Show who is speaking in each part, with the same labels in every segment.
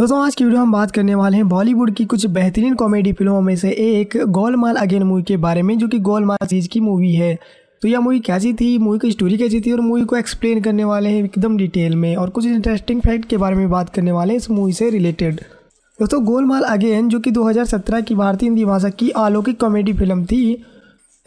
Speaker 1: दोस्तों आज की वीडियो हम बात करने वाले हैं बॉलीवुड की कुछ बेहतरीन कॉमेडी फिल्मों में से एक गोलमाल अगेन मूवी के बारे में जो कि गोलमाल चीज की मूवी है तो यह मूवी कैसी थी मूवी की स्टोरी कैसी थी और मूवी को एक्सप्लेन करने वाले हैं एकदम डिटेल में और कुछ इंटरेस्टिंग फैक्ट के बारे में बात करने वाले हैं इस मूवी से रिलेटेड दोस्तों गोलमाल अगेन जो कि दो की भारतीय हिंदी भाषा की अलौकिक कॉमेडी फिल्म थी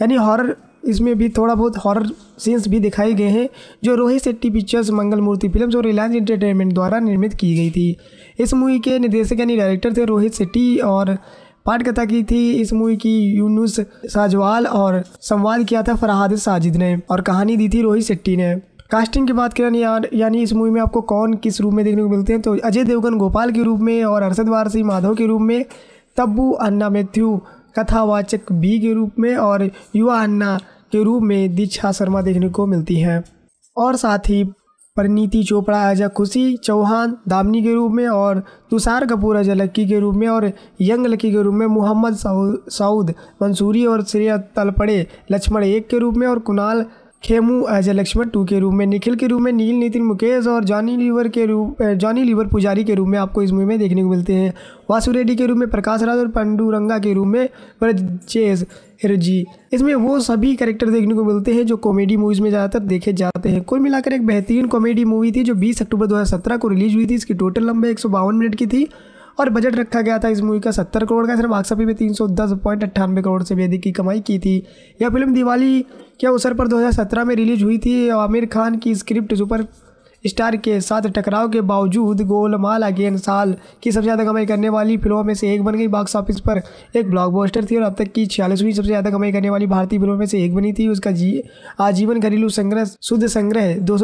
Speaker 1: यानी हॉर इसमें भी थोड़ा बहुत हॉरर सीन्स भी दिखाए गए हैं जो रोहित शेट्टी पिक्चर्स मंगल मूर्ति फिल्म और रिलायंस एंटरटेनमेंट द्वारा निर्मित की गई थी इस मूवी के निर्देशक यानी डायरेक्टर थे रोहित शेट्टी और पाठकथा की थी इस मूवी की यूनुस साजवाल और संवाद किया था फरहाद साजिद ने और कहानी दी थी रोहित शेट्टी ने कास्टिंग की बात करें यार यानी इस मूवी में आपको कौन किस रूप में देखने को मिलते हैं तो अजय देवगन गोपाल के रूप में और अरशद वारसी माधव के रूप में तब्बू अन्ना मैथ्यू कथावाचक बी के रूप में और युवा अन्ना के रूप में दीक्षा शर्मा देखने को मिलती हैं और साथ ही परिणीति चोपड़ा अजय खुशी चौहान दामनी के रूप में और तुषार कपूर अजय लक्की के रूप में और यंग लक्की के रूप में मोहम्मद सऊद मंसूरी और श्रेय तलपड़े लक्ष्मण एक के रूप में और कुणाल खेमू अजय लक्ष्मण टू के रूप में निखिल के रूप में नील नितिन मुकेश और जॉनी लीवर के रूप जॉनी लीवर पुजारी के रूप में आपको इस मूवी में देखने को मिलते हैं वासु रेड्डी के रूप में प्रकाश राज और पंडूरंगा के रूप में ब्रजेस जी इसमें वो सभी करेक्टर देखने को मिलते हैं जो कॉमेडी मूवीज़ में ज़्यादातर देखे जाते हैं कुल मिलाकर एक बेहतरीन कॉमेडी मूवी थी जो 20 अक्टूबर 2017 को रिलीज़ हुई थी इसकी टोटल लंबे एक मिनट की थी और बजट रखा गया था इस मूवी का सत्तर करोड़ का सिर्फ बाक्सफी में तीन सौ दस पॉइंट अट्ठानवे करोड़ से भी अधिक की कमाई की थी यह फिल्म दिवाली के अवसर पर सत्रह में रिलीज हुई थी आमिर खान की स्क्रिप्ट सुपर स्टार के साथ टकराव के बावजूद गोलमाल अगेन साल की सबसे ज़्यादा कमाई करने वाली फिल्मों में से एक बन गई बॉक्स ऑफिस पर एक ब्लॉकबस्टर थी और अब तक की छियालीसवीं सबसे ज़्यादा कमाई करने वाली भारतीय फिल्मों में से एक बनी थी उसका जी आजीवन घरेलू संग्रह शुद्ध संग्रह दो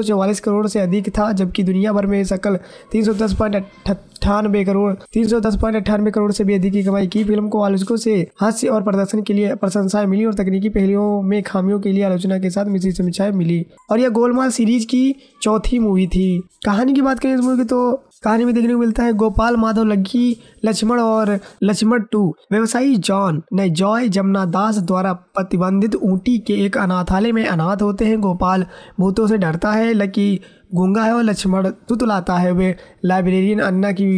Speaker 1: करोड़ से अधिक था जबकि दुनिया भर में सकल तीन अट्ठानबे करोड़ तीन सौ दस पॉइंट अट्ठानबे करोड़ से भी अधिक की कमाई की फिल्म को आलोचकों से हास्य और प्रदर्शन के लिए प्रशंसाएं मिली और तकनीकी पहलुओं में खामियों के लिए आलोचना के साथ मिश्री समीक्षाएं मिली और यह गोलमाल सीरीज की चौथी मूवी थी कहानी की बात करें इस मूवी की तो कहानी में देखने को मिलता है गोपाल माधव लक्की लक्ष्मण और लक्ष्मण टू व्यवसायी जॉन ने जॉय जमुना दास द्वारा प्रतिबंधित ऊँटी के एक अनाथालय में अनाथ होते हैं गोपाल भूतों से डरता है लकी गूंगा है और लक्ष्मण तुतलाता है वे लाइब्रेरियन अन्ना की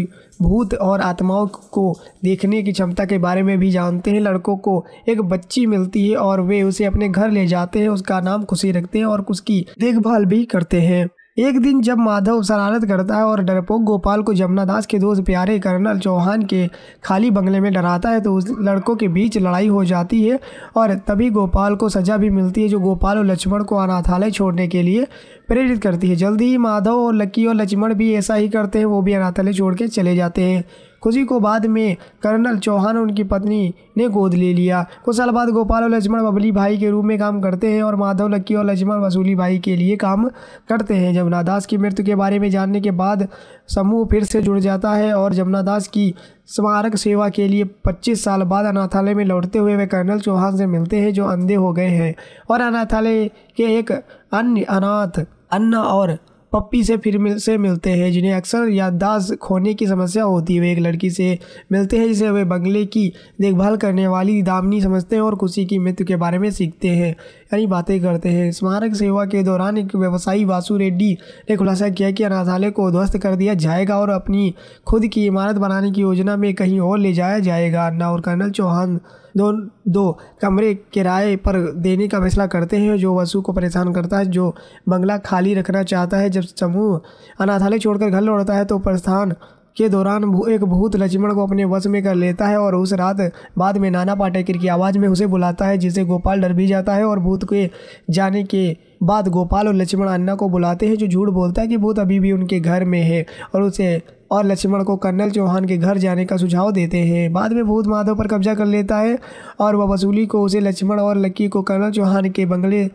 Speaker 1: भूत और आत्माओं को देखने की क्षमता के बारे में भी जानते हैं लड़कों को एक बच्ची मिलती है और वे उसे अपने घर ले जाते हैं उसका नाम खुशी रखते हैं और उसकी देखभाल भी करते हैं एक दिन जब माधव शरारत करता है और डरपोक गोपाल को जमुना दास के दोस्त प्यारे कर्नल चौहान के खाली बंगले में डराता है तो उस लड़कों के बीच लड़ाई हो जाती है और तभी गोपाल को सज़ा भी मिलती है जो गोपाल और लक्ष्मण को अनाथालय छोड़ने के लिए प्रेरित करती है जल्दी ही माधव और लक्की और लक्ष्मण भी ऐसा ही करते हैं वो भी अनाथालय छोड़ के चले जाते हैं खुशी को बाद में कर्नल चौहान और उनकी पत्नी ने गोद ले लिया कुछ साल बाद गोपाल और लक्ष्मण बबली भाई के रूप में काम करते हैं और माधव लक्की और लक्ष्मण वसूली भाई के लिए काम करते हैं जमुना दास की मृत्यु के बारे में जानने के बाद समूह फिर से जुड़ जाता है और जमुना दास की स्मारक सेवा के लिए 25 साल बाद अनाथालय में लौटते हुए वे कर्नल चौहान से मिलते हैं जो अंधे हो गए हैं और अनाथालय के एक अन्य अनाथ अन्ना और पप्पी से फिर मिल से मिलते हैं जिन्हें अक्सर याददाश्त खोने की समस्या होती है वे एक लड़की से मिलते हैं जिसे वे बंगले की देखभाल करने वाली दामनी समझते हैं और खुशी की मृत्यु के बारे में सीखते हैं यानी बातें करते हैं स्मारक सेवा के दौरान एक व्यवसायी वासु रेड्डी ने खुलासा किया कि अनाथालय को ध्वस्त कर दिया जाएगा और अपनी खुद की इमारत बनाने की योजना में कहीं और ले जाया जाएगा अन्ना और कर्नल चौहान दो दो कमरे किराए पर देने का फैसला करते हैं जो वसु को परेशान करता है जो बंगला खाली रखना चाहता है जब समूह अनाथालय छोड़कर घर लौटता है तो प्रस्थान के दौरान एक भूत लक्ष्मण को अपने वश में कर लेता है और उस रात बाद में नाना पाटेकर की आवाज़ में उसे बुलाता है जिसे गोपाल डर भी जाता है और भूत के जाने के बाद गोपाल और लक्ष्मण अन्ना को बुलाते हैं जो झूठ बोलता है कि भूत अभी भी उनके घर में है और उसे और लक्ष्मण को कर्नल चौहान के घर जाने का सुझाव देते हैं बाद में भूत माधव पर कब्जा कर लेता है और वह वसूली को उसे लक्ष्मण और लक्की को कर्नल चौहान के बंगले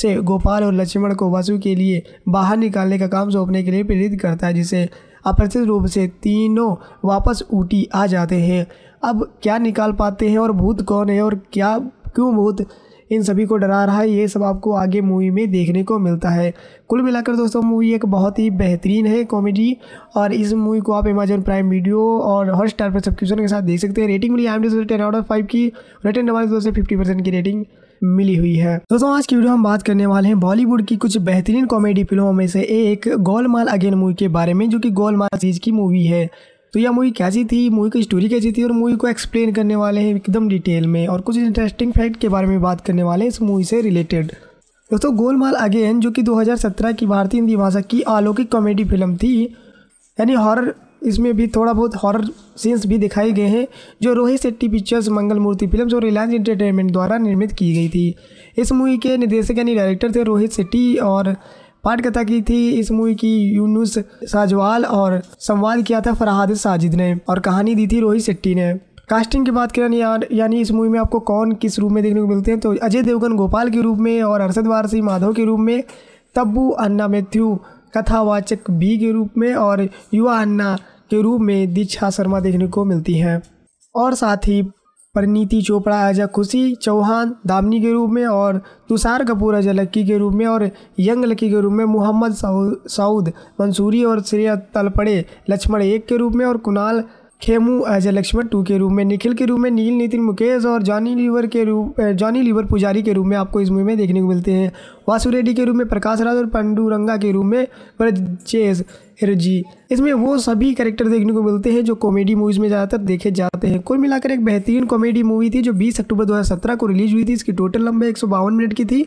Speaker 1: से गोपाल और लक्ष्मण को वसु के लिए बाहर निकालने का काम सौंपने के लिए प्रेरित करता है जिसे अपरिचित रूप से तीनों वापस ऊटी आ जाते हैं अब क्या निकाल पाते हैं और भूत कौन है और क्या क्यों भूत इन सभी को डरा रहा है ये सब आपको आगे मूवी में देखने को मिलता है कुल मिलाकर दोस्तों मूवी एक बहुत ही बेहतरीन है कॉमेडी और इस मूवी को आप अमेजन प्राइम वीडियो और हॉट स्टार पर सब्सक्रिप्शन के साथ देख सकते हैं रेटिंग मिली I M ten out of five की रेटिंग हमारे दोस्तों फिफ्टी परसेंट की रेटिंग मिली हुई है दोस्तों आज की वीडियो हम बात करने वाले हैं बॉलीवुड की कुछ बेहतरीन कॉमेडी फिल्मों में से एक गोलमाल अगेन मूवी के बारे में जो कि गोलमाल सीरीज की मूवी है तो यह मूवी कैसी थी मूवी की स्टोरी कैसी थी और मूवी को एक्सप्लेन करने वाले हैं एकदम डिटेल में और कुछ इंटरेस्टिंग फैक्ट के बारे में बात करने वाले हैं इस मूवी से रिलेटेड दोस्तों गोलमाल अगेन जो कि 2017 की भारतीय हिंदी भाषा की अलौकिक कॉमेडी फिल्म थी यानी हॉरर इसमें भी थोड़ा बहुत हॉरर सीन्स भी दिखाए गए हैं जो रोहित शेट्टी पिक्चर्स मंगल मूर्ति फिल्म और रिलायंस इंटरटेनमेंट द्वारा निर्मित की गई थी इस मूवी के निर्देशक यानी डायरेक्टर थे रोहित शेट्टी और पाठकथा की थी इस मूवी की यूनुस साजवाल और संवाद किया था फरहाद साजिद ने और कहानी दी थी रोहित शेट्टी ने कास्टिंग की बात करें यार यानी इस मूवी में आपको कौन किस रूप में देखने को मिलते हैं तो अजय देवगन गोपाल के रूप में और अरशद वारसी माधव के रूप में तब्बू अन्ना मैथ्यू कथावाचक बी के रूप में और युवा अन्ना के रूप में दीक्षा शर्मा देखने को मिलती हैं और साथ ही परिणीति चोपड़ा अजय खुशी चौहान दामनी के रूप में और तुषार कपूर अजय लक्की के रूप में और यंग लक्की के रूप में मोहम्मद सऊद मंसूरी और श्रेय तलपड़े लक्ष्मण एक के रूप में और कुणाल खेमू अजय लक्ष्मण टू के रूप में निखिल के रूप में नील नितिन मुकेश और जॉनी लीवर के रूप जॉनी eh, लीवर पुजारी के रूप में आपको इस मूवी में देखने को मिलते हैं वासु रेड्डी के रूप में प्रकाश राज और पंडूरंगा के रूप में ब्रजेश जी इसमें वो सभी करेक्टर देखने को मिलते हैं जो कॉमेडी मूवीज़ में ज़्यादातर देखे जाते हैं कुल मिलाकर एक बेहतरीन कॉमेडी मूवी थी जो 20 अक्टूबर 2017 को रिलीज हुई थी इसकी टोटल लंबाई एक मिनट की थी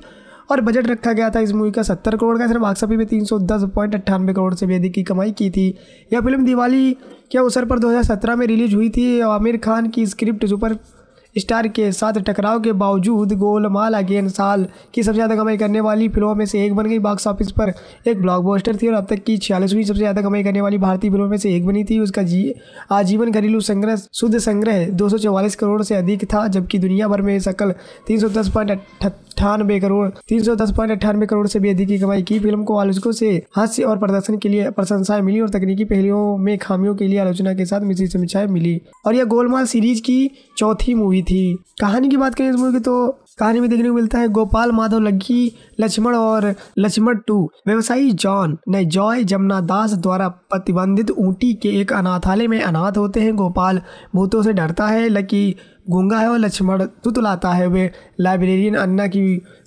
Speaker 1: और बजट रखा गया था इस मूवी का सत्तर करोड़ का सिर्फ बॉक्स में तीन सौ दस पॉइंट अट्ठानवे करोड़ से भी अधिक की कमाई की थी यह फिल्म दिवाली क्या उस पर 2017 में रिलीज हुई थी आमिर खान की स्क्रिप्ट सुपर स्टार के साथ टकराव के बावजूद गोलमाल अगेन साल की सबसे ज़्यादा कमाई करने वाली फिल्मों में से एक बन गई बॉक्स ऑफिस पर एक ब्लॉकबस्टर थी और अब तक की छियालीसवीं सबसे ज़्यादा कमाई करने वाली भारतीय फिल्मों में से एक बनी थी उसका जी आजीवन घरेलू संग्रह शुद्ध संग्रह दो करोड़ से अधिक था जबकि दुनिया भर में सकल तीन अट्ठानवे करोड़ तीन सौ दस पॉइंट अट्ठानवे करोड़ से भी अधिक की कमाई की फिल्म को आलोचकों से हास्य और प्रदर्शन के लिए प्रशंसाएं मिली और तकनीकी पहलुओं में खामियों के लिए आलोचना के साथ समीक्षाएं मिली और यह गोलमाल सीरीज की चौथी मूवी हुई थी कहानी की बात करें इस मूवी की तो कहानी में देखने को मिलता है गोपाल माधव लक्की लक्ष्मण और लक्ष्मण टू व्यवसायी जॉन ने जॉय जमुना दास द्वारा प्रतिबंधित ऊटी के एक अनाथालय में अनाथ होते हैं गोपाल भूतों से डरता है लकी गूंगा है और लक्ष्मण तुतलाता है वे लाइब्रेरियन अन्ना की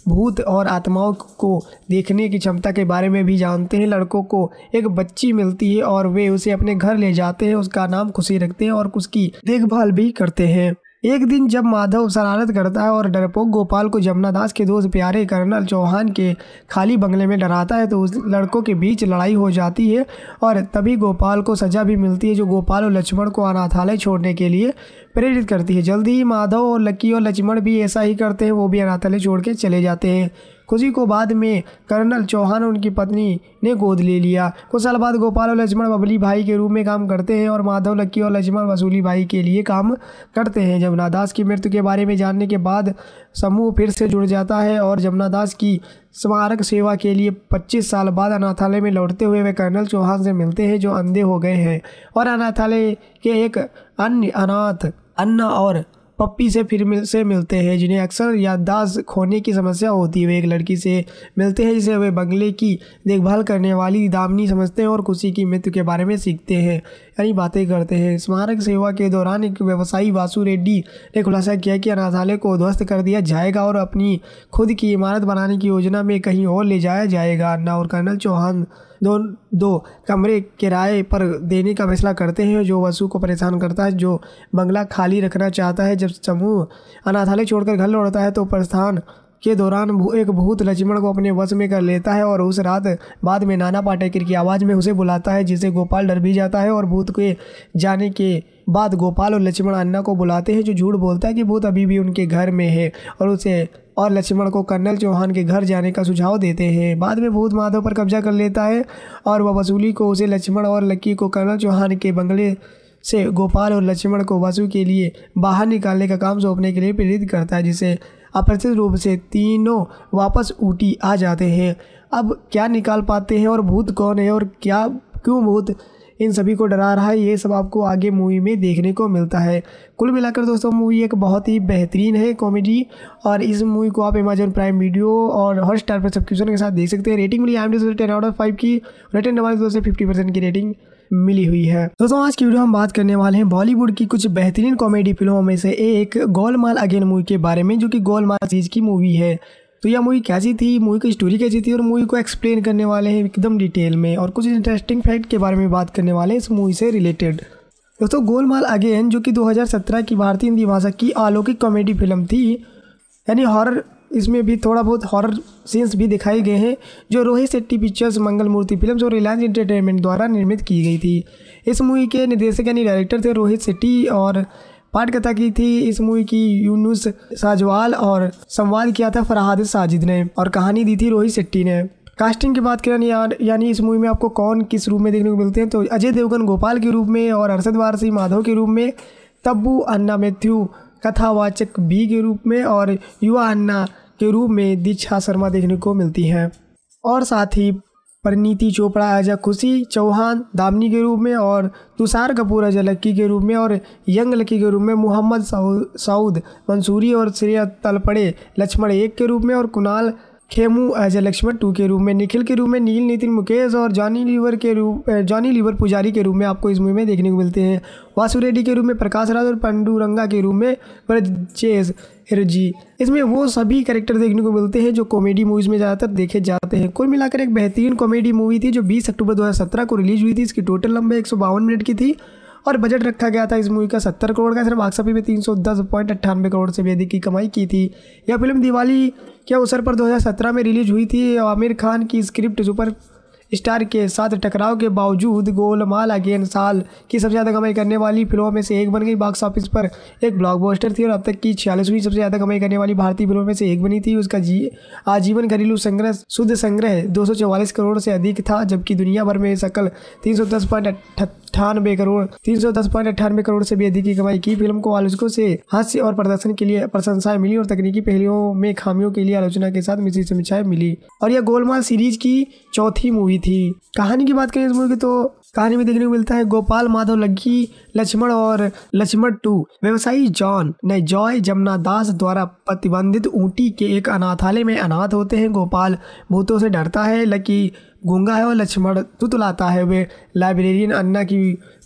Speaker 1: भूत और आत्माओं को देखने की क्षमता के बारे में भी जानते हैं लड़कों को एक बच्ची मिलती है और वे उसे अपने घर ले जाते हैं उसका नाम खुशी रखते हैं और उसकी देखभाल भी करते हैं एक दिन जब माधव शरारत करता है और डरपोक गोपाल को जमुना दास के दोस्त प्यारे कर्नल चौहान के खाली बंगले में डराता है तो उस लड़कों के बीच लड़ाई हो जाती है और तभी गोपाल को सज़ा भी मिलती है जो गोपाल और लक्ष्मण को अनाथालय छोड़ने के लिए प्रेरित करती है जल्दी ही माधव और लक्की और लक्ष्मण भी ऐसा ही करते हैं वो भी अनाथालय छोड़ के चले जाते हैं खुशी को बाद में कर्नल चौहान और उनकी पत्नी ने गोद ले लिया कुछ साल बाद गोपाल और लक्ष्मण बबली भाई के रूप में काम करते हैं और माधव लक्की और लक्ष्मण वसूली भाई के लिए काम करते हैं जमुना दास की मृत्यु के बारे में जानने के बाद समूह फिर से जुड़ जाता है और जमुना की स्मारक सेवा के लिए 25 साल बाद अनाथालय में लौटते हुए वे कर्नल चौहान से मिलते हैं जो अंधे हो गए हैं और अनाथालय के एक अन्य अनाथ अन्ना और पप्पी से फिर मिल से मिलते हैं जिन्हें अक्सर याददाश्त खोने की समस्या होती है वे एक लड़की से मिलते हैं जिसे वे बंगले की देखभाल करने वाली दामनी समझते हैं और खुशी की मृत्यु के बारे में सीखते हैं यानी बातें करते हैं स्मारक सेवा के दौरान एक व्यवसायी वासु रेड्डी ने खुलासा किया कि अनाथालय को ध्वस्त कर दिया जाएगा और अपनी खुद की इमारत बनाने की योजना में कहीं और ले जाया जाएगा अन्ना और कर्नल चौहान दो दो कमरे किराए पर देने का फैसला करते हैं जो वसु को परेशान करता है जो बंगला खाली रखना चाहता है जब समूह अनाथालय छोड़कर घर लौटता है तो प्रस्थान के दौरान एक भूत लक्ष्मण को अपने वश में कर लेता है और उस रात बाद में नाना पाटेकर की आवाज़ में उसे बुलाता है जिसे गोपाल डर भी जाता है और भूत के जाने के बाद गोपाल और लक्ष्मण अन्ना को बुलाते हैं जो झूठ बोलता है कि भूत अभी भी उनके घर में है और उसे और लक्ष्मण को कर्नल चौहान के घर जाने का सुझाव देते हैं बाद में भूत माधव पर कब्जा कर लेता है और वह वसूली को उसे लक्ष्मण और लक्की को कर्नल चौहान के बंगले से गोपाल और लक्ष्मण को वसु के लिए बाहर निकालने का काम सौंपने के लिए प्रेरित करता है जिसे अप्रचित रूप से तीनों वापस ऊटी आ जाते हैं अब क्या निकाल पाते हैं और भूत कौन है और क्या क्यों भूत इन सभी को डरा रहा है ये सब आपको आगे मूवी में देखने को मिलता है कुल मिलाकर दोस्तों मूवी एक बहुत ही बेहतरीन है कॉमेडी और इस मूवी को आप अमेजन प्राइम वीडियो और हॉट स्टार पर सब्सक्रिप्शन के साथ देख सकते हैं रेटिंग मिली I M ten out of five की रेटिंग नंबर दोस्तों फिफ्टी परसेंट की रेटिंग मिली हुई है दोस्तों आज की वीडियो हम बात करने वाले हैं बॉलीवुड की कुछ बेहतरीन कॉमेडी फिल्मों में से एक गोलमाल अगेन मूवी के बारे में जो कि गोलमाल सीरीज की मूवी है तो यह मूवी कैसी थी मूवी की स्टोरी कैसी थी और मूवी को एक्सप्लेन करने वाले हैं एकदम डिटेल में और कुछ इंटरेस्टिंग फैक्ट के बारे में बात करने वाले हैं इस मूवी से रिलेटेड दोस्तों गोलमाल अगेन जो कि 2017 की भारतीय हिंदी भाषा की अलौकिक कॉमेडी फिल्म थी यानी हॉरर इसमें भी थोड़ा बहुत हॉरर सीन्स भी दिखाए गए हैं जो रोहित शेट्टी पिक्चर्स मंगल मूर्ति फिल्म और रिलायंस इंटरटेनमेंट द्वारा निर्मित की गई थी इस मूवी के निर्देशक यानी डायरेक्टर थे रोहित शेट्टी और पाठकथा की थी इस मूवी की यूनुस साजवाल और संवाद किया था फरहाद साजिद ने और कहानी दी थी रोहित शेट्टी ने कास्टिंग की बात करें यार यानी इस मूवी में आपको कौन किस रूप में देखने को मिलते हैं तो अजय देवगन गोपाल के रूप में और अरसद वारसी माधव के रूप में तब्बू अन्ना मैथ्यू कथावाचक बी के रूप में और युवा अन्ना के रूप में दीक्षा शर्मा देखने को मिलती हैं और साथ ही परिणीति चोपड़ा एज अ खुशी चौहान दामनी के रूप में और तुषार कपूर एज लक्की के रूप में और यंग लक्की के रूप में मोहम्मद सऊद मंसूरी और श्रेय तलपड़े लक्ष्मण एक के रूप में और Kunal Khemu as a Laxman two के रूप में निखिल के रूप में नील नितिन मुकेश और जॉनी लीवर के रूप जॉनी लीवर पुजारी के रूप में आपको इस मूवी में देखने को मिलते हैं वासु रेड्डी के रूप में प्रकाश राज और पंडूरंगा के रूप में ब्रजेश हिरजी इसमें वो सभी कैरेक्टर देखने को मिलते हैं जो कॉमेडी मूवीज़ में ज़्यादातर देखे जाते हैं कुल मिलाकर एक बेहतरीन कॉमेडी मूवी थी जो बीस अक्टूबर दो को रिलीज़ हुई थी इसकी टोटल लंबे एक मिनट की थी और बजट रखा गया था इस मूवी का सत्तर करोड़ का सिर्फ आकसफ़ी में तीन सौ दस पॉइंट अट्ठानवे करोड़ से भी अधिक की कमाई की थी यह फिल्म दिवाली के अवसर पर दो में रिलीज हुई थी आमिर खान की स्क्रिप्ट सुपर स्टार के साथ टकराव के बावजूद गोलमाल अगेन साल की सबसे ज़्यादा कमाई करने वाली फिल्मों में से एक बन गई बॉक्स ऑफिस पर एक ब्लॉकबस्टर थी और अब तक की छियालीसवीं सबसे ज़्यादा कमाई करने वाली भारतीय फिल्मों में से एक बनी थी उसका जी आजीवन घरेलू संग्रह शुद्ध संग्रह दो करोड़ से अधिक था जबकि दुनिया भर में सकल तीन अट्ठानवे करोड़ तीन सौ दस पॉइंट अट्ठानवे करोड़ से भी अधिक की कमाई की फिल्म को आलोचकों से हास्य और प्रदर्शन के लिए प्रशंसाएं मिली और तकनीकी पहलुओं में खामियों के लिए आलोचना के साथ समीक्षाएं मिली और यह गोलमाल सीरीज की चौथी मूवी थी कहानी की बात करें इस मूवी की तो कहानी में देखने को मिलता है गोपाल माधव लग्गी लक्ष्मण और लक्ष्मण टू व्यवसायी जॉन ने जॉय जमुना दास द्वारा प्रतिबंधित ऊँटी के एक अनाथालय में अनाथ होते हैं गोपाल भूतों से डरता है लकी गूंगा है और लक्ष्मण तुतलाता है वे लाइब्रेरियन अन्ना की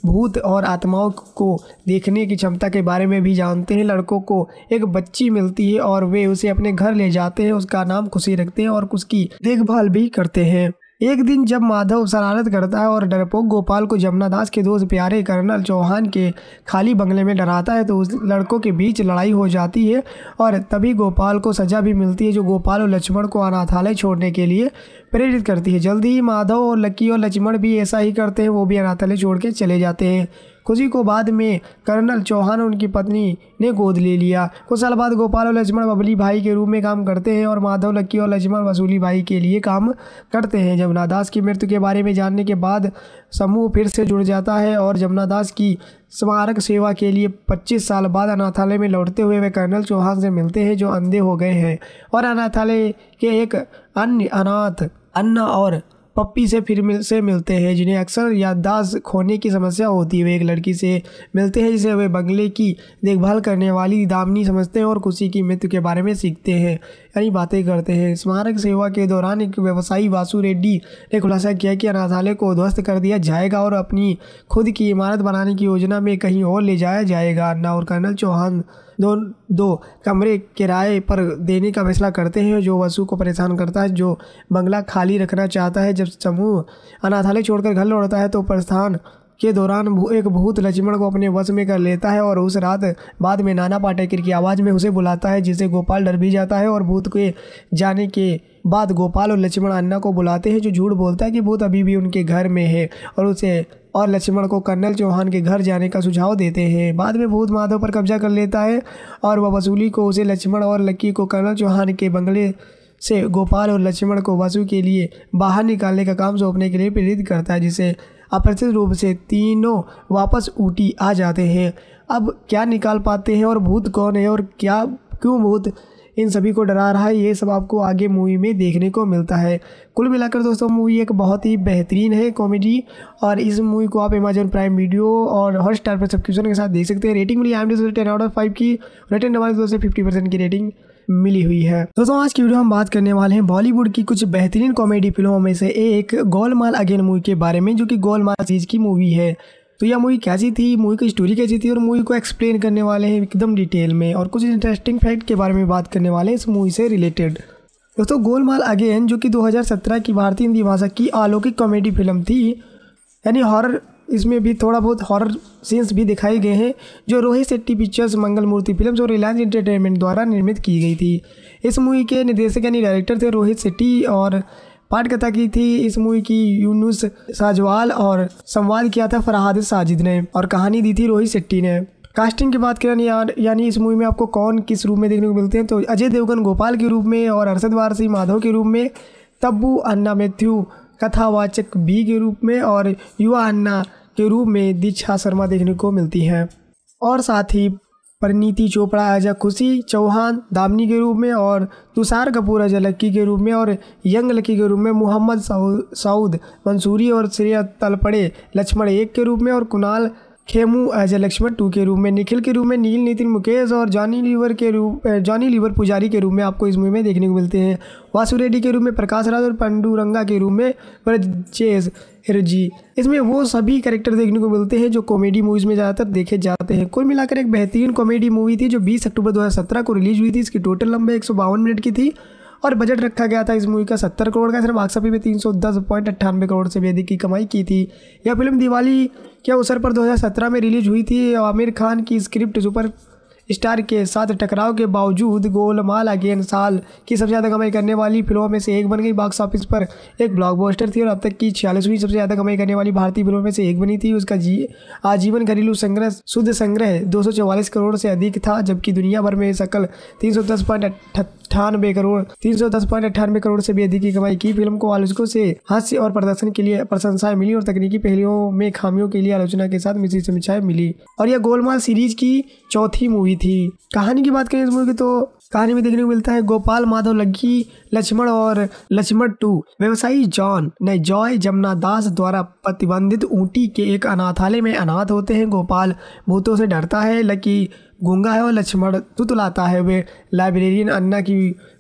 Speaker 1: भूत और आत्माओं को देखने की क्षमता के बारे में भी जानते हैं लड़कों को एक बच्ची मिलती है और वे उसे अपने घर ले जाते हैं उसका नाम खुशी रखते हैं और उसकी देखभाल भी करते हैं एक दिन जब माधव शरारत करता है और डरपोक गोपाल को जमुना दास के दोस्त प्यारे कर्नल चौहान के खाली बंगले में डराता है तो उस लड़कों के बीच लड़ाई हो जाती है और तभी गोपाल को सज़ा भी मिलती है जो गोपाल और लक्ष्मण को अनाथालय छोड़ने के लिए प्रेरित करती है जल्दी ही माधव और लक्की और लक्ष्मण भी ऐसा ही करते हैं वो भी अनाथालय छोड़ के चले जाते हैं खुशी को बाद में कर्नल चौहान और उनकी पत्नी ने गोद ले लिया कुछ साल बाद गोपाल और लक्ष्मण बबली भाई के रूप में काम करते हैं और माधव लक्की और लक्ष्मण वसूली भाई के लिए काम करते हैं जमुना दास की मृत्यु के बारे में जानने के बाद समूह फिर से जुड़ जाता है और जमुना दास की स्मारक सेवा के लिए 25 साल बाद अनाथालय में लौटते हुए वे कर्नल चौहान से मिलते हैं जो अंधे हो गए हैं और अनाथालय के एक अन्य अनाथ अन्ना और पप्पी से फिर मिल से मिलते हैं जिन्हें अक्सर याददाश्त खोने की समस्या होती है वे एक लड़की से मिलते हैं जिसे वे बंगले की देखभाल करने वाली दामनी समझते हैं और खुशी की मृत्यु के बारे में सीखते हैं यानी बातें करते हैं स्मारक सेवा के दौरान एक व्यवसायी वासु रेड्डी ने खुलासा किया कि अनाथालय को ध्वस्त कर दिया जाएगा और अपनी खुद की इमारत बनाने की योजना में कहीं और ले जाया जाएगा अन्ना और कर्नल चौहान दो दो कमरे किराए पर देने का फैसला करते हैं जो वसु को परेशान करता है जो बंगला खाली रखना चाहता है जब समूह अनाथालय छोड़कर घर लौटता है तो प्रस्थान के दौरान एक भूत लक्ष्मण को अपने वश में कर लेता है और उस रात बाद में नाना पाटेकर की आवाज़ में उसे बुलाता है जिसे गोपाल डर भी जाता है और भूत के जाने के बाद गोपाल और लक्ष्मण अन्ना को बुलाते हैं जो झूठ बोलता है कि भूत अभी भी उनके घर में है और उसे और लक्ष्मण को कर्नल चौहान के घर जाने का सुझाव देते हैं बाद में भूत माधव पर कब्जा कर लेता है और वह वसूली को उसे लक्ष्मण और लक्की को कर्नल चौहान के बंगले से गोपाल और लक्ष्मण को वसु के लिए बाहर निकालने का काम सौंपने के लिए प्रेरित करता है जिसे अप्रचित रूप से तीनों वापस ऊटी आ जाते हैं अब क्या निकाल पाते हैं और भूत कौन है और क्या क्यों भूत इन सभी को डरा रहा है ये सब आपको आगे मूवी में देखने को मिलता है कुल मिलाकर दोस्तों मूवी एक बहुत ही बेहतरीन है कॉमेडी और इस मूवी को आप अमेजन प्राइम वीडियो और हॉट स्टार पर सब्सक्रिप्शन के साथ देख सकते हैं रेटिंग मिली I M ten out of five की रिटर्न हमारे दोस्तों फिफ्टी परसेंट की रेटिंग मिली हुई है दोस्तों आज की वीडियो हम बात करने वाले हैं बॉलीवुड की कुछ बेहतरीन कॉमेडी फिल्मों में से एक गोलमाल अगेन मूवी के बारे में जो कि गोलमाल सीरीज की मूवी है तो यह मूवी कैसी थी मूवी की स्टोरी कैसी थी और मूवी को एक्सप्लेन करने वाले हैं एकदम डिटेल में और कुछ इंटरेस्टिंग फैक्ट के बारे में बात करने वाले हैं इस मूवी से रिलेटेड दोस्तों गोलमाल अगेन जो कि 2017 की भारतीय हिंदी भाषा की अलौकिक कॉमेडी फिल्म थी यानी हॉरर इसमें भी थोड़ा बहुत हॉरर सीन्स भी दिखाए गए हैं जो रोहित शेट्टी पिक्चर्स मंगल मूर्ति फिल्म और रिलायंस एंटरटेनमेंट द्वारा निर्मित की गई थी इस मूवी के निर्देशक यानी डायरेक्टर थे रोहित शेट्टी और पाठ कथा की थी इस मूवी की यूनुस साजवाल और संवाद किया था फरहाद साजिद ने और कहानी दी थी रोहित शेट्टी ने कास्टिंग की बात करें यार यानी इस मूवी में आपको कौन किस रूप में देखने को मिलते हैं तो अजय देवगन गोपाल के रूप में और अरसद वारसी माधव के रूप में तब्बू अन्ना मैथ्यू कथावाचक बी के रूप में और युवा अन्ना के रूप में दीक्षा शर्मा देखने को मिलती हैं और साथ ही परिणीति चोपड़ा एज खुशी चौहान दामनी के रूप में और तुषार कपूर एज लक्की के रूप में और यंग लक्की के रूप में मोहम्मद सऊद मंसूरी और श्रेय तलपड़े लक्ष्मण एक के रूप में और कुणाल खेमू अजय लक्ष्मण टू के रूप में निखिल के रूप में नील नितिन मुकेश और जॉनी लीवर के रूप जॉनी लीवर पुजारी के रूप में आपको इस मूवी में देखने को मिलते हैं वासु रेड्डी के रूप में प्रकाश राज और पंडूरंगा के रूप में ब्रजेश जी इसमें वो सभी करेक्टर देखने को मिलते हैं जो कॉमेडी मूवीज़ में ज़्यादातर देखे जाते हैं कुल मिलाकर एक बेहतरीन कॉमेडी मूवी थी जो 20 अक्टूबर 2017 को रिलीज़ हुई थी इसकी टोटल लंबे एक मिनट की थी और बजट रखा गया था इस मूवी का सत्तर करोड़ का सिर्फ बाक्सफी में तीन सौ दस पॉइंट अट्ठानवे करोड़ से भी अधिक की कमाई की थी यह फिल्म दिवाली के अवसर पर 2017 में रिलीज हुई थी आमिर खान की स्क्रिप्ट सुपर स्टार के साथ टकराव के बावजूद गोलमाल अगेन साल की सबसे ज़्यादा कमाई करने वाली फिल्मों में से एक बन गई बॉक्स ऑफिस पर एक ब्लॉकबस्टर थी और अब तक की छियालीसवीं सबसे ज़्यादा कमाई करने वाली भारतीय फिल्मों में से एक बनी थी उसका जी आजीवन घरेलू संग्रह शुद्ध संग्रह दो करोड़ से अधिक था जबकि दुनिया भर में सकल तीन अट्ठानबे करोड़ तीन सौ दस पॉइंट अट्ठानबे करोड़ से भी अधिक की कमाई की फिल्म को आलोचकों से हास्य और प्रदर्शन के लिए प्रशंसाएं मिली और तकनीकी पहलुओं में खामियों के लिए आलोचना के साथ मिश्री समीक्षाएं मिली और यह गोलमाल सीरीज की चौथी मूवी थी कहानी की बात करें इस मूवी की तो कहानी में देखने को मिलता है गोपाल माधव लक्की लक्ष्मण और लक्ष्मण टू व्यवसायी जॉन ने जॉय जमुना दास द्वारा प्रतिबंधित ऊँटी के एक अनाथालय में अनाथ होते हैं गोपाल भूतों से डरता है लकी गूंगा है और लक्ष्मण तुतलाता है वे लाइब्रेरियन अन्ना की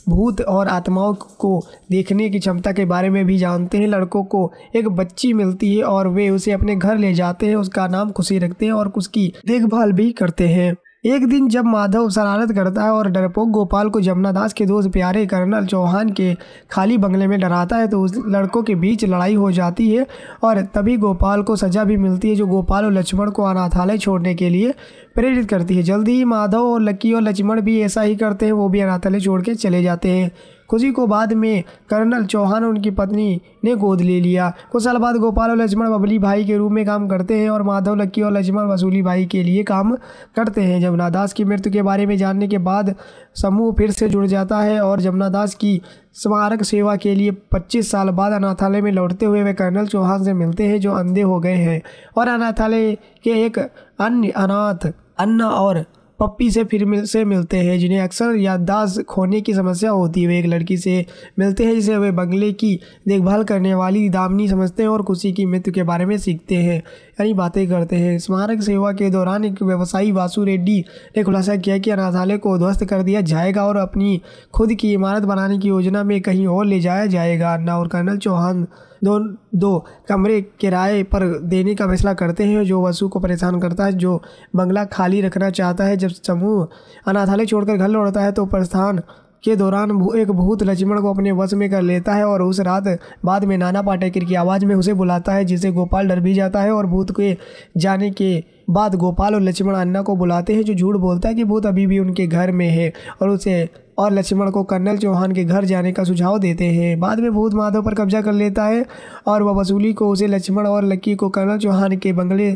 Speaker 1: भूत और आत्माओं को देखने की क्षमता के बारे में भी जानते हैं लड़कों को एक बच्ची मिलती है और वे उसे अपने घर ले जाते हैं उसका नाम खुशी रखते हैं और उसकी देखभाल भी करते हैं एक दिन जब माधव शरारत करता है और डरपोक गोपाल को जमुना दास के दोस्त प्यारे कर्नल चौहान के खाली बंगले में डराता है तो उस लड़कों के बीच लड़ाई हो जाती है और तभी गोपाल को सज़ा भी मिलती है जो गोपाल और लक्ष्मण को अनाथालय छोड़ने के लिए प्रेरित करती है जल्दी ही माधव और लक्की और लक्ष्मण भी ऐसा ही करते हैं वो भी अनाथालय छोड़ के चले जाते हैं खुशी को बाद में कर्नल चौहान और उनकी पत्नी ने गोद ले लिया कुछ साल बाद गोपाल और लक्ष्मण बबली भाई के रूप में काम करते हैं और माधव लक्की और लक्ष्मण वसूली भाई के लिए काम करते हैं जमुना की मृत्यु के बारे में जानने के बाद समूह फिर से जुड़ जाता है और जमुना की स्मारक सेवा के लिए 25 साल बाद अनाथालय में लौटते हुए वे कर्नल चौहान से मिलते हैं जो अंधे हो गए हैं और अनाथालय के एक अन्य अनाथ अन्ना और पप्पी से फिर मिल से मिलते हैं जिन्हें अक्सर याददाश्त खोने की समस्या होती है वे एक लड़की से मिलते हैं जिसे वे बंगले की देखभाल करने वाली दामनी समझते हैं और खुशी की मृत्यु के बारे में सीखते हैं यानी बातें करते हैं स्मारक सेवा के दौरान एक व्यवसायी वासु रेड्डी ने खुलासा किया कि अनाथालय को ध्वस्त कर दिया जाएगा और अपनी खुद की इमारत बनाने की योजना में कहीं और ले जाया जाएगा अन्ना और कर्नल चौहान दो दो कमरे किराए पर देने का फैसला करते हैं जो वसु को परेशान करता है जो बंगला खाली रखना चाहता है जब समूह अनाथालय छोड़कर घर लौटता है तो प्रस्थान के दौरान एक भूत लक्ष्मण को अपने वश में कर लेता है और उस रात बाद में नाना पाटेकर की आवाज़ में उसे बुलाता है जिसे गोपाल डर भी जाता है और भूत के जाने के बाद गोपाल और लक्ष्मण अन्ना को बुलाते हैं जो झूठ बोलता है कि भूत अभी भी उनके घर में है और उसे और लक्ष्मण को कर्नल चौहान के घर जाने का सुझाव देते हैं बाद में भूत माधव पर कब्जा कर लेता है और वह वसूली को उसे लक्ष्मण और लक्की को कर्नल चौहान के बंगले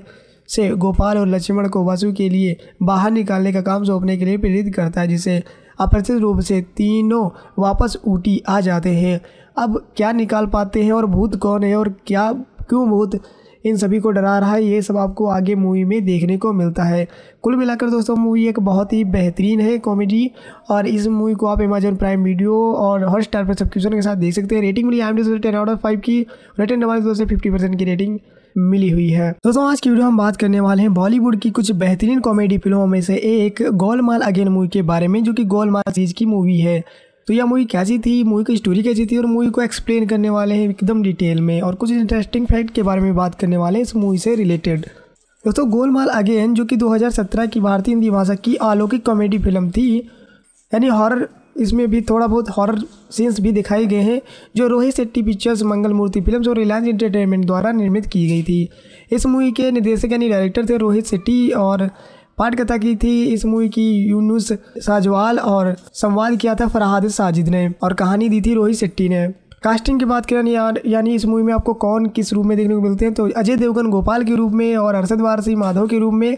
Speaker 1: से गोपाल और लक्ष्मण को वसु के लिए बाहर निकालने का काम सौंपने के लिए प्रेरित करता है जिसे अप्रचित रूप से तीनों वापस ऊटी आ जाते हैं अब क्या निकाल पाते हैं और भूत कौन है और क्या क्यों भूत इन सभी को डरा रहा है ये सब आपको आगे मूवी में देखने को मिलता है कुल मिलाकर दोस्तों मूवी एक बहुत ही बेहतरीन है कॉमेडी और इस मूवी को आप अमेजन प्राइम वीडियो और हॉट स्टार पर सब्सक्रिप्शन के साथ देख सकते हैं रेटिंग मिली I ten out of five की रेटिंग हमारे दोस्तों फिफ्टी परसेंट की रेटिंग मिली हुई है दोस्तों आज की वीडियो हम बात करने वाले हैं बॉलीवुड की कुछ बेहतरीन कॉमेडी फिल्मों में से एक गोलमाल अगेन मूवी के बारे में जो कि गोलमाल सीरीज की मूवी है तो यह मूवी कैसी थी मूवी की स्टोरी कैसी थी और मूवी को एक्सप्लेन करने वाले हैं एकदम डिटेल में और कुछ इंटरेस्टिंग फैक्ट के बारे में बात करने वाले हैं इस मूवी से रिलेटेड दोस्तों गोलमाल अगेन जो कि 2017 की भारतीय हिंदी भाषा की अलौकिक कॉमेडी फिल्म थी यानी हॉरर इसमें भी थोड़ा बहुत हॉरर सीन्स भी दिखाए गए हैं जो रोहित शेट्टी पिक्चर्स मंगल मूर्ति फिल्म और रिलायंस इंटरटेनमेंट द्वारा निर्मित की गई थी इस मूवी के निर्देशक यानी डायरेक्टर थे रोहित शेट्टी और पाठकथा की थी इस मूवी की यूनुस साजवाल और संवाद किया था फरहाद साजिद ने और कहानी दी थी रोहित शेट्टी ने कास्टिंग की बात करें यार यानी इस मूवी में आपको कौन किस रूप में देखने को मिलते हैं तो अजय देवगन गोपाल के रूप में और हर्षद वारसी माधव के रूप में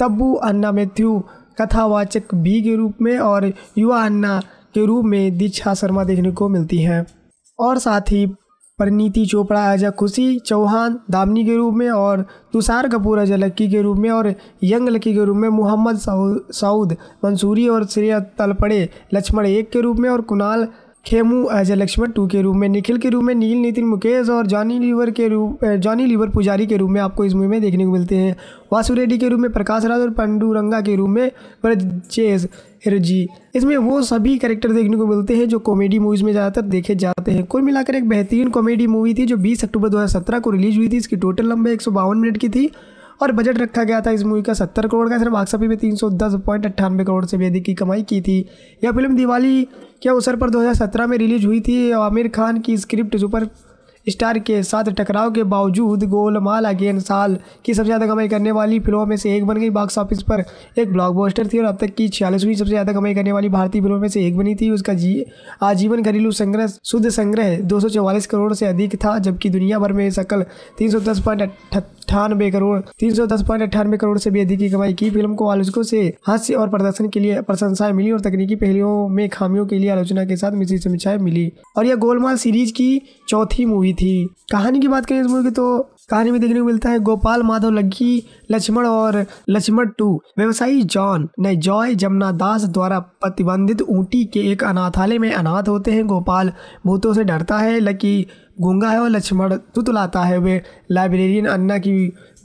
Speaker 1: तब्बू अन्ना मैथ्यू कथावाचक बी के रूप में और युवा अन्ना के रूप में दीक्षा शर्मा देखने को मिलती हैं और साथ ही परिणीति चोपड़ा अजय खुशी चौहान दामनी के रूप में और तुषार कपूर अजय लक्की के रूप में और यंग लक्की के रूप में मोहम्मद साऊद मंसूरी और श्रेय तलपड़े लक्ष्मण एक के रूप में और कुणाल खेमू अजय लक्ष्मण टू के रूप में निखिल के रूप में नील नितिन मुकेश और जॉनी लीवर के रूप जॉनी लीवर पुजारी के रूप में आपको इस मूवी में देखने को मिलते हैं वासु रेड्डी के रूप में प्रकाश राज और पंडूरंगा के रूप में ब्रजेश जी इसमें वो सभी करेक्टर देखने को मिलते हैं जो कॉमेडी मूवीज़ में ज़्यादातर देखे जाते हैं कुल मिलाकर एक बेहतरीन कॉमेडी मूवी थी जो 20 अक्टूबर 2017 को रिलीज हुई थी इसकी टोटल लंबाई एक मिनट की थी और बजट रखा गया था इस मूवी का सत्तर करोड़ का सिर्फ बाक्साफी में तीन सौ दस पॉइंट अट्ठानवे करोड़ से भी अधिक की कमाई की थी यह फिल्म दिवाली के अवसर पर सत्रह में रिलीज हुई थी आमिर खान की स्क्रिप्ट सुपर स्टार के साथ टकराव के बावजूद गोलमाल अगेन साल की सबसे ज़्यादा कमाई करने वाली फिल्मों में से एक बन गई बॉक्स ऑफिस पर एक ब्लॉकबस्टर थी और अब तक की छियालीसवीं सबसे ज़्यादा कमाई करने वाली भारतीय फिल्मों में से एक बनी थी उसका जी आजीवन घरेलू संग्रह शुद्ध संग्रह दो करोड़ से अधिक था जबकि दुनिया भर में सकल तीन अट्ठानवे करोड़ तीन सौ दस पॉइंट अट्ठानवे करोड़ से भी अधिक की कमाई की फिल्म को आलोचकों से हास्य और प्रदर्शन के लिए प्रशंसाएं मिली और तकनीकी पहलुओं में खामियों के लिए आलोचना के साथ समीक्षाएं मिली और यह गोलमाल सीरीज की चौथी मूवी हुई थी कहानी की बात करें इस मूवी की तो कहानी में देखने को मिलता है गोपाल माधव लक्की लक्ष्मण और लक्ष्मण टू व्यवसायी जॉन ने जॉय जमुना दास द्वारा प्रतिबंधित ऊटी के एक अनाथालय में अनाथ होते हैं गोपाल भूतों से डरता है लकी गूंगा है और लक्ष्मण तुतलाता है वे लाइब्रेरियन अन्ना की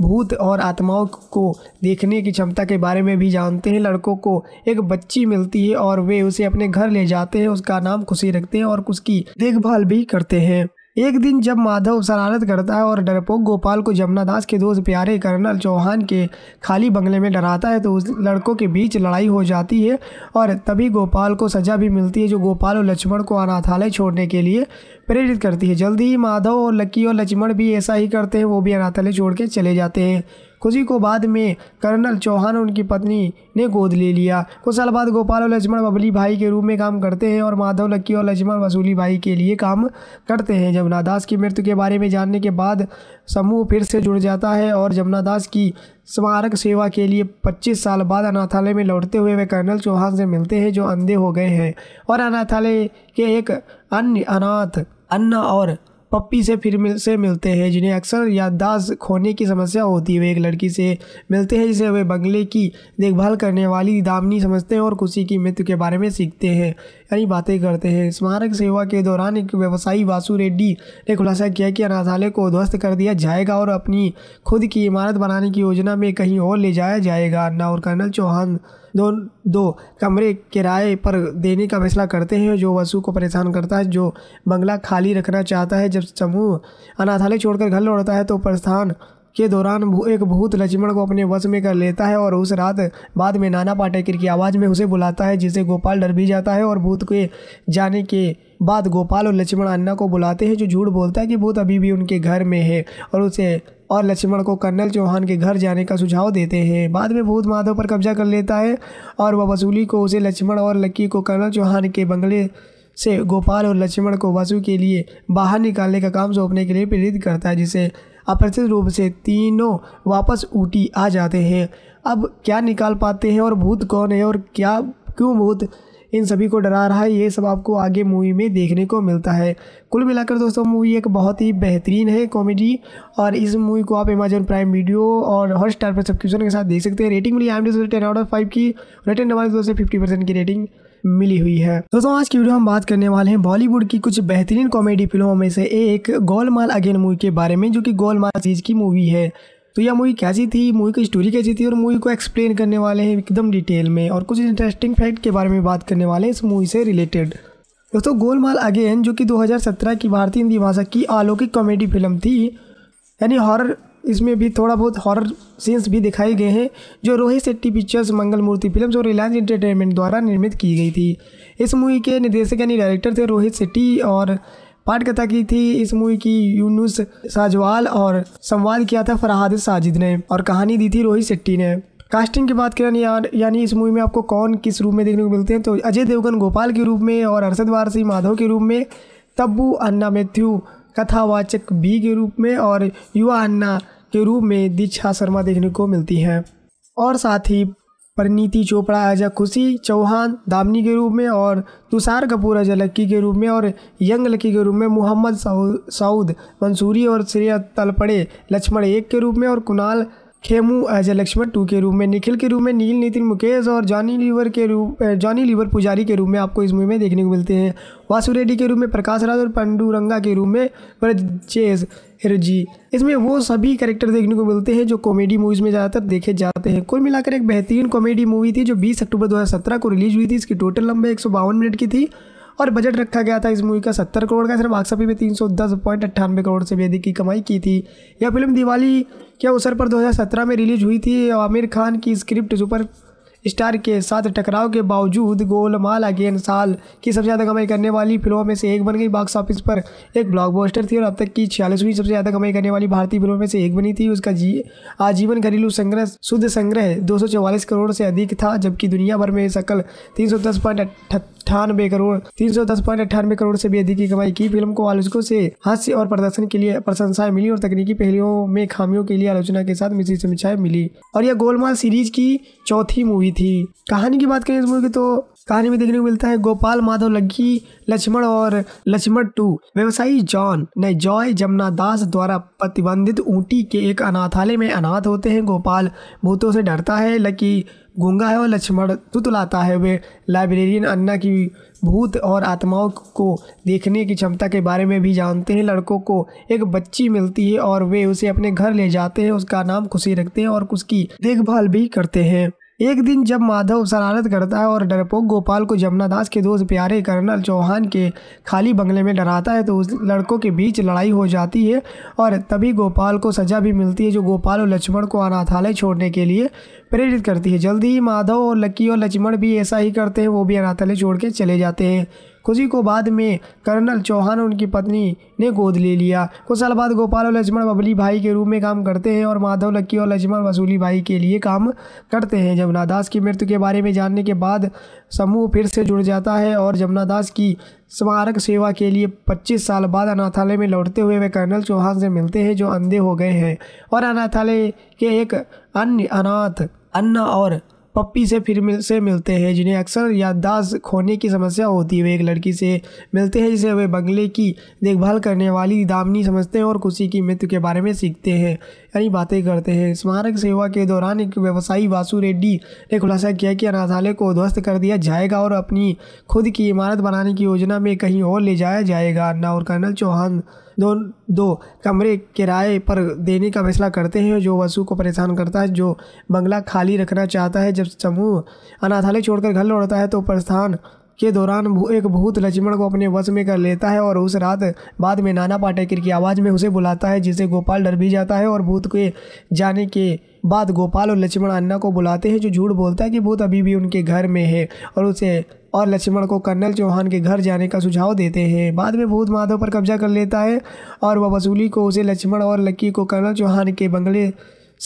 Speaker 1: भूत और आत्माओं को देखने की क्षमता के बारे में भी जानते हैं लड़कों को एक बच्ची मिलती है और वे उसे अपने घर ले जाते हैं उसका नाम खुशी रखते हैं और उसकी देखभाल भी करते हैं एक दिन जब माधव शरारत करता है और डरपोक गोपाल को जमुना दास के दोस्त प्यारे कर्नल चौहान के खाली बंगले में डराता है तो उस लड़कों के बीच लड़ाई हो जाती है और तभी गोपाल को सज़ा भी मिलती है जो गोपाल और लक्ष्मण को अनाथालय छोड़ने के लिए प्रेरित करती है जल्दी ही माधव और लक्की और लक्ष्मण भी ऐसा ही करते हैं वो भी अनाथालय छोड़ के चले जाते हैं खुशी को बाद में कर्नल चौहान और उनकी पत्नी ने गोद ले लिया कुछ साल बाद गोपाल और लक्ष्मण बबली भाई के रूप में काम करते हैं और माधव लक्की और लक्ष्मण वसूली भाई के लिए काम करते हैं जमुना दास की मृत्यु के बारे में जानने के बाद समूह फिर से जुड़ जाता है और जमुना दास की स्मारक सेवा के लिए 25 साल बाद अनाथालय में लौटते हुए वे कर्नल चौहान से मिलते हैं जो अंधे हो गए हैं और अनाथालय के एक अन्य अनाथ अन्ना और पप्पी से फिर मिल से मिलते हैं जिन्हें अक्सर याददाश्त खोने की समस्या होती है वे एक लड़की से मिलते हैं जिसे वे बंगले की देखभाल करने वाली दामनी समझते हैं और खुशी की मृत्यु के बारे में सीखते हैं यानी बातें करते हैं स्मारक सेवा के दौरान एक व्यवसायी वासु रेड्डी ने खुलासा किया कि अनाथालय को ध्वस्त कर दिया जाएगा और अपनी खुद की इमारत बनाने की योजना में कहीं और ले जाया जाएगा अन्ना और कर्नल चौहान दो दो कमरे किराए पर देने का फैसला करते हैं जो वसु को परेशान करता है जो बंगला खाली रखना चाहता है जब समूह अनाथालय छोड़कर घर लौटता है तो प्रस्थान के दौरान एक भूत लक्ष्मण को अपने वश में कर लेता है और उस रात बाद में नाना पाटेकर की आवाज़ में उसे बुलाता है जिसे गोपाल डर भी जाता है और भूत के जाने के बाद गोपाल और लक्ष्मण अन्ना को बुलाते हैं जो झूठ बोलता है कि भूत अभी भी उनके घर में है और उसे और लक्ष्मण को कर्नल चौहान के घर जाने का सुझाव देते हैं बाद में भूत माधव पर कब्जा कर लेता है और वह वसूली को उसे लक्ष्मण और लक्की को कर्नल चौहान के बंगले से गोपाल और लक्ष्मण को वसु के लिए बाहर निकालने का काम सौंपने के लिए प्रेरित करता है जिसे अप्रचित रूप से तीनों वापस ऊटी आ जाते हैं अब क्या निकाल पाते हैं और भूत कौन है और क्या क्यों भूत इन सभी को डरा रहा है ये सब आपको आगे मूवी में देखने को मिलता है कुल मिलाकर दोस्तों मूवी एक बहुत ही बेहतरीन है कॉमेडी और इस मूवी को आप अमेजन प्राइम वीडियो और हॉट स्टार पर सब्सक्रिप्शन के साथ देख सकते हैं रेटिंग मिली I M ten out of five की रेटिंग हमारे दोस्तों फिफ्टी परसेंट की रेटिंग मिली हुई है दोस्तों आज की वीडियो हम बात करने वाले हैं बॉलीवुड की कुछ बेहतरीन कॉमेडी फिल्मों में से एक गोलमाल अगेन मूवी के बारे में जो कि गोलमाल सीरीज की मूवी है तो यह मूवी कैसी थी मूवी की स्टोरी कैसी थी और मूवी को एक्सप्लेन करने वाले हैं एकदम डिटेल में और कुछ इंटरेस्टिंग फैक्ट के बारे में बात करने वाले हैं इस मूवी से रिलेटेड दोस्तों गोलमाल अगेन जो कि 2017 की भारतीय हिंदी भाषा की अलौकिक कॉमेडी फिल्म थी यानी हॉरर इसमें भी थोड़ा बहुत हॉरर सीन्स भी दिखाए गए हैं जो रोहित शेट्टी पिक्चर्स मंगल मूर्ति फिल्म और रिलायंस इंटरटेनमेंट द्वारा निर्मित की गई थी इस मूवी के निर्देशक यानी डायरेक्टर थे रोहित शेट्टी और पाठकथा की थी इस मूवी की यूनुस साजवाल और संवाद किया था फरहाद साजिद ने और कहानी दी थी रोहित शेट्टी ने कास्टिंग की बात करें यार यानी इस मूवी में आपको कौन किस रूप में देखने को मिलते हैं तो अजय देवगन गोपाल के रूप में और अरसद वारसी माधव के रूप में तब्बू अन्ना मैथ्यू कथावाचक बी के रूप में और युवा अन्ना के रूप में दीक्षा शर्मा देखने को मिलती हैं और साथ ही परिणीति चोपड़ा एज अ खुशी चौहान दामनी के रूप में और तुषार कपूर एज लक्की के रूप में और यंग लक्की के रूप में मोहम्मद सऊद मंसूरी और श्रेया तलपड़े लक्ष्मण एक के रूप में और कुणाल खेमू एज लक्ष्मण टू के रूप में निखिल के रूप में नील नितिन मुकेश और जॉनी लीवर के रूप जॉनी लीवर पुजारी के रूप में आपको इस मूवी में देखने को मिलते हैं वासु रेड्डी के रूप में प्रकाश राज और पंडू रंगा के रूप में ब्रजेश एरजी इसमें वो सभी करेक्टर देखने को मिलते हैं जो कॉमेडी मूवीज़ में ज़्यादातर देखे जाते हैं कुल मिलाकर एक बेहतरीन कॉमेडी मूवी थी जो 20 अक्टूबर 2017 को रिलीज़ हुई थी इसकी टोटल लंबे एक मिनट की थी और बजट रखा गया था इस मूवी का सत्तर करोड़ का सिर्फ आक्सफी में तीन सौ दस पॉइंट करोड़ से भी अधिक की कमाई की थी यह फिल्म दिवाली के अवसर पर 2017 में रिलीज हुई थी आमिर खान की स्क्रिप्ट सुपर स्टार के साथ टकराव के बावजूद गोलमाल अगेन साल की सबसे ज़्यादा कमाई करने वाली फिल्मों में से एक बन गई बॉक्स ऑफिस पर एक ब्लॉकबस्टर थी और अब तक की छियालीसवीं सबसे ज़्यादा कमाई करने वाली भारतीय फिल्मों में से एक बनी थी उसका जी आजीवन घरेलू संग्रह शुद्ध संग्रह दो करोड़ से अधिक था जबकि दुनिया भर में सकल तीन अट्ठानबे करोड़ तीन सौ दस पॉइंट अट्ठानबे करोड़ से भी अधिक की कमाई की फिल्म को आलोचकों से हास्य और प्रदर्शन के लिए प्रशंसाएं मिली और तकनीकी पहलुओं में खामियों के लिए आलोचना के साथ समीक्षाएं मिली और यह गोलमाल सीरीज की चौथी मूवी हुई थी कहानी की बात करें इस मूवी की तो कहानी में देखने को मिलता है गोपाल माधव लक्की लक्ष्मण और लक्ष्मण टू व्यवसायी जॉन ने जॉय जमुना दास द्वारा प्रतिबंधित ऊँटी के एक अनाथालय में अनाथ होते हैं गोपाल भूतों से डरता है लकी गुंगा है और लक्ष्मण तुतलाता है वे लाइब्रेरियन अन्ना की भूत और आत्माओं को देखने की क्षमता के बारे में भी जानते हैं लड़कों को एक बच्ची मिलती है और वे उसे अपने घर ले जाते हैं उसका नाम खुशी रखते हैं और उसकी देखभाल भी करते हैं एक दिन जब माधव शरारत करता है और डरपोक गोपाल को जमुना दास के दोस्त प्यारे कर्नल चौहान के खाली बंगले में डराता है तो उस लड़कों के बीच लड़ाई हो जाती है और तभी गोपाल को सज़ा भी मिलती है जो गोपाल और लक्ष्मण को अनाथालय छोड़ने के लिए प्रेरित करती है जल्दी ही माधव और लक्की और लक्ष्मण भी ऐसा ही करते हैं वो भी अनाथालय छोड़ के चले जाते हैं खुशी को बाद में कर्नल चौहान और उनकी पत्नी ने गोद ले लिया कुछ साल बाद गोपाल और लक्ष्मण बबली भाई के रूप में काम करते हैं और माधव लक्की और लक्ष्मण वसूली भाई के लिए काम करते हैं जमुना दास की मृत्यु के बारे में जानने के बाद समूह फिर से जुड़ जाता है और जमुना दास की स्मारक सेवा के लिए 25 साल बाद अनाथालय में लौटते हुए वे कर्नल चौहान से मिलते हैं जो अंधे हो गए हैं और अनाथालय के एक अन्य अनाथ अन्ना और पप्पी से फिर मिल से मिलते हैं जिन्हें अक्सर याददाश्त खोने की समस्या होती है वे एक लड़की से मिलते हैं जिसे वे बंगले की देखभाल करने वाली दामनी समझते हैं और खुशी की मृत्यु के बारे में सीखते हैं यानी बातें करते हैं स्मारक सेवा के दौरान एक व्यवसायी वासु रेड्डी ने खुलासा किया कि अनाथालय को ध्वस्त कर दिया जाएगा और अपनी खुद की इमारत बनाने की योजना में कहीं और ले जाया जाएगा अन्ना और कर्नल चौहान दो दो कमरे किराए पर देने का फैसला करते हैं जो वसु को परेशान करता है जो बंगला खाली रखना चाहता है जब समूह अनाथालय छोड़कर घर लौटता है तो प्रस्थान के दौरान एक भूत लक्ष्मण को अपने वश में कर लेता है और उस रात बाद में नाना पाटेकर की आवाज़ में उसे बुलाता है जिसे गोपाल डर भी जाता है और भूत के जाने के बाद गोपाल और लक्ष्मण अन्ना को बुलाते हैं जो झूठ बोलता है कि भूत अभी भी उनके घर में है और उसे और लक्ष्मण को कर्नल चौहान के घर जाने का सुझाव देते हैं बाद में भूत माधव पर कब्जा कर लेता है और वह वसूली को उसे लक्ष्मण और लक्की को कर्नल चौहान के बंगले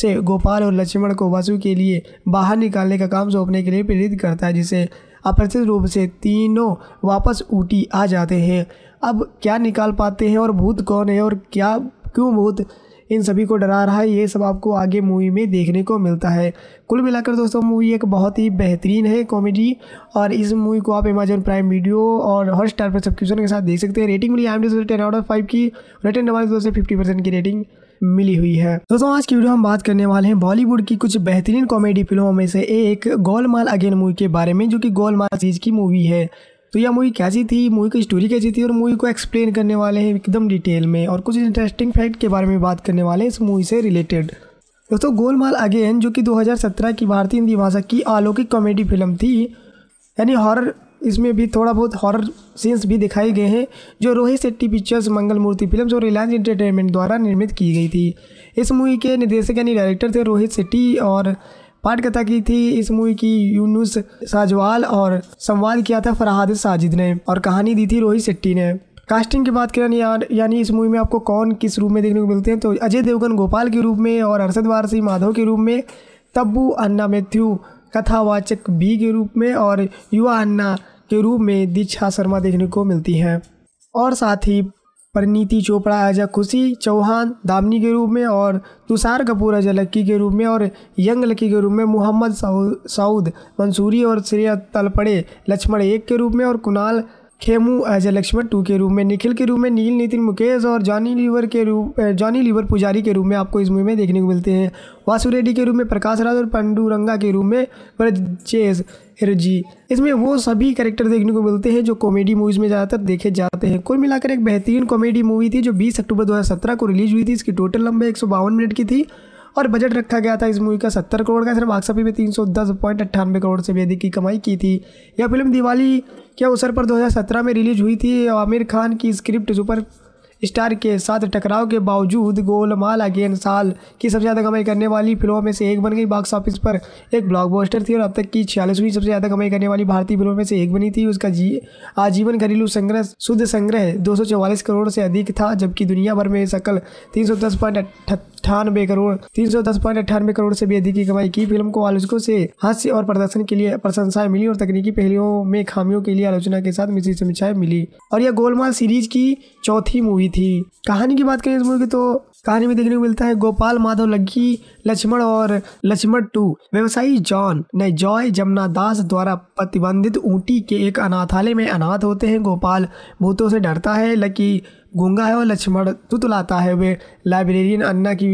Speaker 1: से गोपाल और लक्ष्मण को वसु के लिए बाहर निकालने का काम सौंपने के लिए प्रेरित करता है जिसे अप्रचित रूप से तीनों वापस ऊटी आ जाते हैं अब क्या निकाल पाते हैं और भूत कौन है और क्या क्यों भूत इन सभी को डरा रहा है ये सब आपको आगे मूवी में देखने को मिलता है कुल मिलाकर दोस्तों मूवी एक बहुत ही बेहतरीन है कॉमेडी और इस मूवी को आप अमेजन प्राइम वीडियो और हॉट स्टार पर सब्सक्रिप्शन के साथ देख सकते हैं रेटिंग मिली I M ten out of five की रिटर्न हमारे दोस्तों फिफ्टी परसेंट की रेटिंग मिली हुई है दोस्तों आज की वीडियो हम बात करने वाले हैं बॉलीवुड की कुछ बेहतरीन कॉमेडी फिल्मों में से एक गोलमाल अगेन मूवी के बारे में जो कि गोलमाल चीज की मूवी है तो यह मूवी कैसी थी मूवी की स्टोरी कैसी थी और मूवी को एक्सप्लेन करने वाले हैं एकदम डिटेल में और कुछ इंटरेस्टिंग फैक्ट के बारे में बात करने वाले हैं इस मूवी से रिलेटेड दोस्तों गोलमाल अगेन जो कि 2017 की भारतीय हिंदी भाषा की अलौकिक कॉमेडी फिल्म थी यानी हॉरर इसमें भी थोड़ा बहुत हॉरर सीन्स भी दिखाए गए हैं जो रोहित शेट्टी पिक्चर्स मंगल मूर्ति फिल्म और रिलायंस एंटरटेनमेंट द्वारा निर्मित की गई थी इस मूवी के निर्देशक यानी डायरेक्टर थे रोहित शेट्टी और पाठकथा की थी इस मूवी की यूनुस साजवाल और संवाद किया था फरहाद साजिद ने और कहानी दी थी रोहित शेट्टी ने कास्टिंग की बात करें यार यानी इस मूवी में आपको कौन किस रूप में देखने को मिलते हैं तो अजय देवगन गोपाल के रूप में और अरशद वारसी माधव के रूप में तब्बू अन्ना मैथ्यू कथावाचक बी के रूप में और युवा अन्ना के रूप में दीक्षा शर्मा देखने को मिलती हैं और साथ ही परिणीति चोपड़ा अजय खुशी चौहान दामनी के रूप में और तुषार कपूर अजय लक्की के रूप में और यंग लक्की के रूप में मोहम्मद सऊद मंसूरी और श्रेय तलपड़े लक्ष्मण एक के रूप में और कुणाल खेमू अजय लक्ष्मण टू के रूप में निखिल के रूप में नील नितिन मुकेश और जॉनी लीवर के रूप जॉनी लीवर पुजारी के रूप में आपको इस मूवी में देखने को मिलते हैं वासु रेड्डी के रूप में प्रकाश राज और पंडूरंगा के रूप में ब्रजेस जी इसमें वो सभी करेक्टर देखने को मिलते हैं जो कॉमेडी मूवीज़ में ज़्यादातर देखे जाते हैं कुल मिलाकर एक बेहतरीन कॉमेडी मूवी थी जो 20 अक्टूबर 2017 को रिलीज़ हुई थी इसकी टोटल लंबे एक मिनट की थी और बजट रखा गया था इस मूवी का सत्तर करोड़ का सिर्फ बाक्सफी में तीन सौ दस पॉइंट अट्ठानवे करोड़ से भी अधिक की कमाई की थी यह फिल्म दिवाली के अवसर पर सत्रह में रिलीज हुई थी आमिर खान की स्क्रिप्ट सुपर स्टार के साथ टकराव के बावजूद गोलमाल अगेन साल की सबसे ज़्यादा कमाई करने वाली फिल्मों में से एक बन गई बॉक्स ऑफिस पर एक ब्लॉकबस्टर थी और अब तक की छियालीसवीं सबसे ज़्यादा कमाई करने वाली भारतीय फिल्मों में से एक बनी थी उसका जी आजीवन घरेलू संग्रह शुद्ध संग्रह दो करोड़ से अधिक था जबकि दुनिया भर में सकल तीन अट्ठानबे करोड़ तीन सौ दस पॉइंट अट्ठानबे करोड़ से भी अधिक की कमाई की फिल्म को आलोचकों से हास्य और प्रदर्शन के लिए प्रशंसाएं मिली और तकनीकी पहलुओं में खामियों के लिए आलोचना के साथ मिश्री समीक्षाएं मिली और यह गोलमाल सीरीज की चौथी मूवी थी कहानी की बात करें इस मूवी की तो कहानी में देखने को मिलता है गोपाल माधव लक्की लक्ष्मण और लक्ष्मण टू व्यवसायी जॉन ने जॉय जमुना दास द्वारा प्रतिबंधित ऊँटी के एक अनाथालय में अनाथ होते हैं गोपाल भूतों से डरता है लकी गूंगा है और लक्ष्मण तुतलाता है वे लाइब्रेरियन अन्ना की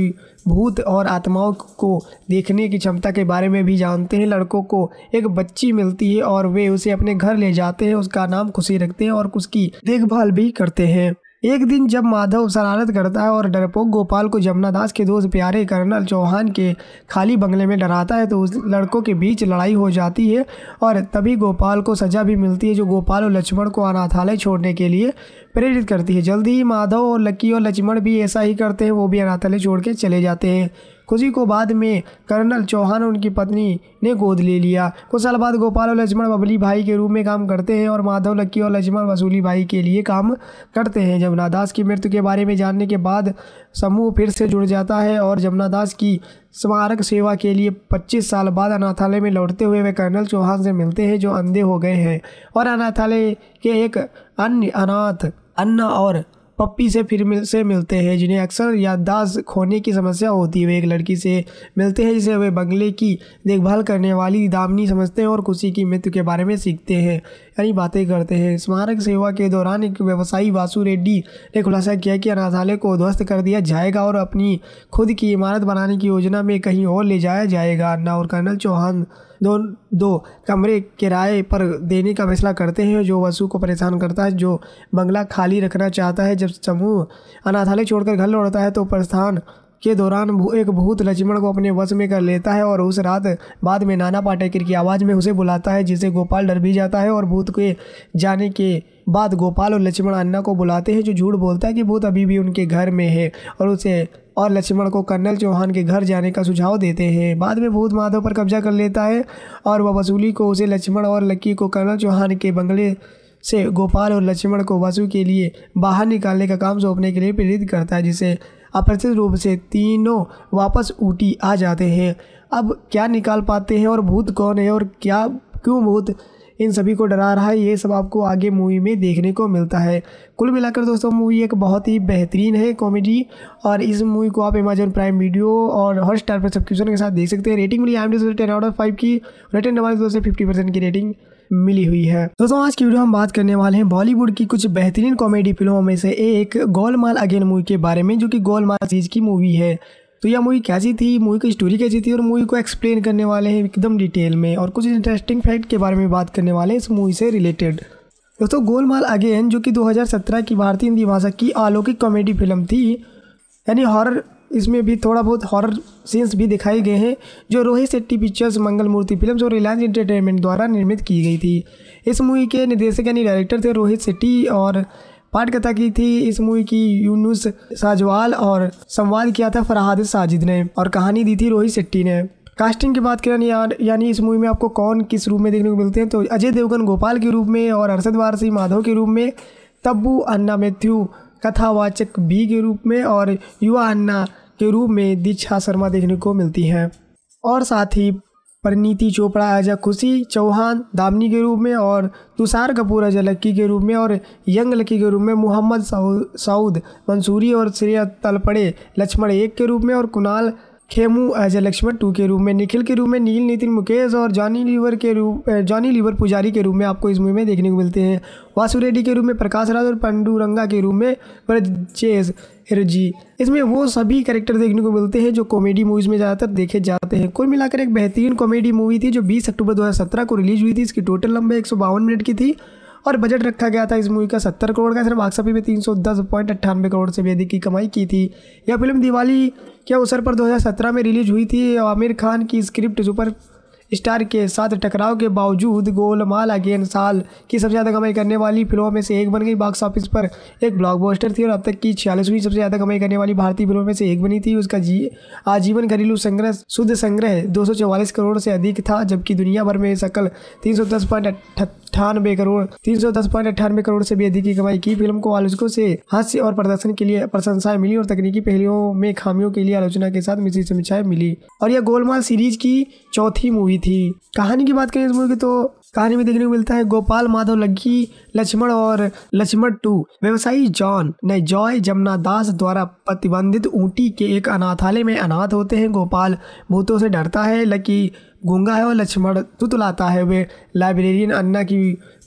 Speaker 1: भूत और आत्माओं को देखने की क्षमता के बारे में भी जानते हैं लड़कों को एक बच्ची मिलती है और वे उसे अपने घर ले जाते हैं उसका नाम खुशी रखते हैं और उसकी देखभाल भी करते हैं एक दिन जब माधव शरारत करता है और डरपोक गोपाल को जमुना दास के दोस्त प्यारे कर्नल चौहान के खाली बंगले में डराता है तो उस लड़कों के बीच लड़ाई हो जाती है और तभी गोपाल को सज़ा भी मिलती है जो गोपाल और लक्ष्मण को अनाथालय छोड़ने के लिए प्रेरित करती है जल्दी ही माधव और लक्की और लक्ष्मण भी ऐसा ही करते हैं वो भी अनाथालय छोड़ के चले जाते हैं खुशी को बाद में कर्नल चौहान और उनकी पत्नी ने गोद ले लिया कुछ साल बाद गोपाल और लक्ष्मण बबली भाई के रूप में काम करते हैं और माधव लक्की और लक्ष्मण वसूली भाई के लिए काम करते हैं जमुना की मृत्यु के बारे में जानने के बाद समूह फिर से जुड़ जाता है और जमुना की स्मारक सेवा के लिए 25 साल बाद अनाथालय में लौटते हुए वे कर्नल चौहान से मिलते हैं जो अंधे हो गए हैं और अनाथालय के एक अन्य अनाथ अन्ना और पप्पी से फिर मिल से मिलते हैं जिन्हें अक्सर याददाश्त खोने की समस्या होती है वे एक लड़की से मिलते हैं जिसे वे बंगले की देखभाल करने वाली दामनी समझते हैं और खुशी की मृत्यु के बारे में सीखते हैं यानी बातें करते हैं स्मारक सेवा के दौरान एक व्यवसायी वासु रेड्डी ने खुलासा किया कि अनाथालय को ध्वस्त कर दिया जाएगा और अपनी खुद की इमारत बनाने की योजना में कहीं और ले जाया जाएगा अन्ना और कर्नल चौहान दो दो कमरे किराए पर देने का फैसला करते हैं जो वसु को परेशान करता है जो बंगला खाली रखना चाहता है जब समूह अनाथालय छोड़कर घर लौटता है तो प्रस्थान के दौरान एक भूत लक्ष्मण को अपने वश में कर लेता है और उस रात बाद में नाना पाटेकर की आवाज़ में उसे बुलाता है जिसे गोपाल डर भी जाता है और भूत के जाने के बाद गोपाल और लक्ष्मण अन्ना को बुलाते हैं जो झूठ बोलता है कि भूत अभी भी उनके घर में है और उसे और लक्ष्मण को कर्नल चौहान के घर जाने का सुझाव देते हैं बाद में भूत माधव पर कब्जा कर लेता है और वह वसूली को उसे लक्ष्मण और लक्की को कर्नल चौहान के बंगले से गोपाल और लक्ष्मण को वसु के लिए बाहर निकालने का काम सौंपने के लिए प्रेरित करता है जिसे अप्रचित रूप से तीनों वापस ऊटी आ जाते हैं अब क्या निकाल पाते हैं और भूत कौन है और क्या क्यों भूत इन सभी को डरा रहा है ये सब आपको आगे मूवी में देखने को मिलता है कुल मिलाकर दोस्तों मूवी एक बहुत ही बेहतरीन है कॉमेडी और इस मूवी को आप अमेजन प्राइम वीडियो और हॉट स्टार पर सब्सक्रिप्शन के साथ देख सकते हैं रेटिंग मिली I M ten out of five की रेटिंग हमारे दोस्तों फिफ्टी परसेंट की रेटिंग मिली हुई है दोस्तों आज की वीडियो हम बात करने वाले हैं बॉलीवुड की कुछ बेहतरीन कॉमेडी फिल्मों में से एक गोलमाल अगेन मूवी के बारे में जो कि गोलमाल सीरीज की मूवी है तो यह मूवी कैसी थी मूवी की स्टोरी कैसी थी और मूवी को एक्सप्लेन करने वाले हैं एकदम डिटेल में और कुछ इंटरेस्टिंग फैक्ट के बारे में बात करने वाले हैं इस मूवी से रिलेटेड दोस्तों गोलमाल अगेन जो कि 2017 की भारतीय हिंदी भाषा की अलौकिक कॉमेडी फिल्म थी यानी हॉरर इसमें भी थोड़ा बहुत हॉरर सीन्स भी दिखाए गए हैं जो रोहित शेट्टी पिक्चर्स मंगल मूर्ति फिल्म और रिलायंस इंटरटेनमेंट द्वारा निर्मित की गई थी इस मूवी के निर्देशक यानी डायरेक्टर थे रोहित शेट्टी और पाठकथा की थी इस मूवी की यूनुस साजवाल और संवाद किया था फरहाद साजिद ने और कहानी दी थी रोहित शेट्टी ने कास्टिंग की बात करें यार यानी इस मूवी में आपको कौन किस रूप में देखने को मिलते हैं तो अजय देवगन गोपाल के रूप में और अरशद वारसी माधव के रूप में तब्बू अन्ना मैथ्यू कथावाचक बी के रूप में और युवा अन्ना के रूप में दीक्षा शर्मा देखने को मिलती हैं और साथ ही परिणीति चोपड़ा अजय खुशी चौहान दामनी के रूप में और तुषार कपूर अजय लक्की के रूप में और यंग लक्की के रूप में मोहम्मद सऊद मंसूरी और श्रेय तलपड़े लक्ष्मण एक के रूप में और कुणाल खेमू अजय लक्ष्मण टू के रूप में निखिल के रूप में नील नितिन मुकेश और जॉनी लीवर के रूप जॉनी लीवर पुजारी के रूप में आपको इस मूवी में देखने को मिलते हैं वासु रेड्डी के रूप में प्रकाश राज और पंडूरंगा के रूप में ब्रजेश जी इसमें वो सभी करेक्टर देखने को मिलते हैं जो कॉमेडी मूवीज़ में ज़्यादातर देखे जाते हैं कुल मिलाकर एक बेहतरीन कॉमेडी मूवी थी जो 20 अक्टूबर 2017 को रिलीज़ हुई थी इसकी टोटल लंबाई एक मिनट की थी और बजट रखा गया था इस मूवी का सत्तर करोड़ का सिर्फ वाक्सपी में तीन सौ दस पॉइंट अट्ठानवे करोड़ से भी अधिक की कमाई की थी यह फिल्म दिवाली के अवसर पर सत्रह में रिलीज हुई थी आमिर खान की स्क्रिप्ट सुपर स्टार के साथ टकराव के बावजूद गोलमाल अगेन साल की सबसे ज़्यादा कमाई करने वाली फिल्मों में से एक बन गई बॉक्स ऑफिस पर एक ब्लॉकबस्टर थी और अब तक की छियालीसवीं सबसे ज़्यादा कमाई करने वाली भारतीय फिल्मों में से एक बनी थी उसका जी आजीवन घरेलू संग्रह शुद्ध संग्रह दो करोड़ से अधिक था जबकि दुनिया भर में सकल तीन अट्ठानवे करोड़ तीन सौ दस पॉइंट अट्ठानवे करोड़ से भी अधिक की कमाई की फिल्म को आलोचकों से हास्य और प्रदर्शन के लिए प्रशंसाएं मिली और तकनीकी पहलुओं में खामियों के लिए आलोचना के साथ समीक्षाएं मिली और यह गोलमाल सीरीज की चौथी मूवी हुई थी कहानी की बात करें इस मूवी की तो कहानी में देखने को मिलता है गोपाल माधव लक्की लक्ष्मण और लक्ष्मण टू व्यवसायी जॉन ने जॉय जमुना दास द्वारा प्रतिबंधित ऊटी के एक अनाथालय में अनाथ होते हैं गोपाल भूतों से डरता है लकी गूंगा है और लक्ष्मण तुतलाता है वे लाइब्रेरियन अन्ना की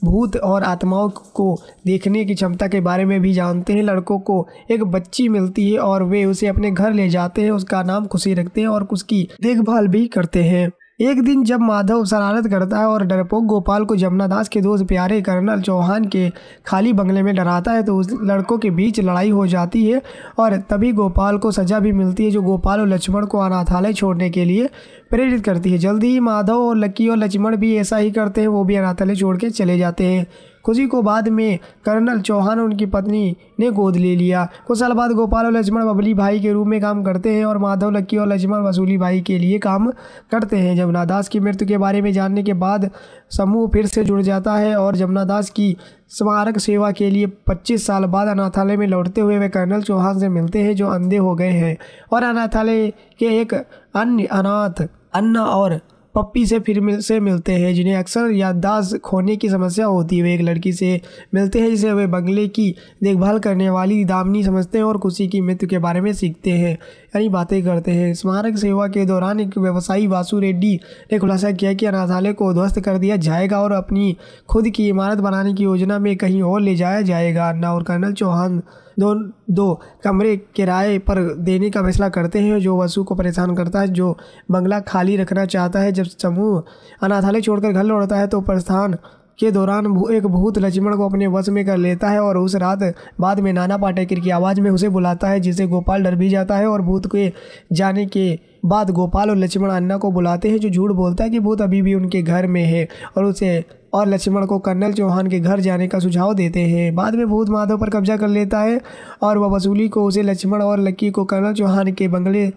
Speaker 1: भूत और आत्माओं को देखने की क्षमता के बारे में भी जानते हैं लड़कों को एक बच्ची मिलती है और वे उसे अपने घर ले जाते हैं उसका नाम खुशी रखते हैं और उसकी देखभाल भी करते हैं एक दिन जब माधव शरारत करता है और डरपोक गोपाल को जमुना दास के दोस्त प्यारे कर्नल चौहान के खाली बंगले में डराता है तो उस लड़कों के बीच लड़ाई हो जाती है और तभी गोपाल को सज़ा भी मिलती है जो गोपाल और लक्ष्मण को अनाथालय छोड़ने के लिए प्रेरित करती है जल्दी ही माधव और लक्की और लक्ष्मण भी ऐसा ही करते हैं वो भी अनाथालय छोड़ के चले जाते हैं खुशी को बाद में कर्नल चौहान और उनकी पत्नी ने गोद ले लिया कुछ साल बाद गोपाल और लक्ष्मण बबली भाई के रूप में काम करते हैं और माधव लक्की और लक्ष्मण वसूली भाई के लिए काम करते हैं जमुना दास की मृत्यु के बारे में जानने के बाद समूह फिर से जुड़ जाता है और जमुना दास की स्मारक सेवा के लिए 25 साल बाद अनाथालय में लौटते हुए वे कर्नल चौहान से मिलते हैं जो अंधे हो गए हैं और अनाथालय के एक अन्य अनाथ अन्ना और पप्पी से फिर मिल से मिलते हैं जिन्हें अक्सर याददाश्त खोने की समस्या होती है वे एक लड़की से मिलते हैं जिसे वे बंगले की देखभाल करने वाली दामनी समझते हैं और खुशी की मृत्यु के बारे में सीखते हैं यानी बातें करते हैं स्मारक सेवा के दौरान एक व्यवसायी वासु रेड्डी ने खुलासा किया कि अनाथालय को ध्वस्त कर दिया जाएगा और अपनी खुद की इमारत बनाने की योजना में कहीं और ले जाया जाएगा अन्ना और कर्नल चौहान दो दो कमरे किराए पर देने का फैसला करते हैं जो वसु को परेशान करता है जो बंगला खाली रखना चाहता है जब समूह अनाथालय छोड़कर घर लौटता है तो प्रस्थान के दौरान एक भूत लक्ष्मण को अपने वश में कर लेता है और उस रात बाद में नाना पाटेकर की आवाज़ में उसे बुलाता है जिसे गोपाल डर भी जाता है और भूत के जाने के बाद गोपाल और लक्ष्मण अन्ना को बुलाते हैं जो झूठ बोलता है कि भूत अभी भी उनके घर में है और उसे और लक्ष्मण को कर्नल चौहान के घर जाने का सुझाव देते हैं बाद में भूत माधव पर कब्जा कर लेता है और वह वसूली को उसे लक्ष्मण और लक्की को कर्नल चौहान के बंगले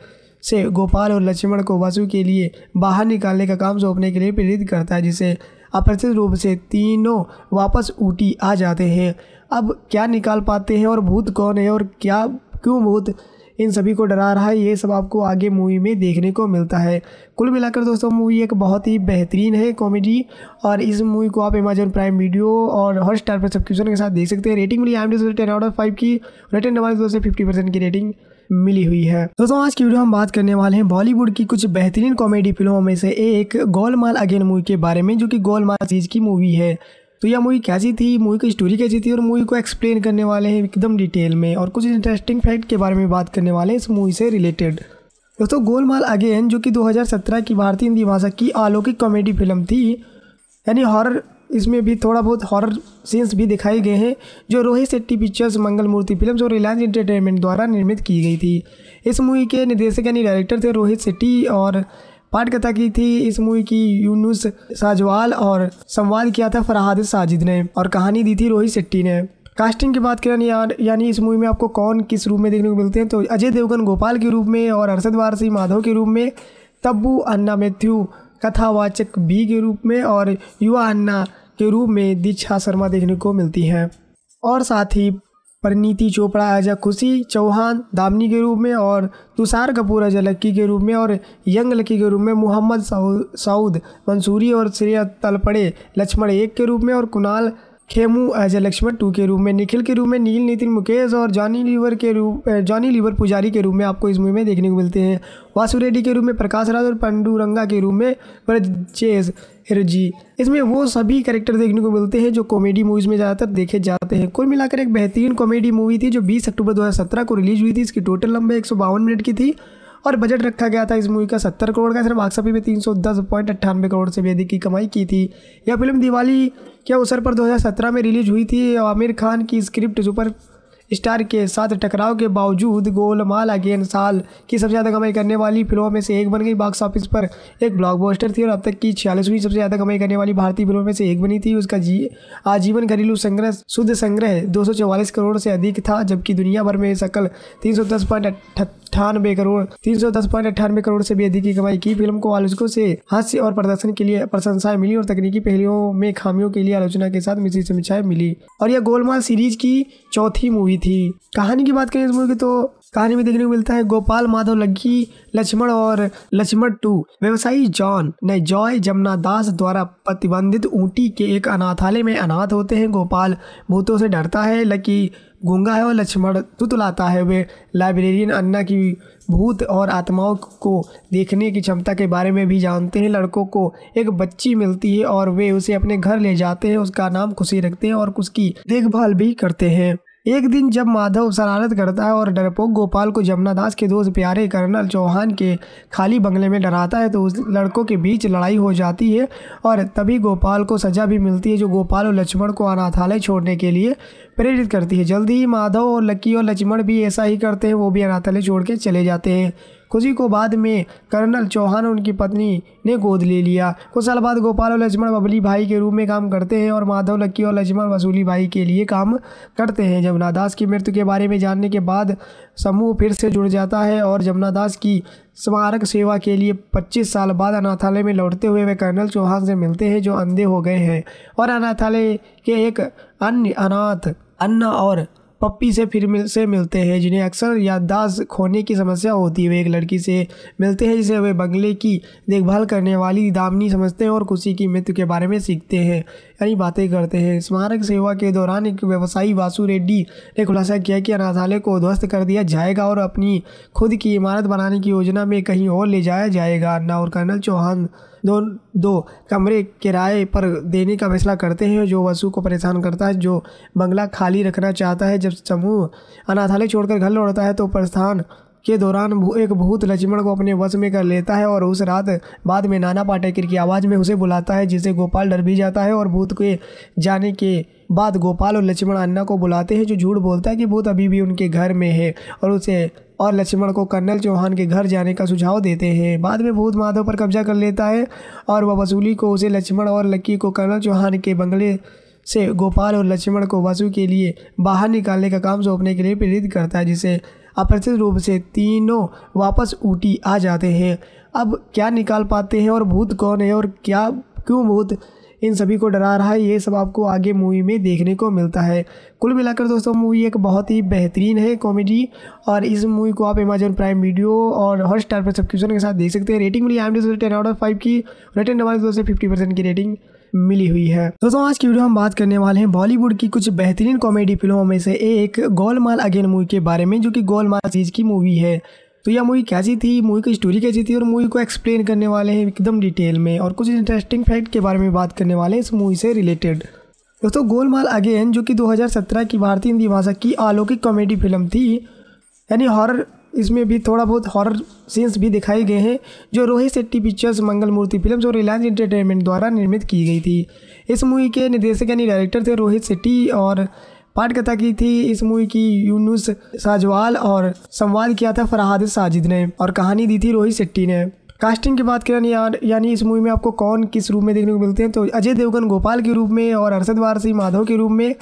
Speaker 1: से गोपाल और लक्ष्मण को वसु के लिए बाहर निकालने का काम सौंपने के लिए प्रेरित करता है जिसे अप्रचित रूप से तीनों वापस ऊटी आ जाते हैं अब क्या निकाल पाते हैं और भूत कौन है और क्या क्यों भूत इन सभी को डरा रहा है ये सब आपको आगे मूवी में देखने को मिलता है कुल मिलाकर दोस्तों मूवी एक बहुत ही बेहतरीन है कॉमेडी और इस मूवी को आप अमेजन प्राइम वीडियो और हॉट स्टार पर सब्सक्रिप्शन के साथ देख सकते हैं रेटिंग मिली I M ten out of five की रेटेड नवाज दोस्तों फिफ्टी परसेंट की रेटिंग मिली हुई है दोस्तों आज की वीडियो हम बात करने वाले हैं बॉलीवुड की कुछ बेहतरीन कॉमेडी फिल्मों में से एक गोलमाल अगेन मूवी के बारे में जो कि गोलमाल सीरीज की मूवी है तो यह मूवी कैसी थी मूवी की स्टोरी कैसी थी और मूवी को एक्सप्लेन करने वाले हैं एकदम डिटेल में और कुछ इंटरेस्टिंग फैक्ट के बारे में बात करने वाले हैं इस मूवी से रिलेटेड दोस्तों गोलमाल अगेन जो कि 2017 की भारतीय हिंदी भाषा की अलौकिक कॉमेडी फिल्म थी यानी हॉरर इसमें भी थोड़ा बहुत हॉरर सीन्स भी दिखाए गए हैं जो रोहित शेट्टी पिक्चर्स मंगल मूर्ति फिल्म और रिलायंस एंटरटेनमेंट द्वारा निर्मित की गई थी इस मूवी के निर्देशक यानी डायरेक्टर थे रोहित शेट्टी और पाठकथा की थी इस मूवी की यूनुस साजवाल और संवाद किया था फरहाद साजिद ने और कहानी दी थी रोहित शेट्टी ने कास्टिंग की बात करें यार यानी इस मूवी में आपको कौन किस रूप में देखने को मिलते हैं तो अजय देवगन गोपाल के रूप में और अरसद वारसी माधव के रूप में तब्बू अन्ना मैथ्यू कथावाचक बी के रूप में और युवा अन्ना के रूप में दीक्षा शर्मा देखने को मिलती हैं और साथ ही परिणीति चोपड़ा एज अ खुशी चौहान दामनी के रूप में और तुषार कपूर एज लक्की के रूप में और यंग लक्की के रूप में मोहम्मद सऊद मंसूरी और श्रेय तलपड़े लक्ष्मण एक के रूप में और कुणाल खेमू अजय लक्ष्मण टू के रूप में निखिल के रूप में नील नितिन मुकेश और जॉनी लीवर के रूप जॉनी लीवर पुजारी के रूप में आपको इस मूवी में देखने को मिलते हैं वासु रेड्डी के रूप में प्रकाश राज और पंडूरंगा के रूप में ब्रजेश हिरजी इसमें वो सभी करेक्टर देखने को मिलते हैं जो कॉमेडी मूवीज़ में ज़्यादातर देखे जाते हैं कुल मिलाकर एक बेहतरीन कॉमेडी मूवी थी जो बीस अक्टूबर दो को रिलीज़ हुई थी इसकी टोटल लंबे एक मिनट की थी और बजट रखा गया था इस मूवी का सत्तर करोड़ का सिर्फ आकसफ़ी में तीन सौ दस पॉइंट अट्ठानवे करोड़ से भी अधिक की कमाई की थी यह फिल्म दिवाली के अवसर पर दो में रिलीज हुई थी आमिर खान की स्क्रिप्ट सुपर स्टार के साथ टकराव के बावजूद गोलमाल अगेन साल की सबसे ज़्यादा कमाई करने वाली फिल्मों में से एक बन गई बॉक्स ऑफिस पर एक ब्लॉकबस्टर थी और अब तक की छियालीसवीं सबसे ज़्यादा कमाई करने वाली भारतीय फिल्मों में से एक बनी थी उसका जी आजीवन घरेलू संग्रह शुद्ध संग्रह दो करोड़ से अधिक था जबकि दुनिया भर में सकल तीन अट्ठानबे करोड़ तीन सौ दस पॉइंट अट्ठानबे करोड़ से भी अधिक की कमाई की फिल्म को आलोचकों से हास्य और प्रदर्शन के लिए प्रशंसाएं मिली और तकनीकी पहलुओं में खामियों के लिए आलोचना के साथ समीक्षाएं मिली और यह गोलमाल सीरीज की चौथी मूवी थी कहानी की बात करें इस मूवी की तो कहानी में देखने को मिलता है गोपाल माधव लग्गी लक्ष्मण और लक्ष्मण टू व्यवसायी जॉन ने जॉय जमुना दास द्वारा प्रतिबंधित ऊँटी के एक अनाथालय में अनाथ होते हैं गोपाल भूतों से डरता है लकी गुंगा है और लक्ष्मण तुतलाता है वे लाइब्रेरियन अन्ना की भूत और आत्माओं को देखने की क्षमता के बारे में भी जानते हैं लड़कों को एक बच्ची मिलती है और वे उसे अपने घर ले जाते हैं उसका नाम खुशी रखते हैं और उसकी देखभाल भी करते हैं एक दिन जब माधव शरारत करता है और डरपोक गोपाल को जमुना दास के दोस्त प्यारे कर्नल चौहान के खाली बंगले में डराता है तो उस लड़कों के बीच लड़ाई हो जाती है और तभी गोपाल को सज़ा भी मिलती है जो गोपाल और लक्ष्मण को अनाथालय छोड़ने के लिए प्रेरित करती है जल्दी ही माधव और लक्की और लक्ष्मण भी ऐसा ही करते हैं वो भी अनाथालय छोड़ के चले जाते हैं खुशी को बाद में कर्नल चौहान और उनकी पत्नी ने गोद ले लिया कुछ साल बाद गोपाल और लक्ष्मण बबली भाई के रूप में काम करते हैं और माधव लक्की और लक्ष्मण वसूली भाई के लिए काम करते हैं जमुना दास की मृत्यु के बारे में जानने के बाद समूह फिर से जुड़ जाता है और जमुना दास की स्मारक सेवा के लिए 25 साल बाद अनाथालय में लौटते हुए वे कर्नल चौहान से मिलते हैं जो अंधे हो गए हैं और अनाथालय के एक अन्य अनाथ अन्ना और पप्पी से फिर मिल से मिलते हैं जिन्हें अक्सर याददाश्त खोने की समस्या होती है वे एक लड़की से मिलते हैं जिसे वे बंगले की देखभाल करने वाली दामनी समझते हैं और खुशी की मृत्यु के बारे में सीखते हैं यानी बातें करते हैं स्मारक सेवा के दौरान एक व्यवसायी वासु रेड्डी ने खुलासा किया कि अनाथालय को ध्वस्त कर दिया जाएगा और अपनी खुद की इमारत बनाने की योजना में कहीं और ले जाया जाएगा अन्ना और कर्नल चौहान दो दो कमरे किराए पर देने का फैसला करते हैं जो वसु को परेशान करता है जो बंगला खाली रखना चाहता है जब समूह अनाथालय छोड़कर घर लौटता है तो प्रस्थान के दौरान एक भूत लक्ष्मण को अपने वश में कर लेता है और उस रात बाद में नाना पाटेकर की आवाज़ में उसे बुलाता है जिसे गोपाल डर भी जाता है और भूत के जाने के बाद गोपाल और लक्ष्मण अन्ना को बुलाते हैं जो झूठ बोलता है कि भूत अभी भी उनके घर में है और उसे और लक्ष्मण को कर्नल चौहान के घर जाने का सुझाव देते हैं बाद में भूत माधव पर कब्जा कर लेता है और वह वसूली को उसे लक्ष्मण और लक्की को कर्नल चौहान के बंगले से गोपाल और लक्ष्मण को वसु के लिए बाहर निकालने का काम सौंपने के लिए प्रेरित करता है जिसे अप्रचित रूप से तीनों वापस ऊटी आ जाते हैं अब क्या निकाल पाते हैं और भूत कौन है और क्या क्यों भूत इन सभी को डरा रहा है ये सब आपको आगे मूवी में देखने को मिलता है कुल मिलाकर दोस्तों मूवी एक बहुत ही बेहतरीन है कॉमेडी और इस मूवी को आप अमेजन प्राइम वीडियो और हर स्टार पर सब्सक्रिप्शन के साथ देख सकते हैं रेटिंग मिली I M ten out of five की रेटिंग डबाइज दोस्तों फिफ्टी परसेंट की रेटिंग मिली हुई है दोस्तों आज की वीडियो हम बात करने वाले हैं बॉलीवुड की कुछ बेहतरीन कॉमेडी फिल्मों में से एक गोलमाल अगेन मूवी के बारे में जो कि गोलमाल चीज की मूवी है तो यह मूवी कैसी थी मूवी की स्टोरी कैसी थी और मूवी को एक्सप्लेन करने वाले हैं एकदम डिटेल में और कुछ इंटरेस्टिंग फैक्ट के बारे में बात करने वाले हैं इस मूवी से रिलेटेड दोस्तों गोलमाल अगेन जो कि 2017 की भारतीय हिंदी भाषा की अलौकिक कॉमेडी फिल्म थी यानी हॉरर इसमें भी थोड़ा बहुत हॉरर सीन्स भी दिखाए गए हैं जो रोहित शेट्टी पिक्चर्स मंगल मूर्ति फिल्म और रिलायंस एंटरटेनमेंट द्वारा निर्मित की गई थी इस मूवी के निर्देशक यानी डायरेक्टर थे रोहित शेट्टी और पाठकथा की थी इस मूवी की यूनुस साजवाल और संवाद किया था फरहाद साजिद ने और कहानी दी थी रोहित शेट्टी ने कास्टिंग की बात करें यार यानी इस मूवी में आपको कौन किस रूप में देखने को मिलते हैं तो अजय देवगन गोपाल के रूप में और हर्षद वारसी माधव के रूप में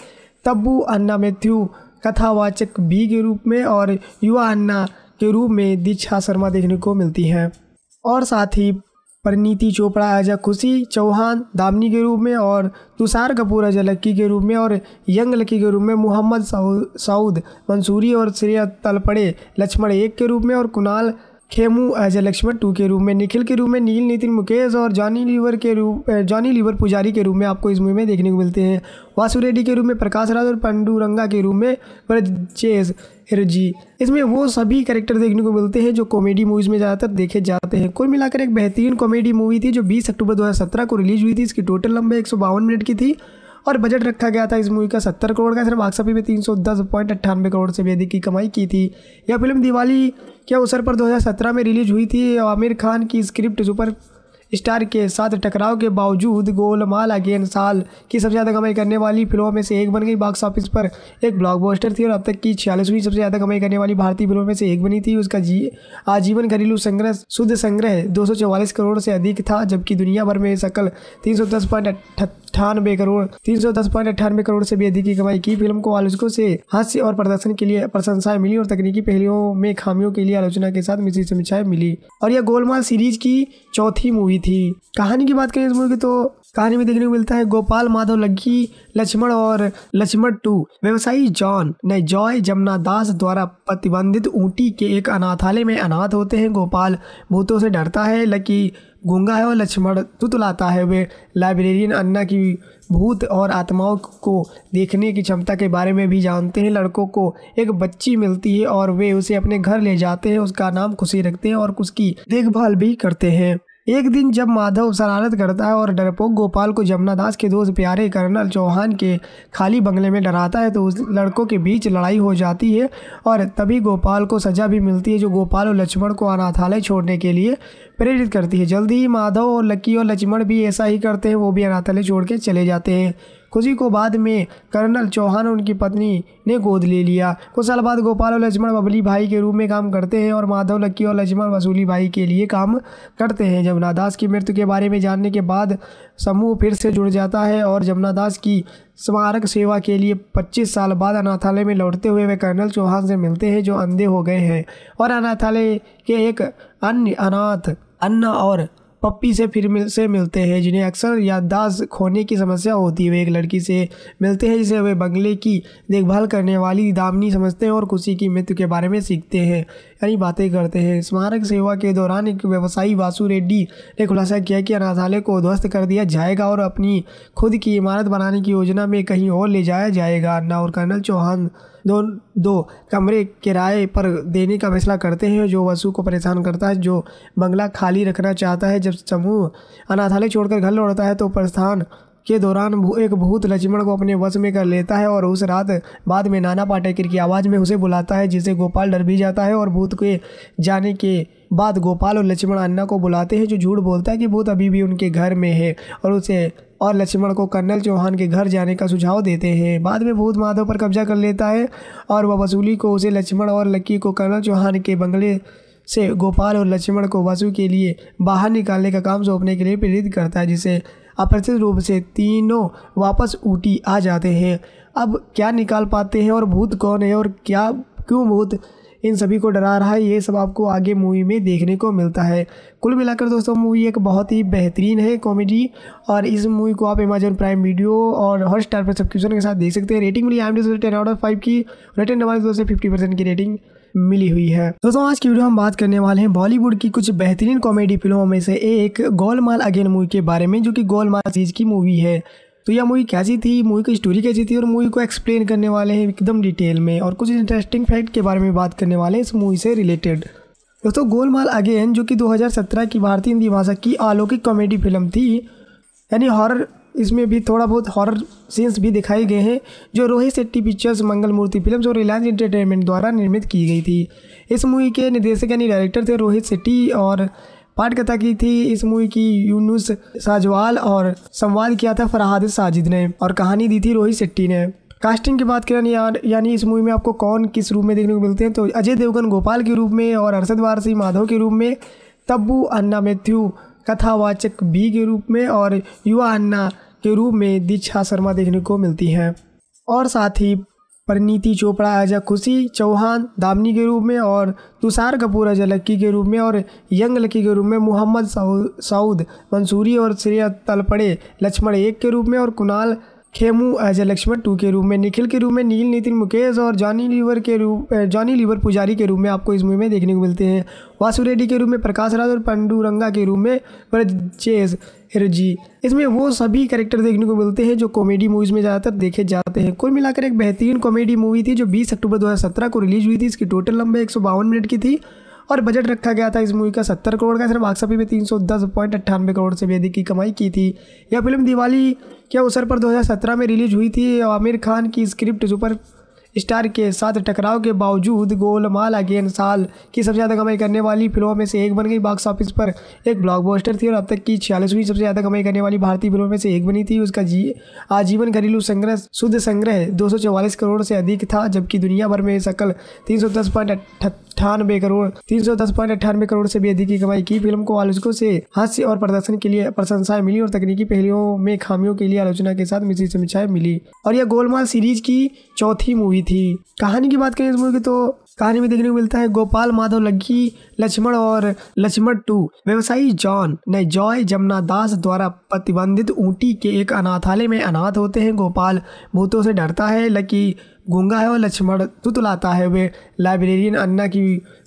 Speaker 1: तब्बू अन्ना मैथ्यू कथावाचक बी के रूप में और युवा अन्ना के रूप में दीक्षा शर्मा देखने को मिलती हैं और साथ ही परिणीति चोपड़ा अजय खुशी चौहान दामनी के रूप में और तुषार कपूर अजय लक्की के रूप में और यंग लक्की के रूप में मोहम्मद सऊद मंसूरी और श्रेय तलपड़े लक्ष्मण एक के रूप में और कुणाल खेमू अजय लक्ष्मण टू के रूप में निखिल के रूप में नील नितिन मुकेश और जॉनी लीवर के रूप जॉनी लीवर पुजारी के रूप में आपको इस मूवी में देखने को मिलते हैं वासु रेड्डी के रूप में प्रकाश राज और पंडूरंगा के रूप में ब्रजेश जी इसमें वो सभी करेक्टर देखने को मिलते हैं जो कॉमेडी मूवीज़ में ज़्यादातर देखे जाते हैं कुल मिलाकर एक बेहतरीन कॉमेडी मूवी थी जो 20 अक्टूबर 2017 को रिलीज़ हुई थी इसकी टोटल लंबे एक मिनट की थी और बजट रखा गया था इस मूवी का सत्तर करोड़ का सिर्फ बाक्सफी में तीन सौ दस पॉइंट अट्ठानवे करोड़ से भी अधिक की कमाई की थी यह फिल्म दिवाली के अवसर पर 2017 में रिलीज हुई थी आमिर खान की स्क्रिप्ट सुपर स्टार के साथ टकराव के बावजूद गोलमाल अगेन साल की सबसे ज़्यादा कमाई करने वाली फिल्मों में से एक बन गई बॉक्स ऑफिस पर एक ब्लॉकबस्टर थी और अब तक की छियालीसवीं सबसे ज़्यादा कमाई करने वाली भारतीय फिल्मों में से एक बनी थी उसका जी आजीवन घरेलू संग्रह शुद्ध संग्रह दो करोड़ से अधिक था जबकि दुनिया भर में सकल तीन अट्ठानबे करोड़ तीन सौ दस पॉइंट करोड़ से भी अधिक की कमाई की फिल्म को आलोचकों से हास्य और प्रदर्शन के लिए प्रशंसाएं मिली और तकनीकी पहलुओं में खामियों के लिए आलोचना के साथ मिश्री समीक्षाएं मिली और यह गोलमाल सीरीज की चौथी मूवी थी कहानी की बात करें इस मूवी की तो कहानी में देखने को मिलता है गोपाल माधव लक्की लक्ष्मण और लक्ष्मण टू व्यवसायी जॉन ने जॉय जमुना दास द्वारा प्रतिबंधित ऊँटी के एक अनाथालय में अनाथ होते हैं गोपाल भूतों से डरता है लकी गूंगा है और लक्ष्मण तुतलाता है वे लाइब्रेरियन अन्ना की भूत और आत्माओं को देखने की क्षमता के बारे में भी जानते हैं लड़कों को एक बच्ची मिलती है और वे उसे अपने घर ले जाते हैं उसका नाम खुशी रखते हैं और उसकी देखभाल भी करते हैं एक दिन जब माधव शरारत करता है और डरपोक गोपाल को जमुना दास के दोस्त प्यारे कर्नल चौहान के खाली बंगले में डराता है तो उस लड़कों के बीच लड़ाई हो जाती है और तभी गोपाल को सज़ा भी मिलती है जो गोपाल और लक्ष्मण को अनाथालय छोड़ने के लिए प्रेरित करती है जल्दी ही माधव और लक्की और लक्ष्मण भी ऐसा ही करते हैं वो भी अनाथालय छोड़ के चले जाते हैं खुशी को बाद में कर्नल चौहान और उनकी पत्नी ने गोद ले लिया कुछ साल बाद गोपाल और लक्ष्मण बबली भाई के रूप में काम करते हैं और माधव लक्की और लक्ष्मण वसूली भाई के लिए काम करते हैं जमुना दास की मृत्यु के बारे में जानने के बाद समूह फिर से जुड़ जाता है और जमुना दास की स्मारक सेवा के लिए 25 साल बाद अनाथालय में लौटते हुए वे कर्नल चौहान से मिलते हैं जो अंधे हो गए हैं और अनाथालय के एक अन्य अनाथ अन्ना और पप्पी से फिर मिल से मिलते हैं जिन्हें अक्सर याददाश्त खोने की समस्या होती है वे एक लड़की से मिलते हैं जिसे वे बंगले की देखभाल करने वाली दामनी समझते हैं और खुशी की मृत्यु के बारे में सीखते हैं यानी बातें करते हैं स्मारक सेवा के दौरान एक व्यवसायी वासु रेड्डी ने खुलासा किया कि अनाथालय को ध्वस्त कर दिया जाएगा और अपनी खुद की इमारत बनाने की योजना में कहीं और ले जाया जाएगा अन्ना और कर्नल चौहान दो दो कमरे किराए पर देने का फैसला करते हैं जो वसु को परेशान करता है जो बंगला खाली रखना चाहता है जब समूह अनाथालय छोड़कर घर लौटता है तो प्रस्थान के दौरान एक भूत लक्ष्मण को अपने वश में कर लेता है और उस रात बाद में नाना पाटेकर की आवाज़ में उसे बुलाता है जिसे गोपाल डर भी जाता है और भूत के जाने के बाद गोपाल और लक्ष्मण अन्ना को बुलाते हैं जो झूठ बोलता है कि भूत अभी भी उनके घर में है और उसे और लक्ष्मण को कर्नल चौहान के घर जाने का सुझाव देते हैं बाद में भूत माधव पर कब्जा कर लेता है और वह वसूली को उसे लक्ष्मण और लक्की को कर्नल चौहान के बंगले से गोपाल और लक्ष्मण को वसु के लिए बाहर निकालने का काम सौंपने के लिए प्रेरित करता है जिसे अपरिचित रूप से तीनों वापस ऊटी आ जाते हैं अब क्या निकाल पाते हैं और भूत कौन है और क्या क्यों भूत इन सभी को डरा रहा है ये सब आपको आगे मूवी में देखने को मिलता है कुल मिलाकर दोस्तों मूवी एक बहुत ही बेहतरीन है कॉमेडी और इस मूवी को आप अमेजन प्राइम वीडियो और हॉट स्टार पर सब्सक्रिप्शन के साथ देख सकते हैं रेटिंग मिली I M ten out of five की रेटिंग हमारे दोस्तों फिफ्टी परसेंट की रेटिंग मिली हुई है दोस्तों आज की वीडियो हम बात करने वाले हैं बॉलीवुड की कुछ बेहतरीन कॉमेडी फिल्मों में से एक गोलमाल अगेन मूवी के बारे में जो कि गोलमाल सीरीज की मूवी है तो यह मूवी कैसी थी मूवी की स्टोरी कैसी थी और मूवी को एक्सप्लेन करने वाले हैं एकदम डिटेल में और कुछ इंटरेस्टिंग फैक्ट के बारे में बात करने वाले हैं इस मूवी से रिलेटेड दोस्तों गोलमाल अगेन जो कि 2017 की भारतीय हिंदी भाषा की अलौकिक कॉमेडी फिल्म थी यानी हॉरर इसमें भी थोड़ा बहुत हॉरर सीन्स भी दिखाए गए हैं जो रोहित शेट्टी पिक्चर्स मंगल मूर्ति फिल्म और रिलायंस इंटरटेनमेंट द्वारा निर्मित की गई थी इस मूवी के निर्देशक यानी डायरेक्टर थे रोहित शेट्टी और पाठकथा की थी इस मूवी की यूनुस साजवाल और संवाद किया था फरहाद साजिद ने और कहानी दी थी रोहित शेट्टी ने कास्टिंग की बात करें यार यानी इस मूवी में आपको कौन किस रूप में देखने को मिलते हैं तो अजय देवगन गोपाल के रूप में और अरशद वारसी माधव के रूप में तब्बू अन्ना मैथ्यू कथावाचक बी के रूप में और युवा अन्ना के रूप में दीक्षा शर्मा देखने को मिलती हैं और साथ ही परिणीति चोपड़ा अजय खुशी चौहान दामनी के रूप में और तुषार कपूर अजय लक्की के रूप में और यंग लक्की के रूप में मोहम्मद सऊद मंसूरी और श्रेय तलपड़े लक्ष्मण एक के रूप में और कुणाल खेमू अजय लक्ष्मण टू के रूप में निखिल के रूप में नील नितिन मुकेश और जॉनी लीवर के रूप जॉनी लीवर पुजारी के रूप में आपको इस मूवी में देखने को मिलते हैं वासु रेड्डी के रूप में प्रकाश राज और पंडूरंगा के रूप में ब्रजेश जी इसमें वो सभी कैरेक्टर देखने को मिलते हैं जो कॉमेडी मूवीज़ में ज़्यादातर देखे जाते हैं कुल मिलाकर एक बेहतरीन कॉमेडी मूवी थी जो 20 अक्टूबर 2017 को रिलीज हुई थी इसकी टोटल लंबाई एक मिनट की थी और बजट रखा गया था इस मूवी का सत्तर करोड़ का सिर्फ वाकसफी में तीन सौ दस पॉइंट अट्ठानवे करोड़ से भी अधिक की कमाई की थी यह फिल्म दिवाली के अवसर पर 2017 में रिलीज हुई थी आमिर खान की स्क्रिप्ट सुपर स्टार के साथ टकराव के बावजूद गोलमाल अगेन साल की सबसे ज़्यादा कमाई करने वाली फिल्मों में से एक बन गई बॉक्स ऑफिस पर एक ब्लॉकबस्टर थी और अब तक की छियालीसवीं सबसे ज़्यादा कमाई करने वाली भारतीय फिल्मों में से एक बनी थी उसका जी आजीवन घरेलू संग्रह शुद्ध संग्रह दो करोड़ से अधिक था जबकि दुनिया भर में सकल तीन अट्ठानवे करोड़ तीन सौ दस पॉइंट अट्ठानबे करोड़ से भी अधिक की कमाई की फिल्म को आलोचकों से हास्य और प्रदर्शन के लिए प्रशंसाएं मिली और तकनीकी पहलुओं में खामियों के लिए आलोचना के साथ मिश्री समीक्षाएं मिली और यह गोलमाल सीरीज की चौथी मूवी थी कहानी की बात करें इस मूवी की तो कहानी में देखने को मिलता है गोपाल माधव लक्की लक्ष्मण और लक्ष्मण टू व्यवसायी जॉन ने जॉय जमुना दास द्वारा प्रतिबंधित ऊँटी के एक अनाथालय में अनाथ होते हैं गोपाल भूतों से डरता है लकी गूंगा है और लक्ष्मण तुतलाता है वे लाइब्रेरियन अन्ना की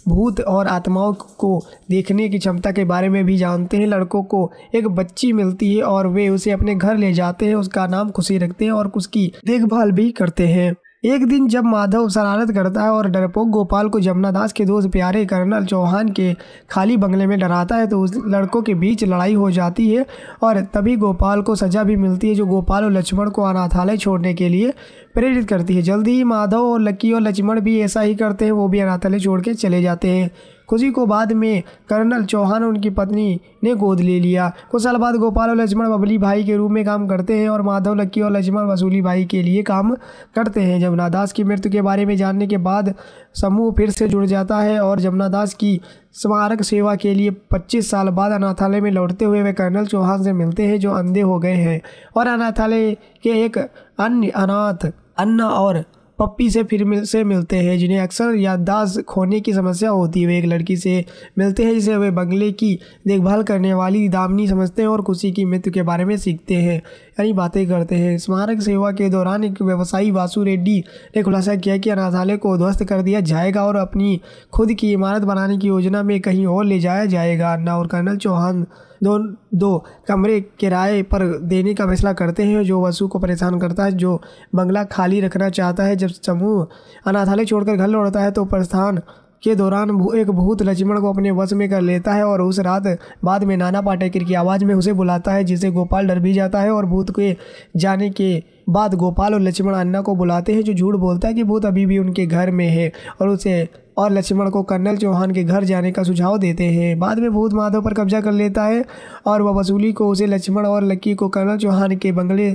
Speaker 1: भूत और आत्माओं को देखने की क्षमता के बारे में भी जानते हैं लड़कों को एक बच्ची मिलती है और वे उसे अपने घर ले जाते हैं उसका नाम खुशी रखते हैं और उसकी देखभाल भी करते हैं एक दिन जब माधव शरारत करता है और डरपोक गोपाल को जमुना दास के दोस्त प्यारे कर्नल चौहान के खाली बंगले में डराता है तो उस लड़कों के बीच लड़ाई हो जाती है और तभी गोपाल को सज़ा भी मिलती है जो गोपाल और लक्ष्मण को अनाथालय छोड़ने के लिए प्रेरित करती है जल्दी ही माधव और लक्की और लक्ष्मण भी ऐसा ही करते हैं वो भी अनाथालय छोड़ के चले जाते हैं खुशी को बाद में कर्नल चौहान और उनकी पत्नी ने गोद ले लिया कुछ साल बाद गोपाल और लक्ष्मण बबली भाई के रूप में काम करते हैं और माधव लक्की और लक्ष्मण वसूली भाई के लिए काम करते हैं जमुना दास की मृत्यु के बारे में जानने के बाद समूह फिर से जुड़ जाता है और जमुना दास की स्मारक सेवा के लिए 25 साल बाद अनाथालय में लौटते हुए वे कर्नल चौहान से मिलते हैं जो अंधे हो गए हैं और अनाथालय के एक अन्य अनाथ अन्ना और पप्पी से फिर मिल से मिलते हैं जिन्हें अक्सर याददाश्त खोने की समस्या होती है वे एक लड़की से मिलते हैं जिसे वे बंगले की देखभाल करने वाली दामनी समझते हैं और खुशी की मृत्यु के बारे में सीखते हैं यानी बातें करते हैं स्मारक सेवा के दौरान एक व्यवसायी वासु रेड्डी ने खुलासा किया कि अनाथालय को ध्वस्त कर दिया जाएगा और अपनी खुद की इमारत बनाने की योजना में कहीं और ले जाया जाएगा अन्ना और कर्नल चौहान दो दो कमरे किराए पर देने का फैसला करते हैं जो वसु को परेशान करता है जो बंगला खाली रखना चाहता है जब समूह अनाथालय छोड़कर घर लौटता है तो प्रस्थान के दौरान एक भूत लक्ष्मण को अपने वश में कर लेता है और उस रात बाद में नाना पाटेकर की आवाज़ में उसे बुलाता है जिसे गोपाल डर भी जाता है और भूत के जाने के बाद गोपाल और लक्ष्मण अन्ना को बुलाते हैं जो झूठ बोलता है कि भूत अभी भी उनके घर में है और उसे और लक्ष्मण को कर्नल चौहान के घर जाने का सुझाव देते हैं बाद में भूत माधव पर कब्जा कर लेता है और वह वसूली को उसे लक्ष्मण और लक्की को कर्नल चौहान के बंगले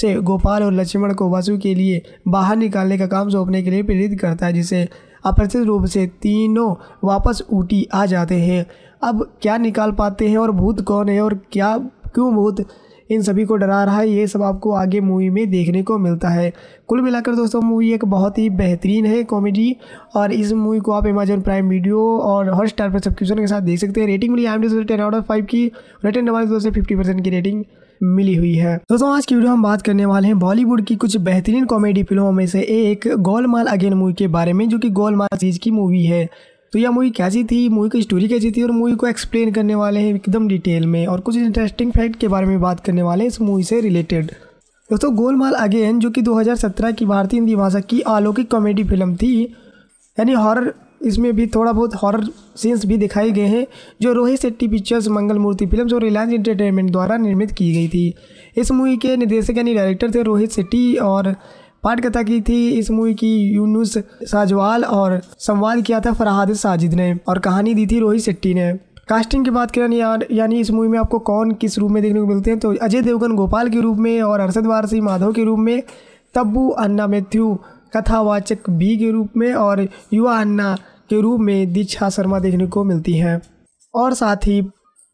Speaker 1: से गोपाल और लक्ष्मण को वसु के लिए बाहर निकालने का काम सौंपने के लिए प्रेरित करता है जिसे अप्रचित रूप से तीनों वापस ऊटी आ जाते हैं अब क्या निकाल पाते हैं और भूत कौन है और क्या क्यों भूत इन सभी को डरा रहा है ये सब आपको आगे मूवी में देखने को मिलता है कुल मिलाकर दोस्तों मूवी एक बहुत ही बेहतरीन है कॉमेडी और इस मूवी को आप अमेजन प्राइम वीडियो और हॉट स्टार पर सब्सक्रिप्शन के साथ देख सकते हैं रेटिंग मिली I M ten out of five की रेटिंग नंबर दोस्तों फिफ्टी परसेंट की रेटिंग मिली हुई है दोस्तों आज की वीडियो हम बात करने वाले हैं बॉलीवुड की कुछ बेहतरीन कॉमेडी फिल्मों में से एक गोलमाल अगेन मूवी के बारे में जो कि गोलमाल सीरीज की मूवी है तो यह मूवी कैसी थी मूवी की स्टोरी कैसी थी और मूवी को एक्सप्लेन करने वाले हैं एकदम डिटेल में और कुछ इंटरेस्टिंग फैक्ट के बारे में बात करने वाले हैं इस मूवी से रिलेटेड दोस्तों गोलमाल अगेन जो कि 2017 की भारतीय हिंदी भाषा की अलौकिक कॉमेडी फिल्म थी यानी हॉरर इसमें भी थोड़ा बहुत हॉरर सीन्स भी दिखाए गए हैं जो रोहित शेट्टी पिक्चर्स मंगल मूर्ति फिल्म और रिलायंस इंटरटेनमेंट द्वारा निर्मित की गई थी इस मूवी के निर्देशक यानी डायरेक्टर थे रोहित शेट्टी और पाठकथा की थी इस मूवी की यूनुस साजवाल और संवाद किया था फरहाद साजिद ने और कहानी दी थी रोहित शेट्टी ने कास्टिंग की बात करें यार यानी इस मूवी में आपको कौन किस रूप में देखने को मिलते हैं तो अजय देवगन गोपाल के रूप में और अरसद वारसी माधव के रूप में तब्बू अन्ना मैथ्यू कथावाचक बी के रूप में और युवा अन्ना के रूप में दीक्षा शर्मा देखने को मिलती हैं और साथ ही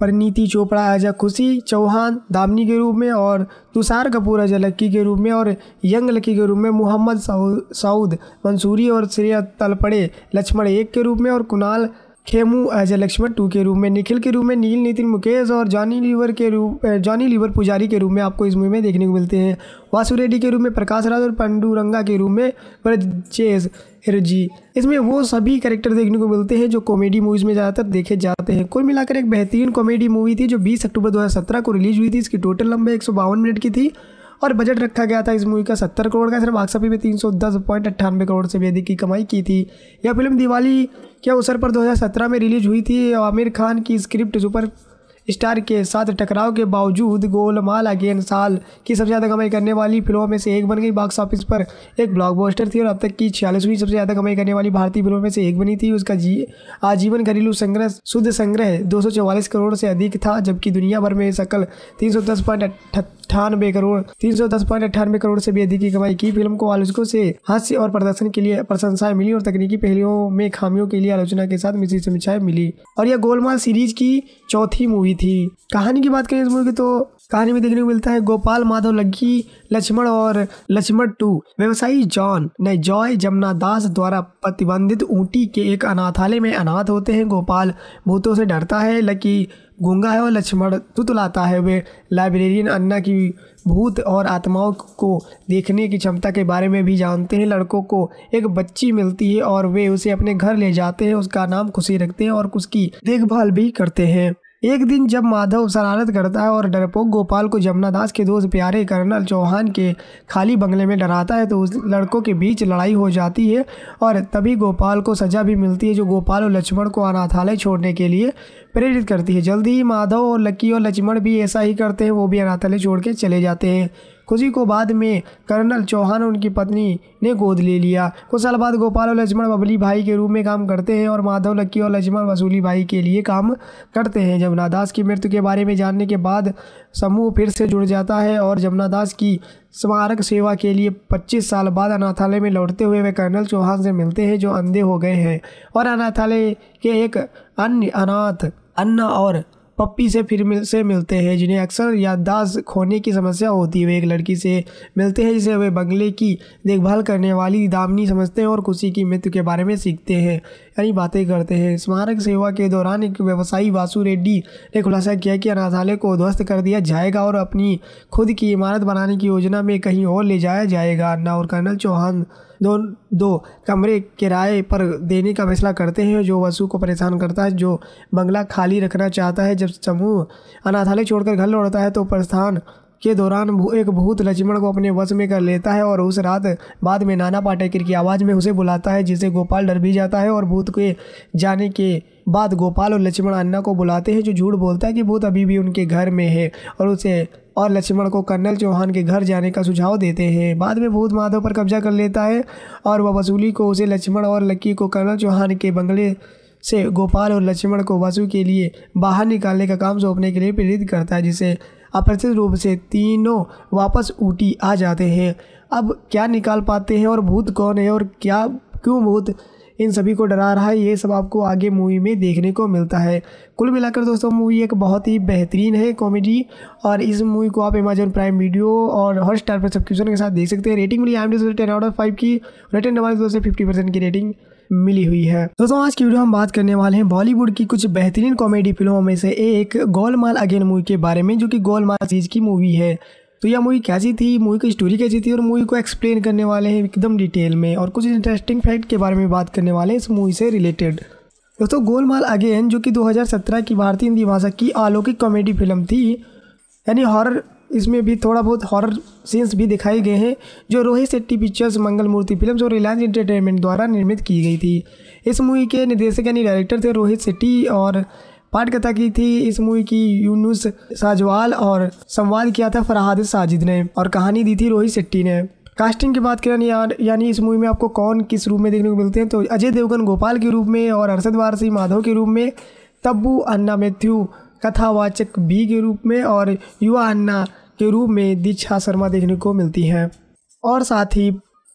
Speaker 1: परिणीति चोपड़ा एज अ खुशी चौहान दामनी के रूप में और तुषार कपूर एज लक्की के रूप में और यंग लक्की के रूप में मोहम्मद सऊद मंसूरी और श्रेया तलपड़े लक्ष्मण एक के रूप में और कुणाल खेमू एज लक्ष्मण टू के रूप में निखिल के रूप में नील नितिन मुकेश और जॉनी लीवर के रूप जॉनी लीवर पुजारी के रूप में आपको इस मूवी में देखने को मिलते हैं वासु रेड्डी के रूप में प्रकाश राज और पंडू रंगा के रूप में ब्रजेश एरजी इसमें वो सभी करेक्टर देखने को मिलते हैं जो कॉमेडी मूवीज़ में ज़्यादातर देखे जाते हैं कुल मिलाकर एक बेहतरीन कॉमेडी मूवी थी जो 20 अक्टूबर 2017 को रिलीज़ हुई थी इसकी टोटल लंबे एक मिनट की थी और बजट रखा गया था इस मूवी का सत्तर करोड़ का सिर्फ बॉक्स में तीन सौ दस पॉइंट करोड़ से भी अधिक की कमाई की थी यह फिल्म दिवाली के अवसर पर 2017 में रिलीज हुई थी आमिर खान की स्क्रिप्ट सुपर स्टार के साथ टकराव के बावजूद गोलमाल अगेन साल की सबसे ज़्यादा कमाई करने वाली फिल्मों में से एक बन गई बॉक्स ऑफिस पर एक ब्लॉकबस्टर थी और अब तक की छियालीसवीं सबसे ज़्यादा कमाई करने वाली भारतीय फिल्मों में से एक बनी थी उसका जी आजीवन घरेलू संग्रह शुद्ध संग्रह दो करोड़ से अधिक था जबकि दुनिया भर में सकल तीन अठानवे करोड़ तीन सौ दस पॉइंट अठानवे करोड़ से भी अधिक की कमाई की फिल्म को आलोचकों से हास्य और प्रदर्शन के लिए प्रशंसाएं मिली और तकनीकी पहलुओं में खामियों के लिए आलोचना के साथ मिश्री समीक्षाएं मिली और यह गोलमाल सीरीज की चौथी मूवी थी कहानी की बात करें इस मूवी की तो कहानी में देखने को मिलता है गोपाल माधव लग्गी लक्ष्मण और लक्ष्मण टू व्यवसायी जॉन ने जॉय जमुना दास द्वारा प्रतिबंधित ऊँटी के एक अनाथालय में अनाथ होते हैं गोपाल भूतों से डरता है लकी गूंगा है और लक्ष्मण तुतलाता है वे लाइब्रेरियन अन्ना की भूत और आत्माओं को देखने की क्षमता के बारे में भी जानते हैं लड़कों को एक बच्ची मिलती है और वे उसे अपने घर ले जाते हैं उसका नाम खुशी रखते हैं और उसकी देखभाल भी करते हैं एक दिन जब माधव शरारत करता है और डरपोक गोपाल को जमुना दास के दोस्त प्यारे कर्नल चौहान के खाली बंगले में डराता है तो उस लड़कों के बीच लड़ाई हो जाती है और तभी गोपाल को सज़ा भी मिलती है जो गोपाल और लक्ष्मण को अनाथालय छोड़ने के लिए प्रेरित करती है जल्दी ही माधव और लक्की और लक्ष्मण भी ऐसा ही करते हैं वो भी अनाथालय छोड़ के चले जाते हैं खुशी को बाद में कर्नल चौहान और उनकी पत्नी ने गोद ले लिया कुछ साल बाद गोपाल और लक्ष्मण बबली भाई के रूप में काम करते हैं और माधव लक्की और लक्ष्मण वसूली भाई के लिए काम करते हैं जमुना दास की मृत्यु के बारे में जानने के बाद समूह फिर से जुड़ जाता है और जमुना दास की स्मारक सेवा के लिए 25 साल बाद अनाथालय में लौटते हुए वे कर्नल चौहान से मिलते हैं जो अंधे हो गए हैं और अनाथालय के एक अन्य अनाथ अन्ना और पप्पी से फिर मिल से मिलते हैं जिन्हें अक्सर याददाश्त खोने की समस्या होती है वे एक लड़की से मिलते हैं जिसे वे बंगले की देखभाल करने वाली दामनी समझते हैं और खुशी की मृत्यु के बारे में सीखते हैं यानी बातें करते हैं स्मारक सेवा के दौरान एक व्यवसायी वासु रेड्डी ने खुलासा किया कि अनाथालय को ध्वस्त कर दिया जाएगा और अपनी खुद की इमारत बनाने की योजना में कहीं और ले जाया जाएगा अन्ना और कर्नल चौहान दो दो कमरे किराए पर देने का फैसला करते हैं जो वसु को परेशान करता है जो बंगला खाली रखना चाहता है जब समूह अनाथालय छोड़कर घर लौटता है तो प्रस्थान के दौरान एक भूत लक्ष्मण को अपने वश में कर लेता है और उस रात बाद में नाना पाटेकर की आवाज़ में उसे बुलाता है जिसे गोपाल डर भी जाता है और भूत के जाने के बाद गोपाल और लक्ष्मण अन्ना को बुलाते हैं जो झूठ बोलता है कि भूत अभी भी उनके घर में है और उसे और लक्ष्मण को कर्नल चौहान के घर जाने का सुझाव देते हैं बाद में भूत माधव पर कब्जा कर लेता है और वह वसूली को उसे लक्ष्मण और लक्की को कर्नल चौहान के बंगले से गोपाल और लक्ष्मण को वसु के लिए बाहर निकालने का काम सौंपने के लिए प्रेरित करता है जिसे अप्रचित रूप से तीनों वापस ऊटी आ जाते हैं अब क्या निकाल पाते हैं और भूत कौन है और क्या क्यों भूत इन सभी को डरा रहा है ये सब आपको आगे मूवी में देखने को मिलता है कुल मिलाकर दोस्तों मूवी एक बहुत ही बेहतरीन है कॉमेडी और इस मूवी को आप अमेजन प्राइम वीडियो और हॉट स्टार पर सब्सक्रिप्शन के साथ देख सकते हैं रेटिंग मिली I M ten out of five की रिटर्न हमारे दोस्तों फिफ्टी परसेंट की रेटिंग मिली हुई है दोस्तों आज की वीडियो हम बात करने वाले हैं बॉलीवुड की कुछ बेहतरीन कॉमेडी फिल्मों में से एक गोलमाल अगेन मूवी के बारे में जो कि गोलमाल चीज की मूवी है तो यह मूवी कैसी थी मूवी की स्टोरी कैसी थी और मूवी को एक्सप्लेन करने वाले हैं एकदम डिटेल में और कुछ इंटरेस्टिंग फैक्ट के बारे में बात करने वाले हैं इस मूवी से रिलेटेड दोस्तों गोलमाल अगेन जो कि 2017 की भारतीय हिंदी भाषा की अलौकिक कॉमेडी फिल्म थी यानी हॉरर इसमें भी थोड़ा बहुत हॉरर सीन्स भी दिखाए गए हैं जो रोहित शेट्टी पिक्चर्स मंगल मूर्ति फिल्म और रिलायंस एंटरटेनमेंट द्वारा निर्मित की गई थी इस मूवी के निर्देशक यानी डायरेक्टर थे रोहित शेट्टी और पाठकथा की थी इस मूवी की यूनुस साजवाल और संवाद किया था फरहाद साजिद ने और कहानी दी थी रोहित शेट्टी ने कास्टिंग की बात करें यार यानी इस मूवी में आपको कौन किस रूप में देखने को मिलते हैं तो अजय देवगन गोपाल के रूप में और अरशद वारसी माधव के रूप में तब्बू अन्ना मैथ्यू कथावाचक बी के रूप में और युवा अन्ना के रूप में दीक्षा शर्मा देखने को मिलती हैं और साथ ही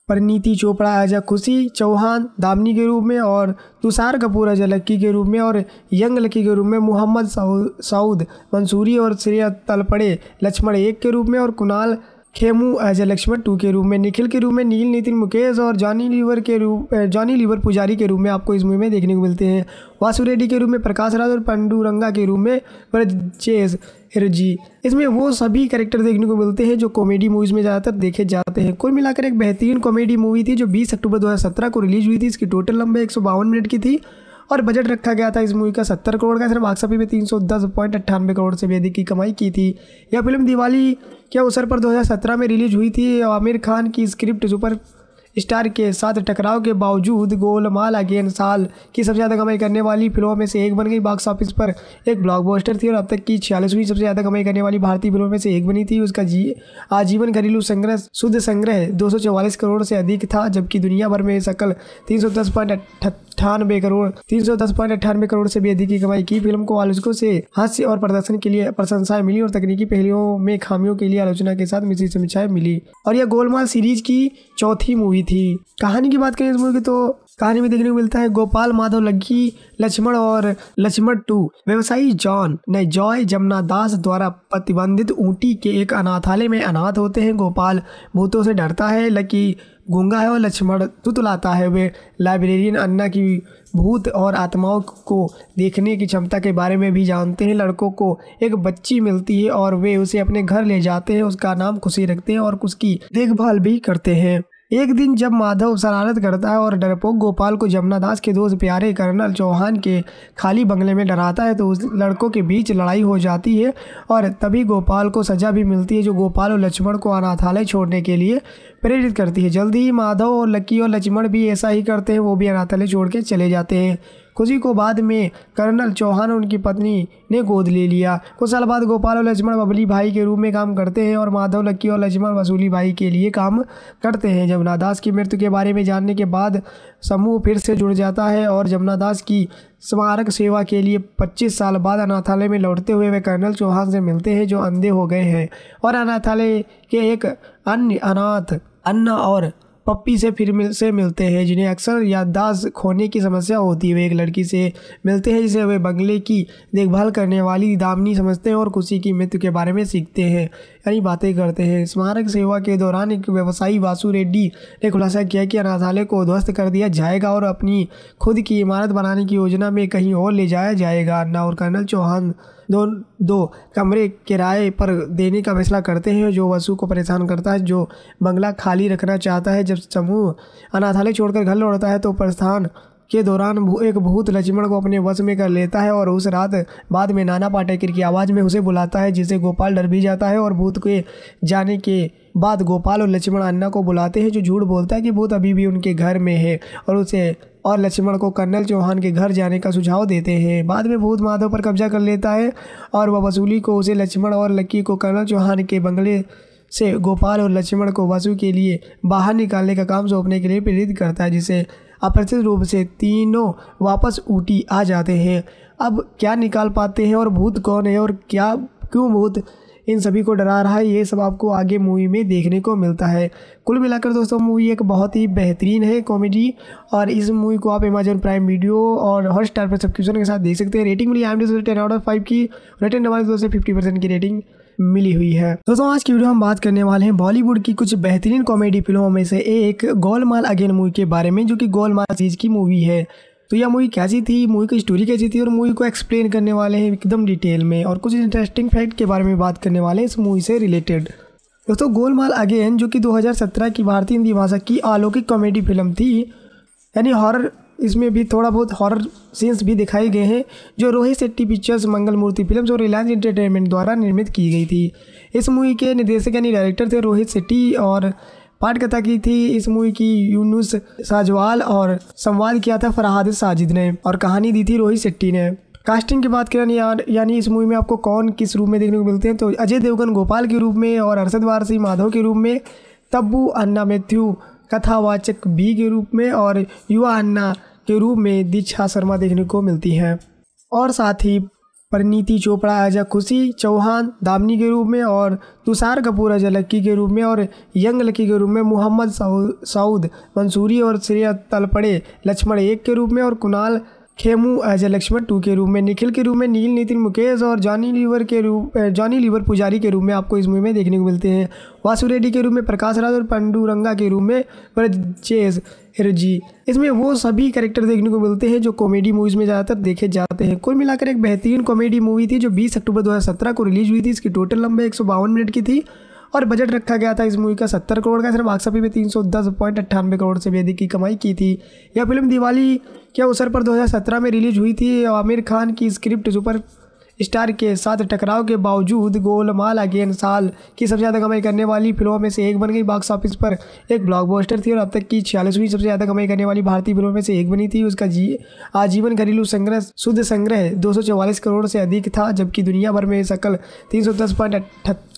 Speaker 1: परिणीति चोपड़ा अजय खुशी चौहान दामनी के रूप में और तुषार कपूर अजय लक्की के रूप में और यंग लक्की के रूप में मोहम्मद सऊद मंसूरी और श्रेय तलपड़े लक्ष्मण एक के रूप में और कुणाल खेमू अजय लक्ष्मण टू के रूप में निखिल के रूप में नील नितिन मुकेश और जॉनी लीवर के रूप जॉनी लीवर पुजारी के रूप में आपको इस मूवी में देखने को मिलते हैं वासु रेड्डी के रूप में प्रकाश राज और पंडूरंगा के रूप में ब्रजेश जी इसमें वो सभी करेक्टर देखने को मिलते हैं जो कॉमेडी मूवीज़ में ज़्यादातर देखे जाते हैं कुल मिलाकर एक बेहतरीन कॉमेडी मूवी थी जो 20 अक्टूबर 2017 को रिलीज़ हुई थी इसकी टोटल लंबे एक मिनट की थी और बजट रखा गया था इस मूवी का सत्तर करोड़ का सिर्फ बाक्सफी में तीन सौ दस पॉइंट अट्ठानवे करोड़ से भी अधिक की कमाई की थी यह फिल्म दिवाली के अवसर पर सत्रह में रिलीज हुई थी आमिर खान की स्क्रिप्ट सुपर स्टार के साथ टकराव के बावजूद गोलमाल अगेन साल की सबसे ज़्यादा कमाई करने वाली फिल्मों में से एक बन गई बॉक्स ऑफिस पर एक ब्लॉकबस्टर थी और अब तक की छियालीसवीं सबसे ज़्यादा कमाई करने वाली भारतीय फिल्मों में से एक बनी थी उसका जी आजीवन घरेलू संग्रह शुद्ध संग्रह दो करोड़ से अधिक था जबकि दुनिया भर में सकल तीन अट्ठानबे करोड़ तीन सौ दस पॉइंट अट्ठानबे करोड़ से भी अधिक की कमाई की फिल्म को आलोचकों से हास्य और प्रदर्शन के लिए प्रशंसाएं मिली और तकनीकी पहलुओं में खामियों के लिए आलोचना के साथ मिश्री समीक्षाएं मिली और यह गोलमाल सीरीज की चौथी मूवी थी कहानी की बात करें इस मूवी की तो कहानी में देखने को मिलता है गोपाल माधव लक्की लक्ष्मण और लक्ष्मण टू व्यवसायी जॉन ने जॉय जमुना दास द्वारा प्रतिबंधित ऊँटी के एक अनाथालय में अनाथ होते हैं गोपाल भूतों से डरता है लकी गूंगा है और लक्ष्मण तुतलाता है वे लाइब्रेरियन अन्ना की भूत और आत्माओं को देखने की क्षमता के बारे में भी जानते हैं लड़कों को एक बच्ची मिलती है और वे उसे अपने घर ले जाते हैं उसका नाम खुशी रखते हैं और उसकी देखभाल भी करते हैं एक दिन जब माधव शरारत करता है और डरपोक गोपाल को जमुना दास के दोस्त प्यारे कर्नल चौहान के खाली बंगले में डराता है तो उस लड़कों के बीच लड़ाई हो जाती है और तभी गोपाल को सज़ा भी मिलती है जो गोपाल और लक्ष्मण को अनाथालय छोड़ने के लिए प्रेरित करती है जल्दी ही माधव और लक्की और लक्ष्मण भी ऐसा ही करते हैं वो भी अनाथालय छोड़ के चले जाते हैं खुशी को बाद में कर्नल चौहान और उनकी पत्नी ने गोद ले लिया कुछ साल बाद गोपाल और लक्ष्मण बबली भाई के रूप में काम करते हैं और माधव लक्की और लक्ष्मण वसूली भाई के लिए काम करते हैं जमुना दास की मृत्यु के बारे में जानने के बाद समूह फिर से जुड़ जाता है और जमुना दास की स्मारक सेवा के लिए 25 साल बाद अनाथालय में लौटते हुए वे कर्नल चौहान से मिलते हैं जो अंधे हो गए हैं और अनाथालय के एक अन्य अनाथ अन्ना और पप्पी से फिर मिल से मिलते हैं जिन्हें अक्सर याददाश्त खोने की समस्या होती है वे एक लड़की से मिलते हैं जिसे वे बंगले की देखभाल करने वाली दामनी समझते हैं और खुशी की मृत्यु के बारे में सीखते हैं यानी बातें करते हैं स्मारक सेवा के दौरान एक व्यवसायी वासु रेड्डी ने खुलासा किया कि अनाथालय को ध्वस्त कर दिया जाएगा और अपनी खुद की इमारत बनाने की योजना में कहीं और ले जाया जाएगा अन्ना और कर्नल चौहान दो दो कमरे किराए पर देने का फैसला करते हैं जो वसु को परेशान करता है जो बंगला खाली रखना चाहता है जब समूह अनाथालय छोड़कर घर लौटता है तो प्रस्थान के दौरान एक भूत लक्ष्मण को अपने वश में कर लेता है और उस रात बाद में नाना पाटेकर की आवाज़ में उसे बुलाता है जिसे गोपाल डर भी जाता है और भूत के जाने के बाद गोपाल और लक्ष्मण अन्ना को बुलाते हैं जो झूठ बोलता है कि भूत अभी भी उनके घर में है और उसे और लक्ष्मण को कर्नल चौहान के घर जाने का सुझाव देते हैं बाद में भूत माधव पर कब्जा कर लेता है और वह वसूली को उसे लक्ष्मण और लक्की को कर्नल चौहान के बंगले से गोपाल और लक्ष्मण को वसु के लिए बाहर निकालने का काम सौंपने के लिए प्रेरित करता है जिसे अप्रचित रूप से तीनों वापस ऊटी आ जाते हैं अब क्या निकाल पाते हैं और भूत कौन है और क्या क्यों भूत इन सभी को डरा रहा है ये सब आपको आगे मूवी में देखने को मिलता है कुल मिलाकर दोस्तों मूवी एक बहुत ही बेहतरीन है कॉमेडी और इस मूवी को आप अमेजन प्राइम वीडियो और हॉट स्टार पर सब्सक्रिप्शन के साथ देख सकते हैं रेटिंग मिली I M ten out of five की रेटिंग हमारे दोस्तों फिफ्टी परसेंट की रेटिंग मिली हुई है दोस्तों आज की वीडियो हम बात करने वाले हैं बॉलीवुड की कुछ बेहतरीन कॉमेडी फिल्मों में से एक गोलमाल अगेन मूवी के बारे में जो कि गोलमाल सीरीज की मूवी है तो यह मूवी कैसी थी मूवी की स्टोरी कैसी थी और मूवी को एक्सप्लेन करने वाले हैं एकदम डिटेल में और कुछ इंटरेस्टिंग फैक्ट के बारे में बात करने वाले हैं इस मूवी से रिलेटेड दोस्तों गोलमाल अगेन जो कि 2017 की भारतीय हिंदी भाषा की अलौकिक कॉमेडी फिल्म थी यानी हॉरर इसमें भी थोड़ा बहुत हॉरर सीन्स भी दिखाए गए हैं जो रोहित शेट्टी पिक्चर्स मंगल मूर्ति फिल्म और रिलायंस इंटरटेनमेंट द्वारा निर्मित की गई थी इस मूवी के निर्देशक यानी डायरेक्टर थे रोहित शेट्टी और पाठकथा की थी इस मूवी की यूनुस साजवाल और संवाद किया था फरहाद साजिद ने और कहानी दी थी रोहित शेट्टी ने कास्टिंग की बात करें यार यानी इस मूवी में आपको कौन किस रूप में देखने को मिलते हैं तो अजय देवगन गोपाल के रूप में और अरशद वारसी माधव के रूप में तब्बू अन्ना मैथ्यू कथावाचक बी के रूप में और युवा अन्ना के रूप में दीक्षा शर्मा देखने को मिलती हैं और साथ ही परिणीति चोपड़ा एज खुशी चौहान दामनी के रूप में और तुषार कपूर एज लक्की के रूप में और यंग लक्की के रूप में मोहम्मद सऊद मंसूरी और श्रेय तलपड़े लक्ष्मण एक के रूप में और कुणाल खेमू अजय लक्ष्मण टू के रूप में निखिल के रूप में नील नितिन मुकेश और जॉनी लीवर के रूप जॉनी लीवर पुजारी के रूप में आपको इस मूवी में देखने को मिलते हैं वासु रेड्डी के रूप में प्रकाश राज और पंडूरंगा के रूप में ब्रजेश जी इसमें वो सभी कैरेक्टर देखने को मिलते हैं जो कॉमेडी मूवीज़ में ज़्यादातर देखे जाते हैं कुल मिलाकर एक बेहतरीन कॉमेडी मूवी थी जो 20 अक्टूबर 2017 को रिलीज हुई थी इसकी टोटल लंबाई एक मिनट की थी और बजट रखा गया था इस मूवी का सत्तर करोड़ का सिर्फ बॉक्स में तीन सौ दस पॉइंट अट्ठानवे करोड़ से भी अधिक की कमाई की थी यह फिल्म दिवाली क्या उस पर 2017 में रिलीज हुई थी आमिर खान की स्क्रिप्ट सुपर स्टार के साथ टकराव के बावजूद गोलमाल अगेन साल की सबसे ज़्यादा कमाई करने वाली फिल्मों में से एक बन गई बॉक्स ऑफिस पर एक ब्लॉकबस्टर थी और अब तक की छियालीसवीं सबसे ज़्यादा कमाई करने वाली भारतीय फिल्मों में से एक बनी थी उसका जी आजीवन घरेलू संग्रह शुद्ध संग्रह दो करोड़ से अधिक था जबकि दुनिया भर में सकल तीन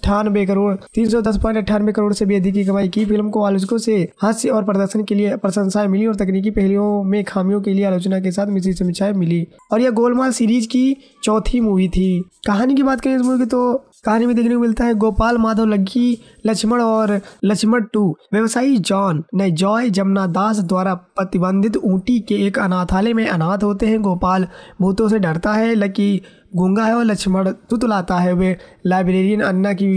Speaker 1: अट्ठानवे करोड़ तीन सौ दस पॉइंट अट्ठानवे करोड़ से भी अधिक की कमाई की फिल्म को आलोचकों से हास्य और प्रदर्शन के लिए प्रशंसाएं मिली और तकनीकी पहलुओं में खामियों के लिए आलोचना के साथ समीक्षाएं मिली और यह गोलमाल सीरीज की चौथी मूवी हुई थी कहानी की बात करें इस मूवी की तो कहानी में देखने को मिलता है गोपाल माधव लक्की लक्ष्मण और लक्ष्मण टू व्यवसायी जॉन ने जॉय जमुना दास द्वारा प्रतिबंधित ऊँटी के एक अनाथालय में अनाथ होते हैं गोपाल भूतों से डरता है लकी गूंगा है और लक्ष्मण तुतलाता है वे लाइब्रेरियन अन्ना की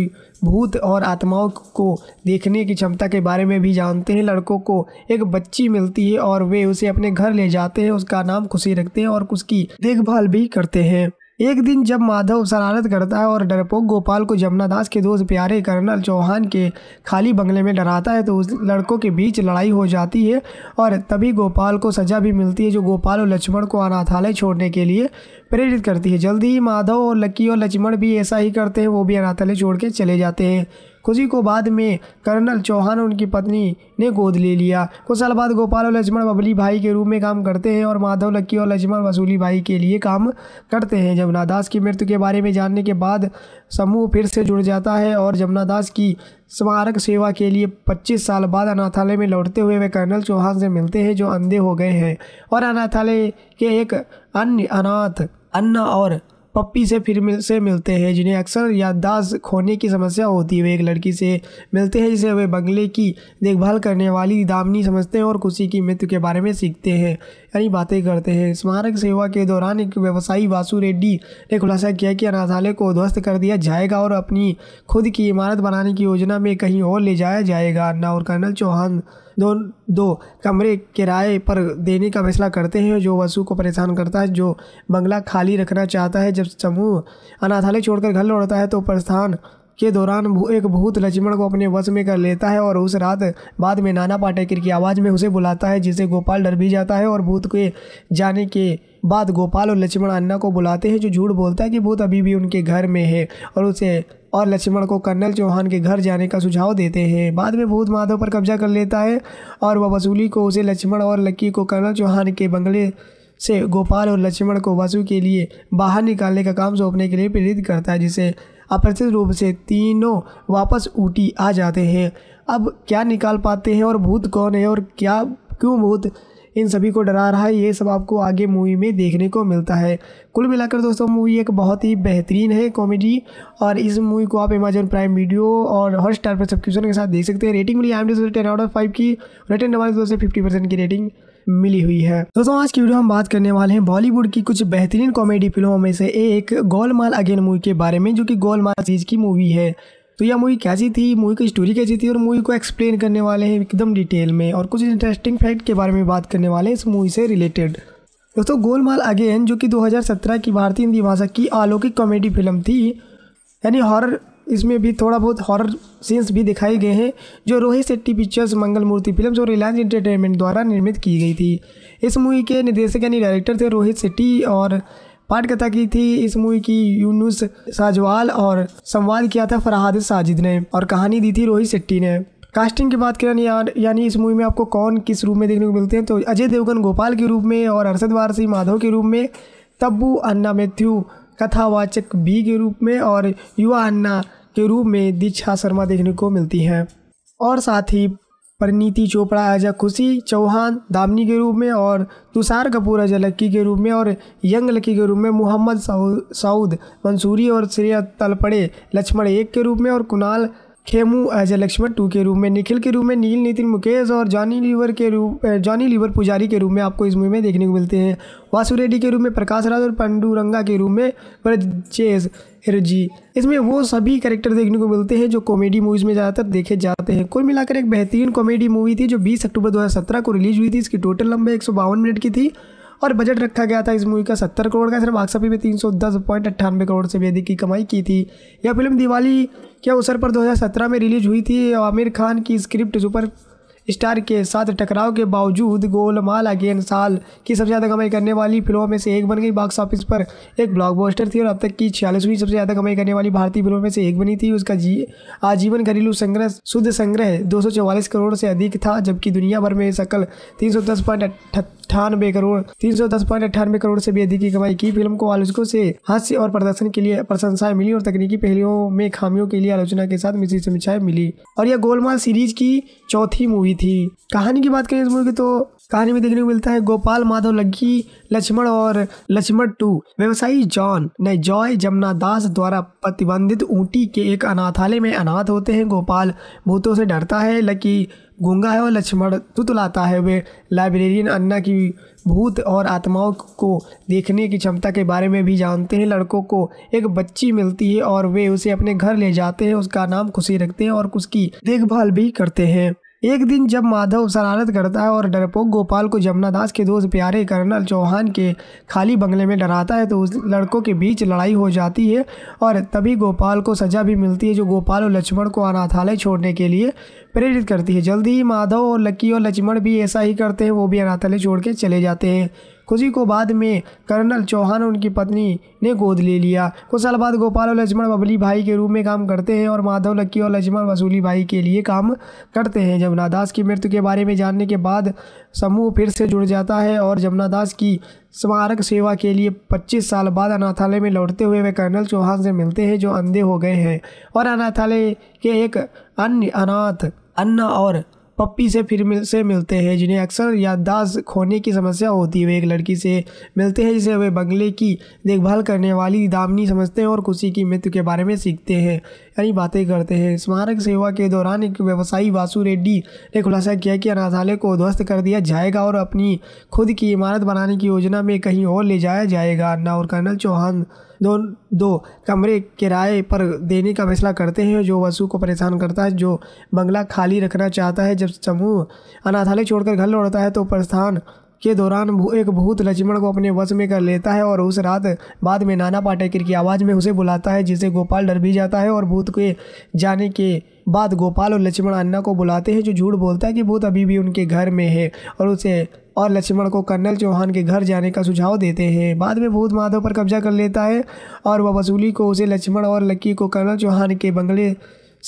Speaker 1: भूत और आत्माओं को देखने की क्षमता के बारे में भी जानते हैं लड़कों को एक बच्ची मिलती है और वे उसे अपने घर ले जाते हैं उसका नाम खुशी रखते हैं और उसकी देखभाल भी करते हैं एक दिन जब माधव शरारत करता है और डरपोक गोपाल को जमुना दास के दोस्त प्यारे कर्नल चौहान के खाली बंगले में डराता है तो उस लड़कों के बीच लड़ाई हो जाती है और तभी गोपाल को सज़ा भी मिलती है जो गोपाल और लक्ष्मण को अनाथालय छोड़ने के लिए प्रेरित करती है जल्दी ही माधव और लक्की और लक्ष्मण भी ऐसा ही करते हैं वो भी अनाथालय छोड़ के चले जाते हैं खुशी को बाद में कर्नल चौहान और उनकी पत्नी ने गोद ले लिया कुछ साल बाद गोपाल और लक्ष्मण बबली भाई के रूप में काम करते हैं और माधव लक्की और लक्ष्मण वसूली भाई के लिए काम करते हैं जमुना दास की मृत्यु के बारे में जानने के बाद समूह फिर से जुड़ जाता है और जमुना दास की स्मारक सेवा के लिए 25 साल बाद अनाथालय में लौटते हुए वे कर्नल चौहान से मिलते हैं जो अंधे हो गए हैं और अनाथालय के एक अन्य अनाथ अन्ना और पप्पी से फिर मिल से मिलते हैं जिन्हें अक्सर याददाश्त खोने की समस्या होती है वे एक लड़की से मिलते हैं जिसे वे बंगले की देखभाल करने वाली दामनी समझते हैं और खुशी की मृत्यु के बारे में सीखते हैं यानी बातें करते हैं स्मारक सेवा के दौरान एक व्यवसायी वासु रेड्डी ने खुलासा किया कि अनाथालय को ध्वस्त कर दिया जाएगा और अपनी खुद की इमारत बनाने की योजना में कहीं और ले जाया जाएगा अन्ना और कर्नल चौहान दो दो कमरे किराए पर देने का फैसला करते हैं जो वसु को परेशान करता है जो बंगला खाली रखना चाहता है जब समूह अनाथालय छोड़कर घर लौटता है तो प्रस्थान के दौरान एक भूत लक्ष्मण को अपने वश में कर लेता है और उस रात बाद में नाना पाटेकर की आवाज़ में उसे बुलाता है जिसे गोपाल डर भी जाता है और भूत के जाने के बाद गोपाल और लक्ष्मण अन्ना को बुलाते हैं जो झूठ बोलता है कि भूत अभी भी उनके घर में है और उसे और लक्ष्मण को कर्नल चौहान के घर जाने का सुझाव देते हैं बाद में भूत माधव पर कब्जा कर लेता है और वह वसूली को उसे लक्ष्मण और लक्की को कर्नल चौहान के बंगले से गोपाल और लक्ष्मण को वसु के लिए बाहर निकालने का काम सौंपने के लिए प्रेरित करता है जिसे अप्रचित रूप से तीनों वापस ऊटी आ जाते हैं अब क्या निकाल पाते हैं और भूत कौन है और क्या क्यों भूत इन सभी को डरा रहा है ये सब आपको आगे मूवी में देखने को मिलता है कुल मिलाकर दोस्तों मूवी एक बहुत ही बेहतरीन है कॉमेडी और इस मूवी को आप अमेजन प्राइम वीडियो और हॉट स्टार पर सब्सक्रिप्शन के साथ देख सकते हैं रेटिंग मिली I M ten out of five की रेटिंग नवाज दोस्तों फिफ्टी परसेंट की रेटिंग मिली हुई है दोस्तों आज की वीडियो हम बात करने वाले हैं बॉलीवुड की कुछ बेहतरीन कॉमेडी फिल्मों में से एक गोलमाल अगेन मूवी के बारे में जो कि गोलमाल सीरीज की मूवी है तो यह मूवी कैसी थी मूवी की स्टोरी कैसी थी और मूवी को एक्सप्लेन करने वाले हैं एकदम डिटेल में और कुछ इंटरेस्टिंग फैक्ट के बारे में बात करने वाले हैं इस मूवी से रिलेटेड दोस्तों गोलमाल अगेन जो कि 2017 की भारतीय हिंदी भाषा की अलौकिक कॉमेडी फिल्म थी यानी हॉरर इसमें भी थोड़ा बहुत हॉरर सीन्स भी दिखाए गए हैं जो रोहित शेट्टी पिक्चर्स मंगल मूर्ति फिल्म और रिलायंस इंटरटेनमेंट द्वारा निर्मित की गई थी इस मूवी के निर्देशक यानी डायरेक्टर थे रोहित शेट्टी और पाठकथा की थी इस मूवी की यूनुस साजवाल और संवाद किया था फरहाद साजिद ने और कहानी दी थी रोहित शेट्टी ने कास्टिंग की बात करें यार यानी इस मूवी में आपको कौन किस रूप में देखने को मिलते हैं तो अजय देवगन गोपाल के रूप में और हर्षद वारसी माधव के रूप में तब्बू अन्ना मैथ्यू कथावाचक बी के रूप में और युवा अन्ना के रूप में दीक्षा शर्मा देखने को मिलती हैं और साथ ही परिणीति चोपड़ा अजय खुशी चौहान दामनी के रूप में और तुषार कपूर अजय लक्की के रूप में और यंग लक्की के रूप में मोहम्मद सऊद मंसूरी और श्रेय तलपड़े लक्ष्मण एक के रूप में और कुणाल खेमू अजय लक्ष्मण टू के रूप में निखिल के रूप में नील नितिन मुकेश और जॉनी लीवर के रूप जॉनी लीवर पुजारी के रूप में आपको इस मूवी में देखने को मिलते हैं वासु रेड्डी के रूप में प्रकाश राज और पंडूरंगा के रूप में ब्रजेश हिरजी इसमें वो सभी करेक्टर देखने को मिलते हैं जो कॉमेडी मूवीज़ में ज़्यादातर देखे जाते हैं कुल मिलाकर एक बेहतरीन कॉमेडी मूवी थी जो बीस अक्टूबर दो को रिलीज़ हुई थी इसकी टोटल लंबे एक मिनट की थी और बजट रखा गया था इस मूवी का सत्तर करोड़ का सिर्फ आकसफ़ी में तीन सौ दस पॉइंट अट्ठानवे करोड़ से भी अधिक की कमाई की थी यह फिल्म दिवाली के अवसर पर दो में रिलीज हुई थी आमिर खान की स्क्रिप्ट सुपर स्टार के साथ टकराव के बावजूद गोलमाल अगेन साल की सबसे ज़्यादा कमाई करने वाली फिल्मों में से एक बन गई बॉक्स ऑफिस पर एक ब्लॉकबस्टर थी और अब तक की छियालीसवीं सबसे ज़्यादा कमाई करने वाली भारतीय फिल्मों में से एक बनी थी उसका जी आजीवन घरेलू संग्रह शुद्ध संग्रह दो करोड़ से अधिक था जबकि दुनिया भर में सकल तीन अट्ठानबे करोड़ तीन सौ दस पॉइंट अट्ठानबे करोड़ से भी अधिक की कमाई की फिल्म को आलोचकों से हास्य और प्रदर्शन के लिए प्रशंसाएं मिली और तकनीकी पहलुओं में खामियों के लिए आलोचना के साथ समीक्षाएं मिली और यह गोलमाल सीरीज की चौथी मूवी हुई थी कहानी की बात करें इस मूवी की तो कहानी में देखने को मिलता है गोपाल माधव लक्की लक्ष्मण और लक्ष्मण टू व्यवसायी जॉन ने जॉय जमुना दास द्वारा प्रतिबंधित ऊँटी के एक अनाथालय में अनाथ होते हैं गोपाल भूतों से डरता है लकी गुंगा है और लक्ष्मण तुतलाता है वे लाइब्रेरियन अन्ना की भूत और आत्माओं को देखने की क्षमता के बारे में भी जानते हैं लड़कों को एक बच्ची मिलती है और वे उसे अपने घर ले जाते हैं उसका नाम खुशी रखते हैं और उसकी देखभाल भी करते हैं एक दिन जब माधव शरारत करता है और डरपोक गोपाल को जमुना दास के दोस्त प्यारे कर्नल चौहान के खाली बंगले में डराता है तो उस लड़कों के बीच लड़ाई हो जाती है और तभी गोपाल को सज़ा भी मिलती है जो गोपाल और लक्ष्मण को अनाथालय छोड़ने के लिए प्रेरित करती है जल्दी ही माधव और लक्की और लक्ष्मण भी ऐसा ही करते हैं वो भी अनाथालय छोड़ के चले जाते हैं खुशी को बाद में कर्नल चौहान और उनकी पत्नी ने गोद ले लिया कुछ साल बाद गोपाल और लक्ष्मण बबली भाई के रूप में काम करते हैं और माधव लक्की और लक्ष्मण वसूली भाई के लिए काम करते हैं जमुना दास की मृत्यु के बारे में जानने के बाद समूह फिर से जुड़ जाता है और जमुना दास की स्मारक सेवा के लिए 25 साल बाद अनाथालय में लौटते हुए वे कर्नल चौहान से मिलते हैं जो अंधे हो गए हैं और अनाथालय के एक अन्य अनाथ अन्ना और पप्पी से फिर मिल से मिलते हैं जिन्हें अक्सर याददाश्त खोने की समस्या होती है वे एक लड़की से मिलते हैं जिसे वे बंगले की देखभाल करने वाली दामनी समझते हैं और खुशी की मृत्यु के बारे में सीखते हैं यानी बातें करते हैं स्मारक सेवा के दौरान एक व्यवसायी वासु रेड्डी ने खुलासा किया कि अनाथालय को ध्वस्त कर दिया जाएगा और अपनी खुद की इमारत बनाने की योजना में कहीं और ले जाया जाएगा अन्ना और कर्नल चौहान दो दो कमरे किराए पर देने का फैसला करते हैं जो वसु को परेशान करता है जो बंगला खाली रखना चाहता है जब समूह अनाथालय छोड़कर घर लौटता है तो प्रस्थान के दौरान एक भूत लक्ष्मण को अपने वश में कर लेता है और उस रात बाद में नाना पाटेकर की आवाज़ में उसे बुलाता है जिसे गोपाल डर भी जाता है और भूत के जाने के बाद गोपाल और लक्ष्मण अन्ना को बुलाते हैं जो झूठ बोलता है कि भूत अभी भी उनके घर में है और उसे और लक्ष्मण को कर्नल चौहान के घर जाने का सुझाव देते हैं बाद में भूत माधव पर कब्जा कर लेता है और वह वसूली को उसे लक्ष्मण और लक्की को कर्नल चौहान के बंगले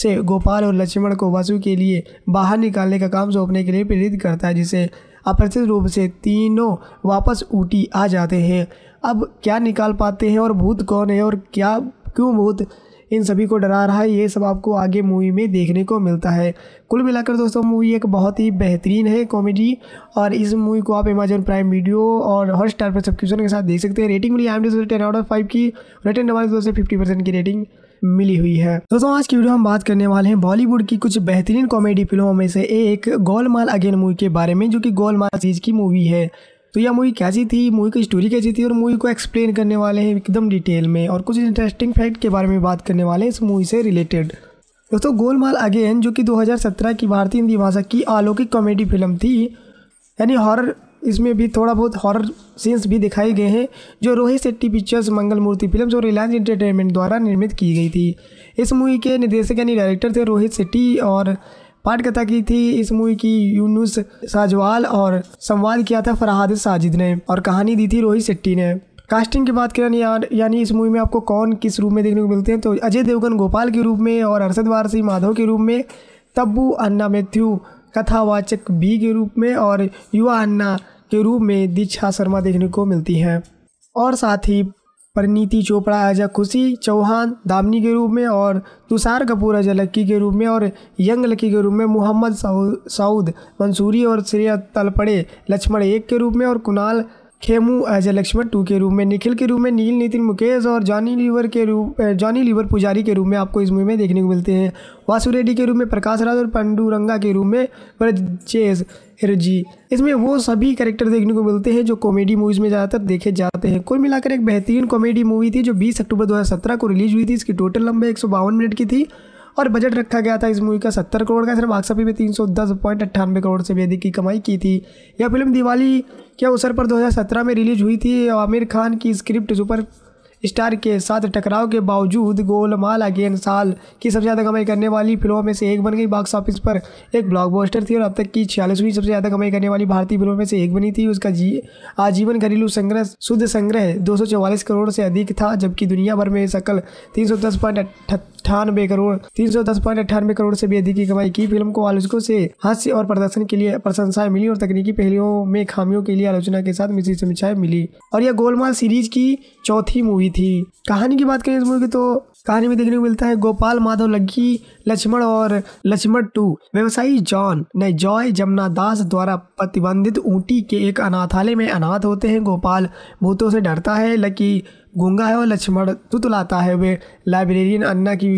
Speaker 1: से गोपाल और लक्ष्मण को वसु के लिए बाहर निकालने का काम सौंपने के लिए प्रेरित करता है जिसे अप्रचित रूप से तीनों वापस ऊटी आ जाते हैं अब क्या निकाल पाते हैं और भूत कौन है और क्या क्यों भूत इन सभी को डरा रहा है ये सब आपको आगे मूवी में देखने को मिलता है कुल मिलाकर दोस्तों मूवी एक बहुत ही बेहतरीन है कॉमेडी और इस मूवी को आप अमेजन प्राइम वीडियो और हॉट स्टार पर सब्सक्रिप्शन के साथ देख सकते हैं रेटिंग मिली I M ten out of five की रेटेंड हमारे दोस्तों फिफ्टी परसेंट की रेटिंग मिली हुई है दोस्तों आज की वीडियो हम बात करने वाले हैं बॉलीवुड की कुछ बेहतरीन कॉमेडी फिल्मों में से एक गोलमाल अगेन मूवी के बारे में जो कि गोलमाल चीज की मूवी है तो यह मूवी कैसी थी मूवी की स्टोरी कैसी थी और मूवी को एक्सप्लेन करने वाले हैं एकदम डिटेल में और कुछ इंटरेस्टिंग फैक्ट के बारे में बात करने वाले हैं इस मूवी से रिलेटेड दोस्तों गोलमाल अगेन जो कि 2017 की भारतीय हिंदी भाषा की अलौकिक कॉमेडी फिल्म थी यानी हॉरर इसमें भी थोड़ा बहुत हॉरर सीन्स भी दिखाए गए हैं जो रोहित शेट्टी पिक्चर्स मंगल मूर्ति फिल्म और रिलायंस इंटरटेनमेंट द्वारा निर्मित की गई थी इस मूवी के निर्देशक यानी डायरेक्टर थे रोहित शेट्टी और पाठकथा की थी इस मूवी की यूनुस साजवाल और संवाद किया था फरहाद साजिद ने और कहानी दी थी रोहित शेट्टी ने कास्टिंग की बात करें यार यानी इस मूवी में आपको कौन किस रूप में देखने को मिलते हैं तो अजय देवगन गोपाल के रूप में और अरशद वारसी माधव के रूप में तब्बू अन्ना मैथ्यू कथावाचक बी के रूप में और युवा अन्ना के रूप में दीक्षा शर्मा देखने को मिलती हैं और साथ ही परिणीति चोपड़ा अजय खुशी चौहान दामनी के रूप में और तुषार कपूर अजय लक्की के रूप में और यंग लक्की के रूप में मोहम्मद सऊद मंसूरी और श्रेय तलपड़े लक्ष्मण एक के रूप में और कुणाल खेमू अजय लक्ष्मण टू के रूप में निखिल के रूप में नील नितिन मुकेश और जॉनी लीवर के रूप जॉनी लीवर पुजारी के रूप में आपको इस मूवी में देखने को मिलते हैं वासु रेड्डी के रूप में प्रकाश राज और पंडू रंगा के रूप में ब्रजेश एनर्जी इसमें वो सभी करेक्टर देखने को मिलते हैं जो कॉमेडी मूवीज़ में ज़्यादातर देखे जाते हैं कुल मिलाकर एक बेहतरीन कॉमेडी मूवी थी जो 20 अक्टूबर 2017 को रिलीज़ हुई थी इसकी टोटल लंबे एक मिनट की थी और बजट रखा गया था इस मूवी का सत्तर करोड़ का सिर्फ आक्सफी में तीन सौ दस पॉइंट करोड़ से भी अधिक की कमाई की थी यह फिल्म दिवाली के अवसर पर 2017 में रिलीज हुई थी आमिर खान की स्क्रिप्ट सुपर स्टार के साथ टकराव के बावजूद गोलमाल अगेन साल की सबसे ज़्यादा कमाई करने वाली फिल्मों में से एक बन गई बॉक्स ऑफिस पर एक ब्लॉकबस्टर थी और अब तक की छियालीसवीं सबसे ज़्यादा कमाई करने वाली भारतीय फिल्मों में से एक बनी थी उसका जी आजीवन घरेलू संग्रह शुद्ध संग्रह दो करोड़ से अधिक था जबकि दुनिया भर में सकल तीन अट्ठानबे करोड़ तीन सौ दस पॉइंट अट्ठानबे करोड़ से भी अधिक की कमाई की फिल्म को आलोचकों से हास्य और प्रदर्शन के लिए प्रशंसाएं मिली और तकनीकी पहलुओं में खामियों के लिए आलोचना के साथ मिश्री समीक्षाएं मिली और यह गोलमाल सीरीज की चौथी मूवी थी कहानी की बात करें इस मूवी की तो कहानी में देखने को मिलता है गोपाल माधव लक्की लक्ष्मण और लक्ष्मण टू व्यवसायी जॉन ने जॉय जमुना दास द्वारा प्रतिबंधित ऊँटी के एक अनाथालय में अनाथ होते हैं गोपाल भूतों से डरता है लकी गूंगा है और लक्ष्मण तुतलाता है वे लाइब्रेरियन अन्ना की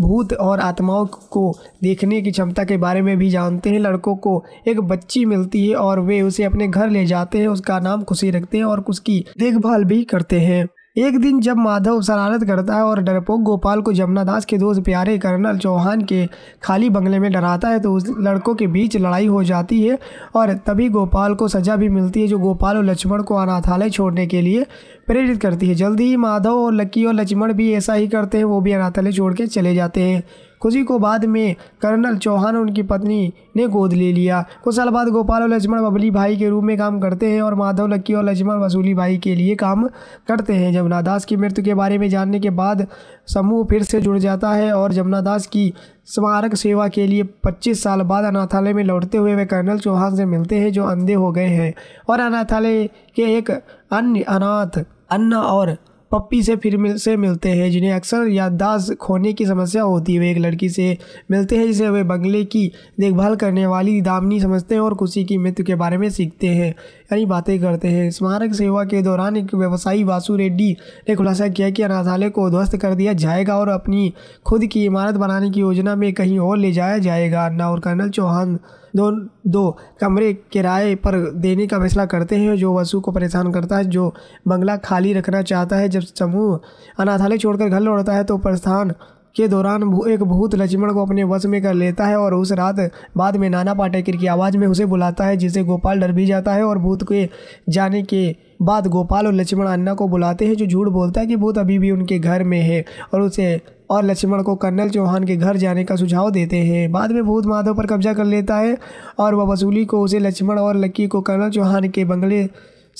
Speaker 1: भूत और आत्माओं को देखने की क्षमता के बारे में भी जानते हैं लड़कों को एक बच्ची मिलती है और वे उसे अपने घर ले जाते हैं उसका नाम खुशी रखते हैं और उसकी देखभाल भी करते हैं एक दिन जब माधव शरारत करता है और डरपोक गोपाल को जमुना दास के दोस्त प्यारे कर्नल चौहान के खाली बंगले में डराता है तो उस लड़कों के बीच लड़ाई हो जाती है और तभी गोपाल को सज़ा भी मिलती है जो गोपाल और लक्ष्मण को अनाथालय छोड़ने के लिए प्रेरित करती है जल्दी ही माधव और लक्की और लक्ष्मण भी ऐसा ही करते हैं वो भी अनाथालय छोड़ के चले जाते हैं खुशी को बाद में कर्नल चौहान और उनकी पत्नी ने गोद ले लिया कुछ साल बाद गोपाल और लक्ष्मण बबली भाई के रूप में काम करते हैं और माधव लक्की और लक्ष्मण वसूली भाई के लिए काम करते हैं जमुना दास की मृत्यु के बारे में जानने के बाद समूह फिर से जुड़ जाता है और जमुना दास की स्मारक सेवा के लिए 25 साल बाद अनाथालय में लौटते हुए वे कर्नल चौहान से मिलते हैं जो अंधे हो गए हैं और अनाथालय के एक अन्य अनाथ अन्ना और पप्पी से फिर मिल से मिलते हैं जिन्हें अक्सर याददाश्त खोने की समस्या होती है वे एक लड़की से मिलते हैं जिसे वे बंगले की देखभाल करने वाली दामनी समझते हैं और खुशी की मृत्यु के बारे में सीखते हैं कई बातें करते हैं स्मारक सेवा के दौरान एक व्यवसायी वासु रेड्डी ने खुलासा किया कि अनाथालय को ध्वस्त कर दिया जाएगा और अपनी खुद की इमारत बनाने की योजना में कहीं और ले जाया जाएगा अन्ना और कर्नल चौहान दो दो कमरे किराए पर देने का फैसला करते हैं जो वसु को परेशान करता है जो बंगला खाली रखना चाहता है जब समूह अनाथालय छोड़कर घर लौटता है तो प्रस्थान के दौरान एक भूत लक्ष्मण को अपने वश में कर लेता है और उस रात बाद में नाना पाटेकर की आवाज़ में उसे बुलाता है जिसे गोपाल डर भी जाता है और भूत के जाने के बाद गोपाल और लक्ष्मण अन्ना को बुलाते हैं जो झूठ बोलता है कि भूत अभी भी उनके घर में है और उसे और लक्ष्मण को कर्नल चौहान के घर जाने का सुझाव देते हैं बाद में भूत माधव पर कब्जा कर लेता है और वह वसूली को उसे लक्ष्मण और लक्की को कर्नल चौहान के बंगले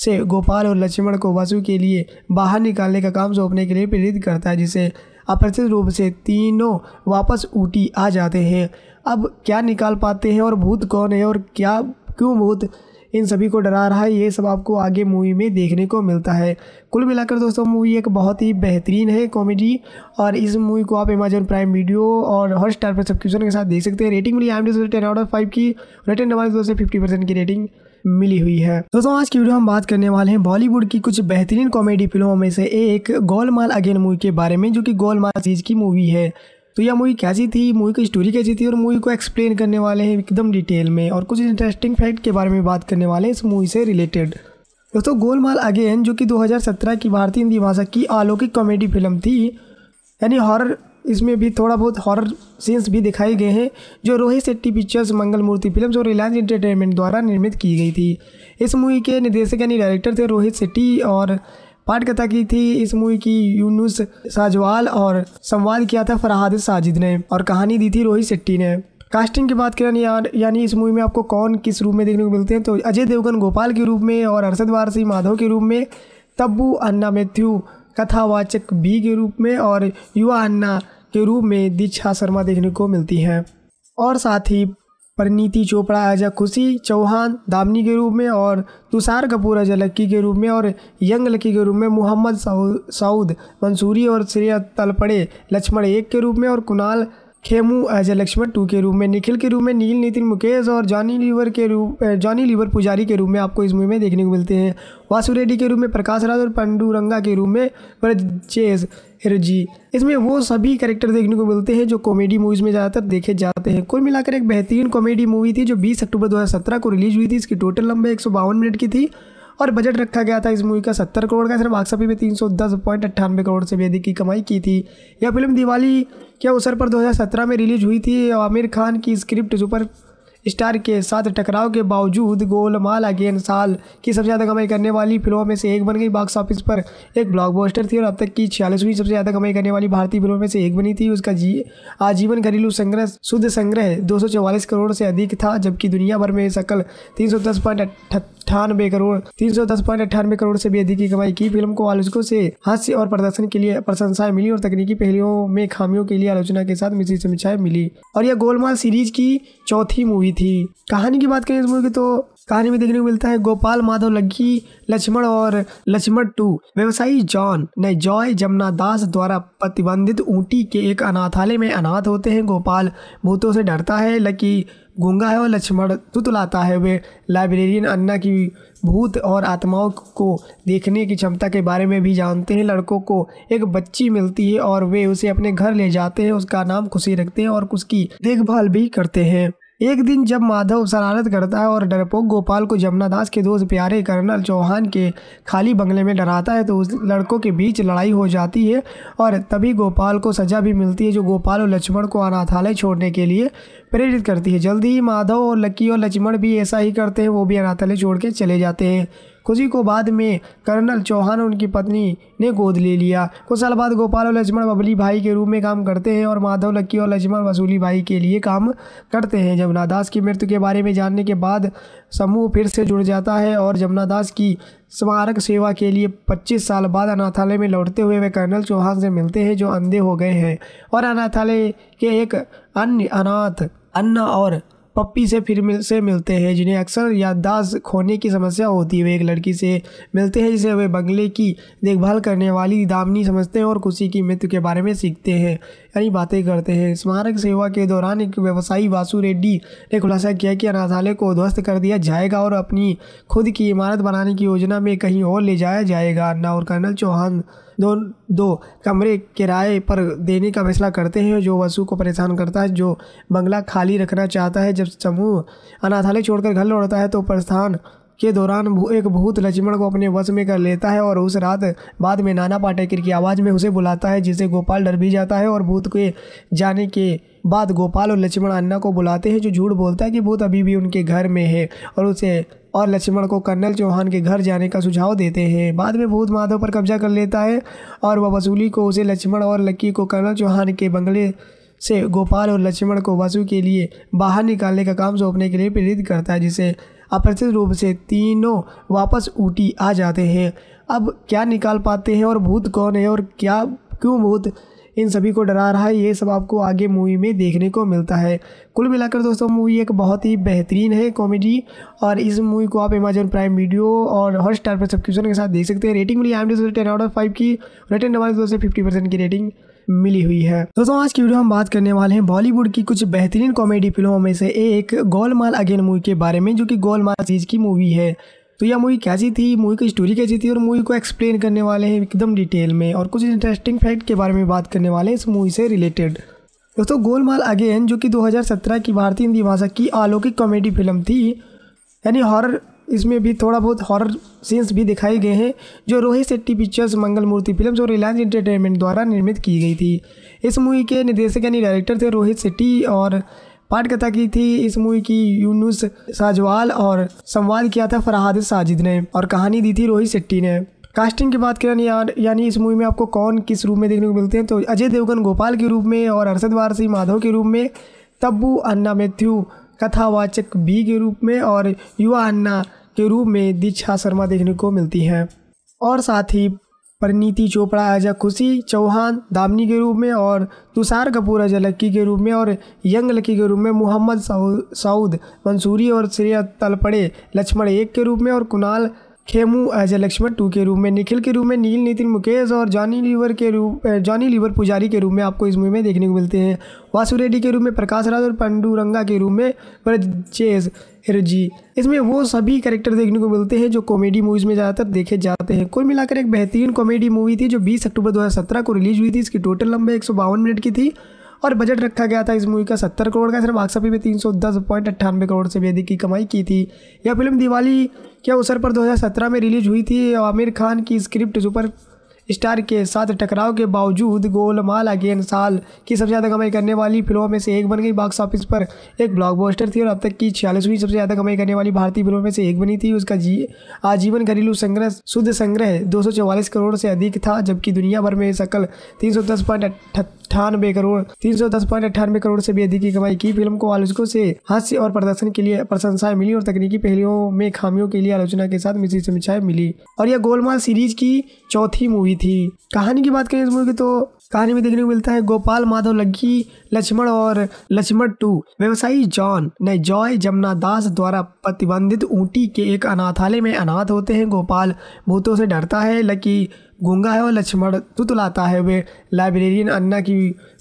Speaker 1: से गोपाल और लक्ष्मण को वसु के लिए बाहर निकालने का काम सौंपने के लिए प्रेरित करता है जिसे अप्रचित रूप से तीनों वापस ऊटी आ जाते हैं अब क्या निकाल पाते हैं और भूत कौन है और क्या क्यों भूत इन सभी को डरा रहा है ये सब आपको आगे मूवी में देखने को मिलता है कुल मिलाकर दोस्तों मूवी एक बहुत ही बेहतरीन है कॉमेडी और इस मूवी को आप अमेजन प्राइम वीडियो और हॉट स्टार पर सब्सक्रिप्शन के साथ देख सकते हैं रेटिंग मिली I M ten out of five की रेटिंग हमारे दोस्तों फिफ्टी परसेंट की रेटिंग मिली हुई है दोस्तों आज की वीडियो हम बात करने वाले हैं बॉलीवुड की कुछ बेहतरीन कॉमेडी फिल्मों में से एक गोलमाल अगेन मूवी के बारे में जो कि गोलमाल सीरीज की मूवी है तो यह मूवी कैसी थी मूवी की स्टोरी कैसी थी और मूवी को एक्सप्लेन करने वाले हैं एकदम डिटेल में और कुछ इंटरेस्टिंग फैक्ट के बारे में बात करने वाले हैं इस मूवी से रिलेटेड दोस्तों गोलमाल अगेन जो कि 2017 की भारतीय हिंदी भाषा की अलौकिक कॉमेडी फिल्म थी यानी हॉरर इसमें भी थोड़ा बहुत हॉरर सीन्स भी दिखाए गए हैं जो रोहित शेट्टी पिक्चर्स मंगल मूर्ति फिल्म और रिलायंस इंटरटेनमेंट द्वारा निर्मित की गई थी इस मूवी के निर्देशक यानी डायरेक्टर थे रोहित शेट्टी और पाठकथा की थी इस मूवी की यूनुस साजवाल और संवाद किया था फरहाद साजिद ने और कहानी दी थी रोहित शेट्टी ने कास्टिंग की बात करें यार यानी इस मूवी में आपको कौन किस रूप में देखने को मिलते हैं तो अजय देवगन गोपाल के रूप में और अरशद वारसी माधव के रूप में तब्बू अन्ना मैथ्यू कथावाचक बी के रूप में और युवा अन्ना के रूप में दीक्षा शर्मा देखने को मिलती हैं और साथ ही परिणीति चोपड़ा अजय खुशी चौहान दामनी के रूप में और तुषार कपूर अजय लक्की के रूप में और यंग लक्की के रूप में मोहम्मद सऊद मंसूरी और श्रेय तलपड़े लक्ष्मण एक के रूप में और कुणाल खेमू अजय लक्ष्मण टू के रूप में निखिल के रूप में नील नितिन मुकेश और जॉनी लीवर के रूप जॉनी eh, लीवर पुजारी के रूप में आपको इस मूवी में देखने को मिलते हैं वासु रेड्डी के रूप में प्रकाश राज और पंडूरंगा के रूप में ब्रजेश जी इसमें वो सभी कैरेक्टर देखने को मिलते हैं जो कॉमेडी मूवीज़ में ज़्यादातर देखे जाते हैं कुल मिलाकर एक बेहतरीन कॉमेडी मूवी थी जो 20 अक्टूबर 2017 को रिलीज़ हुई थी इसकी टोटल लंबाई एक मिनट की थी और बजट रखा गया था इस मूवी का सत्तर करोड़ का सिर्फ वाक्सपी में तीन सौ दस पॉइंट अट्ठानवे करोड़ से भी अधिक की कमाई की थी यह फिल्म दिवाली के अवसर पर 2017 में रिलीज हुई थी आमिर खान की स्क्रिप्ट सुपर स्टार के साथ टकराव के बावजूद गोलमाल अगेन साल की सबसे ज़्यादा कमाई करने वाली फिल्मों में से एक बन गई बॉक्स ऑफिस पर एक ब्लॉकबस्टर थी और अब तक की छियालीसवीं सबसे ज़्यादा कमाई करने वाली भारतीय फिल्मों में से एक बनी थी उसका जी आजीवन घरेलू संग्रह शुद्ध संग्रह दो करोड़ से अधिक था जबकि दुनिया भर में सकल तीन अठानवे करोड़ तीन सौ दस पॉइंट अट्ठानवे करोड़ से भी अधिक की कमाई की फिल्म को आलोचकों से हास्य और प्रदर्शन के लिए प्रशंसाएं मिली और तकनीकी पहलुओं में खामियों के लिए आलोचना के साथ मिश्री समीक्षाएं मिली और यह गोलमाल सीरीज की चौथी मूवी थी कहानी की बात करें इस मूवी की तो कहानी में देखने को मिलता है गोपाल माधव लग्गी लक्ष्मण और लक्ष्मण टू व्यवसायी जॉन ने जॉय जमुना दास द्वारा प्रतिबंधित ऊटी के एक अनाथालय में अनाथ होते हैं गोपाल भूतों से डरता है लकी गूंगा है और लक्ष्मण तुतलाता तो है वे लाइब्रेरियन अन्ना की भूत और आत्माओं को देखने की क्षमता के बारे में भी जानते हैं लड़कों को एक बच्ची मिलती है और वे उसे अपने घर ले जाते हैं उसका नाम खुशी रखते हैं और उसकी देखभाल भी करते हैं एक दिन जब माधव शरारत करता है और डरपोक गोपाल को जमुना दास के दोस्त प्यारे कर्नल चौहान के खाली बंगले में डराता है तो उस लड़कों के बीच लड़ाई हो जाती है और तभी गोपाल को सज़ा भी मिलती है जो गोपाल और लक्ष्मण को अनाथालय छोड़ने के लिए प्रेरित करती है जल्दी ही माधव और लक्की और लक्ष्मण भी ऐसा ही करते हैं वो भी अनाथालय छोड़ के चले जाते हैं खुशी को बाद में कर्नल चौहान और उनकी पत्नी ने गोद ले लिया कुछ साल बाद गोपाल और लक्ष्मण बबली भाई के रूप में काम करते हैं और माधव लक्की और लक्ष्मण वसूली भाई के लिए काम करते हैं जमुना दास की मृत्यु के बारे में जानने के बाद समूह फिर से जुड़ जाता है और जमुना दास की स्मारक सेवा के लिए 25 साल बाद अनाथालय में लौटते हुए वे कर्नल चौहान से मिलते हैं जो अंधे हो गए हैं और अनाथालय के एक अन्य अनाथ अन्ना और पप्पी से फिर मिल से मिलते हैं जिन्हें अक्सर याददाश्त खोने की समस्या होती है वे एक लड़की से मिलते हैं जिसे वे बंगले की देखभाल करने वाली दामनी समझते हैं और खुशी की मृत्यु के बारे में सीखते हैं यानी बातें करते हैं स्मारक सेवा के दौरान एक व्यवसायी वासु रेड्डी ने खुलासा किया कि अनाथालय को ध्वस्त कर दिया जाएगा और अपनी खुद की इमारत बनाने की योजना में कहीं और ले जाया जाएगा अन्ना और कर्नल चौहान दो दो कमरे किराए पर देने का फैसला करते हैं जो वसु को परेशान करता है जो बंगला खाली रखना चाहता है जब समूह अनाथालय छोड़कर घर लौटता है तो प्रस्थान के दौरान एक भूत लक्ष्मण को अपने वश में कर लेता है और उस रात बाद में नाना पाटेकर की आवाज़ में उसे बुलाता है जिसे गोपाल डर भी जाता है और भूत के जाने के बाद गोपाल और लक्ष्मण अन्ना को बुलाते हैं जो झूठ बोलता है कि भूत अभी भी उनके घर में है और उसे और लक्ष्मण को कर्नल चौहान के घर जाने का सुझाव देते हैं बाद में भूत माधव पर कब्जा कर लेता है और वह वसूली को उसे लक्ष्मण और लक्की को कर्नल चौहान के बंगले से गोपाल और लक्ष्मण को वसु के लिए बाहर निकालने का काम सौंपने के लिए प्रेरित करता है जिसे अप्रचित रूप से तीनों वापस ऊटी आ जाते हैं अब क्या निकाल पाते हैं और भूत कौन है और क्या क्यों भूत इन सभी को डरा रहा है ये सब आपको आगे मूवी में देखने को मिलता है कुल मिलाकर दोस्तों मूवी एक बहुत ही बेहतरीन है कॉमेडी और इस मूवी को आप अमेजन प्राइम वीडियो और हॉट स्टार पर सब्सक्रिप्शन के साथ देख सकते हैं रेटिंग मिली I M ten out of five की रेटेंड हमारे दोस्तों फिफ्टी परसेंट की रेटिंग मिली हुई है दोस्तों आज की वीडियो हम बात करने वाले हैं बॉलीवुड की कुछ बेहतरीन कॉमेडी फिल्मों में से एक गोलमाल अगेन मूवी के बारे में जो कि गोलमाल सीरीज की मूवी है तो यह मूवी कैसी थी मूवी की स्टोरी कैसी थी और मूवी को एक्सप्लेन करने वाले हैं एकदम डिटेल में और कुछ इंटरेस्टिंग फैक्ट के बारे में बात करने वाले हैं इस मूवी से रिलेटेड दोस्तों गोलमाल अगेन जो कि 2017 की भारतीय हिंदी भाषा की अलौकिक कॉमेडी फिल्म थी यानी हॉरर इसमें भी थोड़ा बहुत हॉरर सीन्स भी दिखाए गए हैं जो रोहित शेट्टी पिक्चर्स मंगल मूर्ति फिल्म और रिलायंस एंटरटेनमेंट द्वारा निर्मित की गई थी इस मूवी के निर्देशक यानी डायरेक्टर थे रोहित शेट्टी और पाठकथा की थी इस मूवी की यूनुस साजवाल और संवाद किया था फरहाद साजिद ने और कहानी दी थी रोहित शेट्टी ने कास्टिंग की बात करें यार यानी इस मूवी में आपको कौन किस रूप में देखने को मिलते हैं तो अजय देवगन गोपाल के रूप में और अरसद वारसी माधव के रूप में तब्बू अन्ना मैथ्यू कथावाचक बी के रूप में और युवा अन्ना के रूप में दीक्षा शर्मा देखने को मिलती हैं और साथ ही परिणीति चोपड़ा एज अ खुशी चौहान दामनी के रूप में और तुषार कपूर एज लक्की के रूप में और यंग लक्की के रूप में मोहम्मद सऊद मंसूरी और श्रेय तलपड़े लक्ष्मण एक के रूप में और कुणाल खेमू अजय लक्ष्मण टू के रूप में निखिल के रूप में नील नितिन मुकेश और जॉनी लीवर के रूप जॉनी लीवर पुजारी के रूप में आपको इस मूवी में देखने को मिलते हैं वासु रेड्डी के रूप में प्रकाश राज और पंडूरंगा के रूप में ब्रजेश हिरजी इसमें वो सभी कैरेक्टर देखने को मिलते हैं जो कॉमेडी मूवीज़ में ज़्यादातर देखे जाते हैं कुल मिलाकर एक बेहतरीन कॉमेडी मूवी थी जो बीस अक्टूबर दो को रिलीज़ हुई थी इसकी टोटल लंबे एक मिनट की थी और बजट रखा गया था इस मूवी का सत्तर करोड़ का सिर्फ आकसफ़ी में तीन सौ दस पॉइंट अट्ठानवे करोड़ से भी अधिक की कमाई की थी यह फिल्म दिवाली के अवसर पर दो में रिलीज हुई थी आमिर खान की स्क्रिप्ट सुपर स्टार के साथ टकराव के बावजूद गोलमाल अगेन साल की सबसे ज़्यादा कमाई करने वाली फिल्मों में से एक बन गई बॉक्स ऑफिस पर एक ब्लॉकबस्टर थी और अब तक की छियालीसवीं सबसे ज़्यादा कमाई करने वाली भारतीय फिल्मों में से एक बनी थी उसका जी आजीवन घरेलू संग्रह शुद्ध संग्रह दो करोड़ से अधिक था जबकि दुनिया भर में सकल तीन अट्ठानवे करोड़ तीन सौ दस पॉइंट अट्ठानवे करोड़ से भी अधिक की कमाई की फिल्म को आलोचकों से हास्य और प्रदर्शन के लिए प्रशंसाएं मिली और तकनीकी पहलुओं में खामियों के लिए आलोचना के साथ समीक्षाएं मिली और यह गोलमाल सीरीज की चौथी मूवी थी कहानी की बात करें इस मूवी की तो कहानी में देखने को मिलता है गोपाल माधव लग्गी लक्ष्मण और लक्ष्मण टू व्यवसायी जॉन ने जॉय जमुना दास द्वारा प्रतिबंधित ऊँटी के एक अनाथालय में अनाथ होते हैं गोपाल भूतों से डरता है लकी गूंगा है और लक्ष्मण तुतलाता है वे लाइब्रेरियन अन्ना की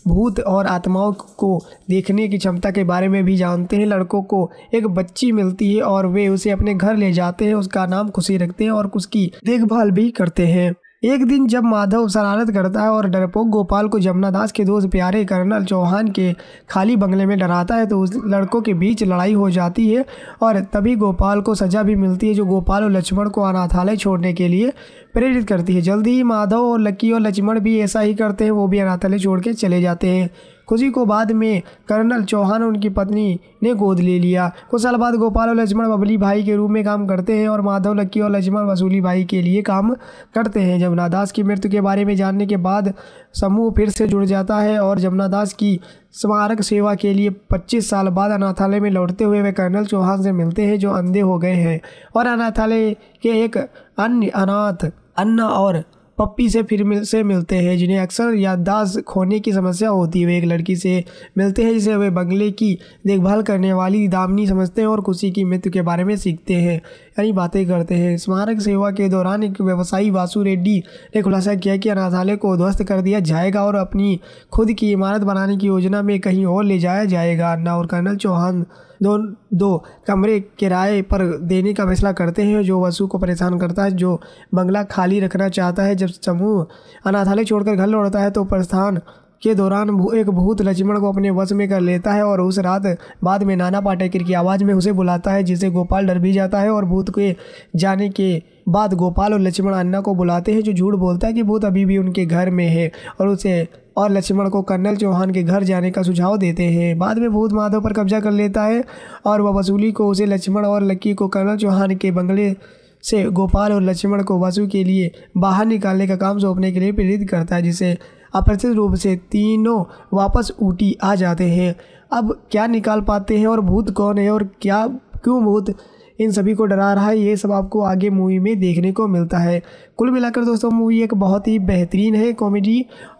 Speaker 1: भूत और आत्माओं को देखने की क्षमता के बारे में भी जानते हैं लड़कों को एक बच्ची मिलती है और वे उसे अपने घर ले जाते हैं उसका नाम खुशी रखते हैं और उसकी देखभाल भी करते हैं एक दिन जब माधव शरारत करता है और डरपोक गोपाल को जमुना दास के दोस्त प्यारे कर्नल चौहान के खाली बंगले में डराता है तो उस लड़कों के बीच लड़ाई हो जाती है और तभी गोपाल को सज़ा भी मिलती है जो गोपाल और लक्ष्मण को अनाथालय छोड़ने के लिए प्रेरित करती है जल्दी ही माधव और लक्की और लक्ष्मण भी ऐसा ही करते हैं वो भी अनाथालय छोड़ के चले जाते हैं खुशी को बाद में कर्नल चौहान और उनकी पत्नी ने गोद ले लिया कुछ साल बाद गोपाल और लक्ष्मण बबली भाई के रूप में काम करते हैं और माधव लक्की और लक्ष्मण वसूली भाई के लिए काम करते हैं जमुना दास की मृत्यु के बारे में जानने के बाद समूह फिर से जुड़ जाता है और जमुना दास की स्मारक सेवा के लिए 25 साल बाद अनाथालय में लौटते हुए वे कर्नल चौहान से मिलते हैं जो अंधे हो गए हैं और अनाथालय के एक अन्य अनाथ अन्ना और पप्पी से फिर मिल से मिलते हैं जिन्हें अक्सर याददाश्त खोने की समस्या होती है वे एक लड़की से मिलते हैं जिसे वे बंगले की देखभाल करने वाली दामनी समझते हैं और खुशी की मृत्यु के बारे में सीखते हैं यानी बातें करते हैं स्मारक सेवा के दौरान एक व्यवसायी वासु रेड्डी ने खुलासा किया कि अनाथालय को ध्वस्त कर दिया जाएगा और अपनी खुद की इमारत बनाने की योजना में कहीं और ले जाया जाएगा अन्ना और कर्नल चौहान दो दो कमरे किराए पर देने का फैसला करते हैं जो वसु को परेशान करता है जो बंगला खाली रखना चाहता है जब समूह अनाथालय छोड़कर घर लौटता है तो प्रस्थान के दौरान एक भूत लक्ष्मण को अपने वश में कर लेता है और उस रात बाद में नाना पाटेकर की आवाज़ में उसे बुलाता है जिसे गोपाल डर भी जाता है और भूत के जाने के बाद गोपाल और लक्ष्मण अन्ना को बुलाते हैं जो झूठ बोलता है कि भूत अभी भी उनके घर में है और उसे और लक्ष्मण को कर्नल चौहान के घर जाने का सुझाव देते हैं बाद में भूत माधव पर कब्जा कर लेता है और वह वसूली को उसे लक्ष्मण और लक्की को कर्नल चौहान के बंगले से गोपाल और लक्ष्मण को वसु के लिए बाहर निकालने का काम सौंपने के लिए प्रेरित करता है जिसे अप्रचित रूप से तीनों वापस ऊटी आ जाते हैं अब क्या निकाल पाते हैं और भूत कौन है और क्या क्यों भूत इन सभी को डरा रहा है ये सब आपको आगे मूवी में देखने को मिलता है कुल मिलाकर दोस्तों मूवी एक बहुत ही बेहतरीन है कॉमेडी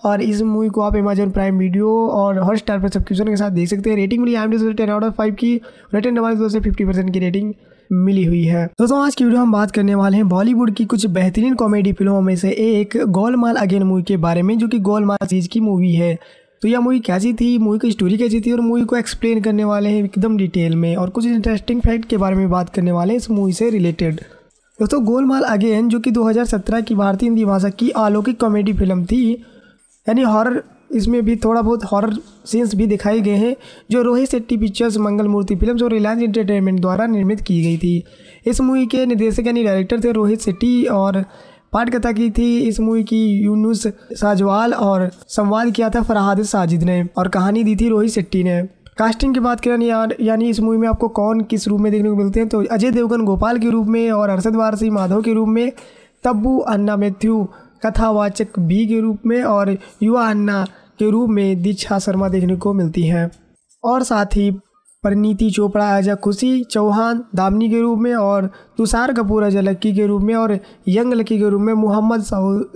Speaker 1: और इस मूवी को आप अमेजन प्राइम वीडियो और हर स्टार पर सब्सक्रिप्शन के साथ देख सकते हैं रेटिंग मिली I M ten out of five की रेटेड हमारे दोस्तों फिफ्टी परसेंट की रेटिंग मिली हुई है दोस्तों आज की वीडियो हम बात करने वाले हैं बॉलीवुड की कुछ बेहतरीन कॉमेडी फिल्मों में से एक गोलमाल अगेन मूवी के बारे में जो कि गोलमाल चीज की मूवी है तो यह मूवी कैसी थी मूवी की स्टोरी कैसी थी और मूवी को एक्सप्लेन करने वाले हैं एकदम डिटेल में और कुछ इंटरेस्टिंग फैक्ट के बारे में बात करने वाले हैं इस मूवी से रिलेटेड दोस्तों गोलमाल अगेन जो कि 2017 की भारतीय हिंदी भाषा की अलौकिक कॉमेडी फिल्म थी यानी हॉरर इसमें भी थोड़ा बहुत हॉरर सीन्स भी दिखाए गए हैं जो रोहित शेट्टी पिक्चर्स मंगल मूर्ति फिल्म और रिलायंस एंटरटेनमेंट द्वारा निर्मित की गई थी इस मूवी के निर्देशक यानी डायरेक्टर थे रोहित शेट्टी और पाठकथा की थी इस मूवी की यूनुस साजवाल और संवाद किया था फरहाद साजिद ने और कहानी दी थी रोहित शेट्टी ने कास्टिंग की बात करें यार यानी इस मूवी में आपको कौन किस रूप में देखने को मिलते हैं तो अजय देवगन गोपाल के रूप में और हर्षद वारसी माधव के रूप में तब्बू अन्ना मैथ्यू कथावाचक बी के रूप में और युवा अन्ना के रूप में दीक्षा शर्मा देखने को मिलती हैं और साथ ही परिणीति चोपड़ा अजय खुशी चौहान दामनी के रूप में और तुषार कपूर अजय लक्की के रूप में और यंग लक्की के रूप में मोहम्मद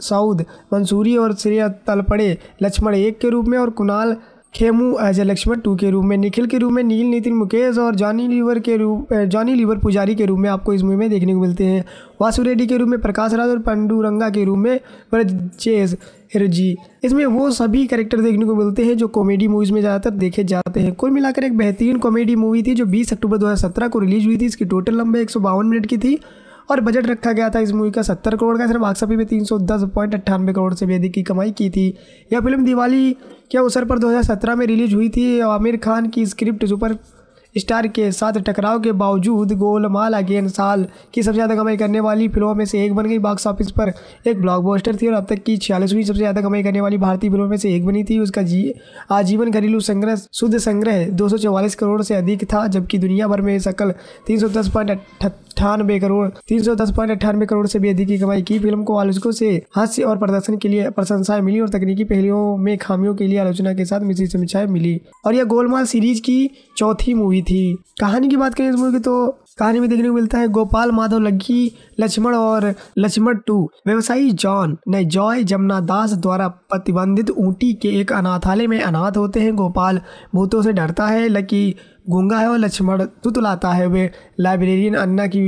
Speaker 1: सऊद मंसूरी और श्रेय तलपड़े लक्ष्मण एक के रूप में और कुणाल खेमू अजय लक्ष्मण टू के रूप में निखिल के रूप में नील नितिन मुकेश और जॉनी लीवर के रूप जॉनी लीवर पुजारी के रूप में आपको इस मूवी में देखने को मिलते हैं वासु रेड्डी के रूप में प्रकाश राज और पंडूरंगा के रूप में ब्रजेश जी इसमें वो सभी करेक्टर देखने को मिलते हैं जो कॉमेडी मूवीज़ में ज़्यादातर देखे जाते हैं कुल मिलाकर एक बेहतरीन कॉमेडी मूवी थी जो 20 अक्टूबर 2017 को रिलीज़ हुई थी इसकी टोटल लंबे एक मिनट की थी और बजट रखा गया था इस मूवी का सत्तर करोड़ का सिर्फ बाक्सफी में तीन सौ दस पॉइंट अट्ठानवे करोड़ से भी अधिक की कमाई की थी यह फिल्म दिवाली के अवसर पर 2017 में रिलीज हुई थी आमिर खान की स्क्रिप्ट सुपर स्टार के साथ टकराव के बावजूद गोलमाल अगेन साल की सबसे ज़्यादा कमाई करने वाली फिल्मों में से एक बन गई बॉक्स ऑफिस पर एक ब्लॉकबस्टर थी और अब तक की छियालीसवीं सबसे ज़्यादा कमाई करने वाली भारतीय फिल्मों में से एक बनी थी उसका जी आजीवन घरेलू संग्रह शुद्ध संग्रह दो करोड़ से अधिक था जबकि दुनिया भर में सकल तीन अट्ठानबे करोड़ तीन सौ दस पॉइंट अट्ठानबे करोड़ से भी अधिक की कमाई की फिल्म को आलोचकों से हास्य और प्रदर्शन के लिए प्रशंसाएं मिली और तकनीकी पहलुओं में खामियों के लिए आलोचना के साथ मिश्री समीक्षाएं मिली और यह गोलमाल सीरीज की चौथी मूवी थी कहानी की बात करें इस मूवी की तो कहानी में देखने को मिलता है गोपाल माधव लक्की लक्ष्मण और लक्ष्मण टू व्यवसायी जॉन ने जॉय जमुना दास द्वारा प्रतिबंधित ऊँटी के एक अनाथालय में अनाथ होते हैं गोपाल भूतों से डरता है लकी गूंगा है और लक्ष्मण तुतलाता है वे लाइब्रेरियन अन्ना की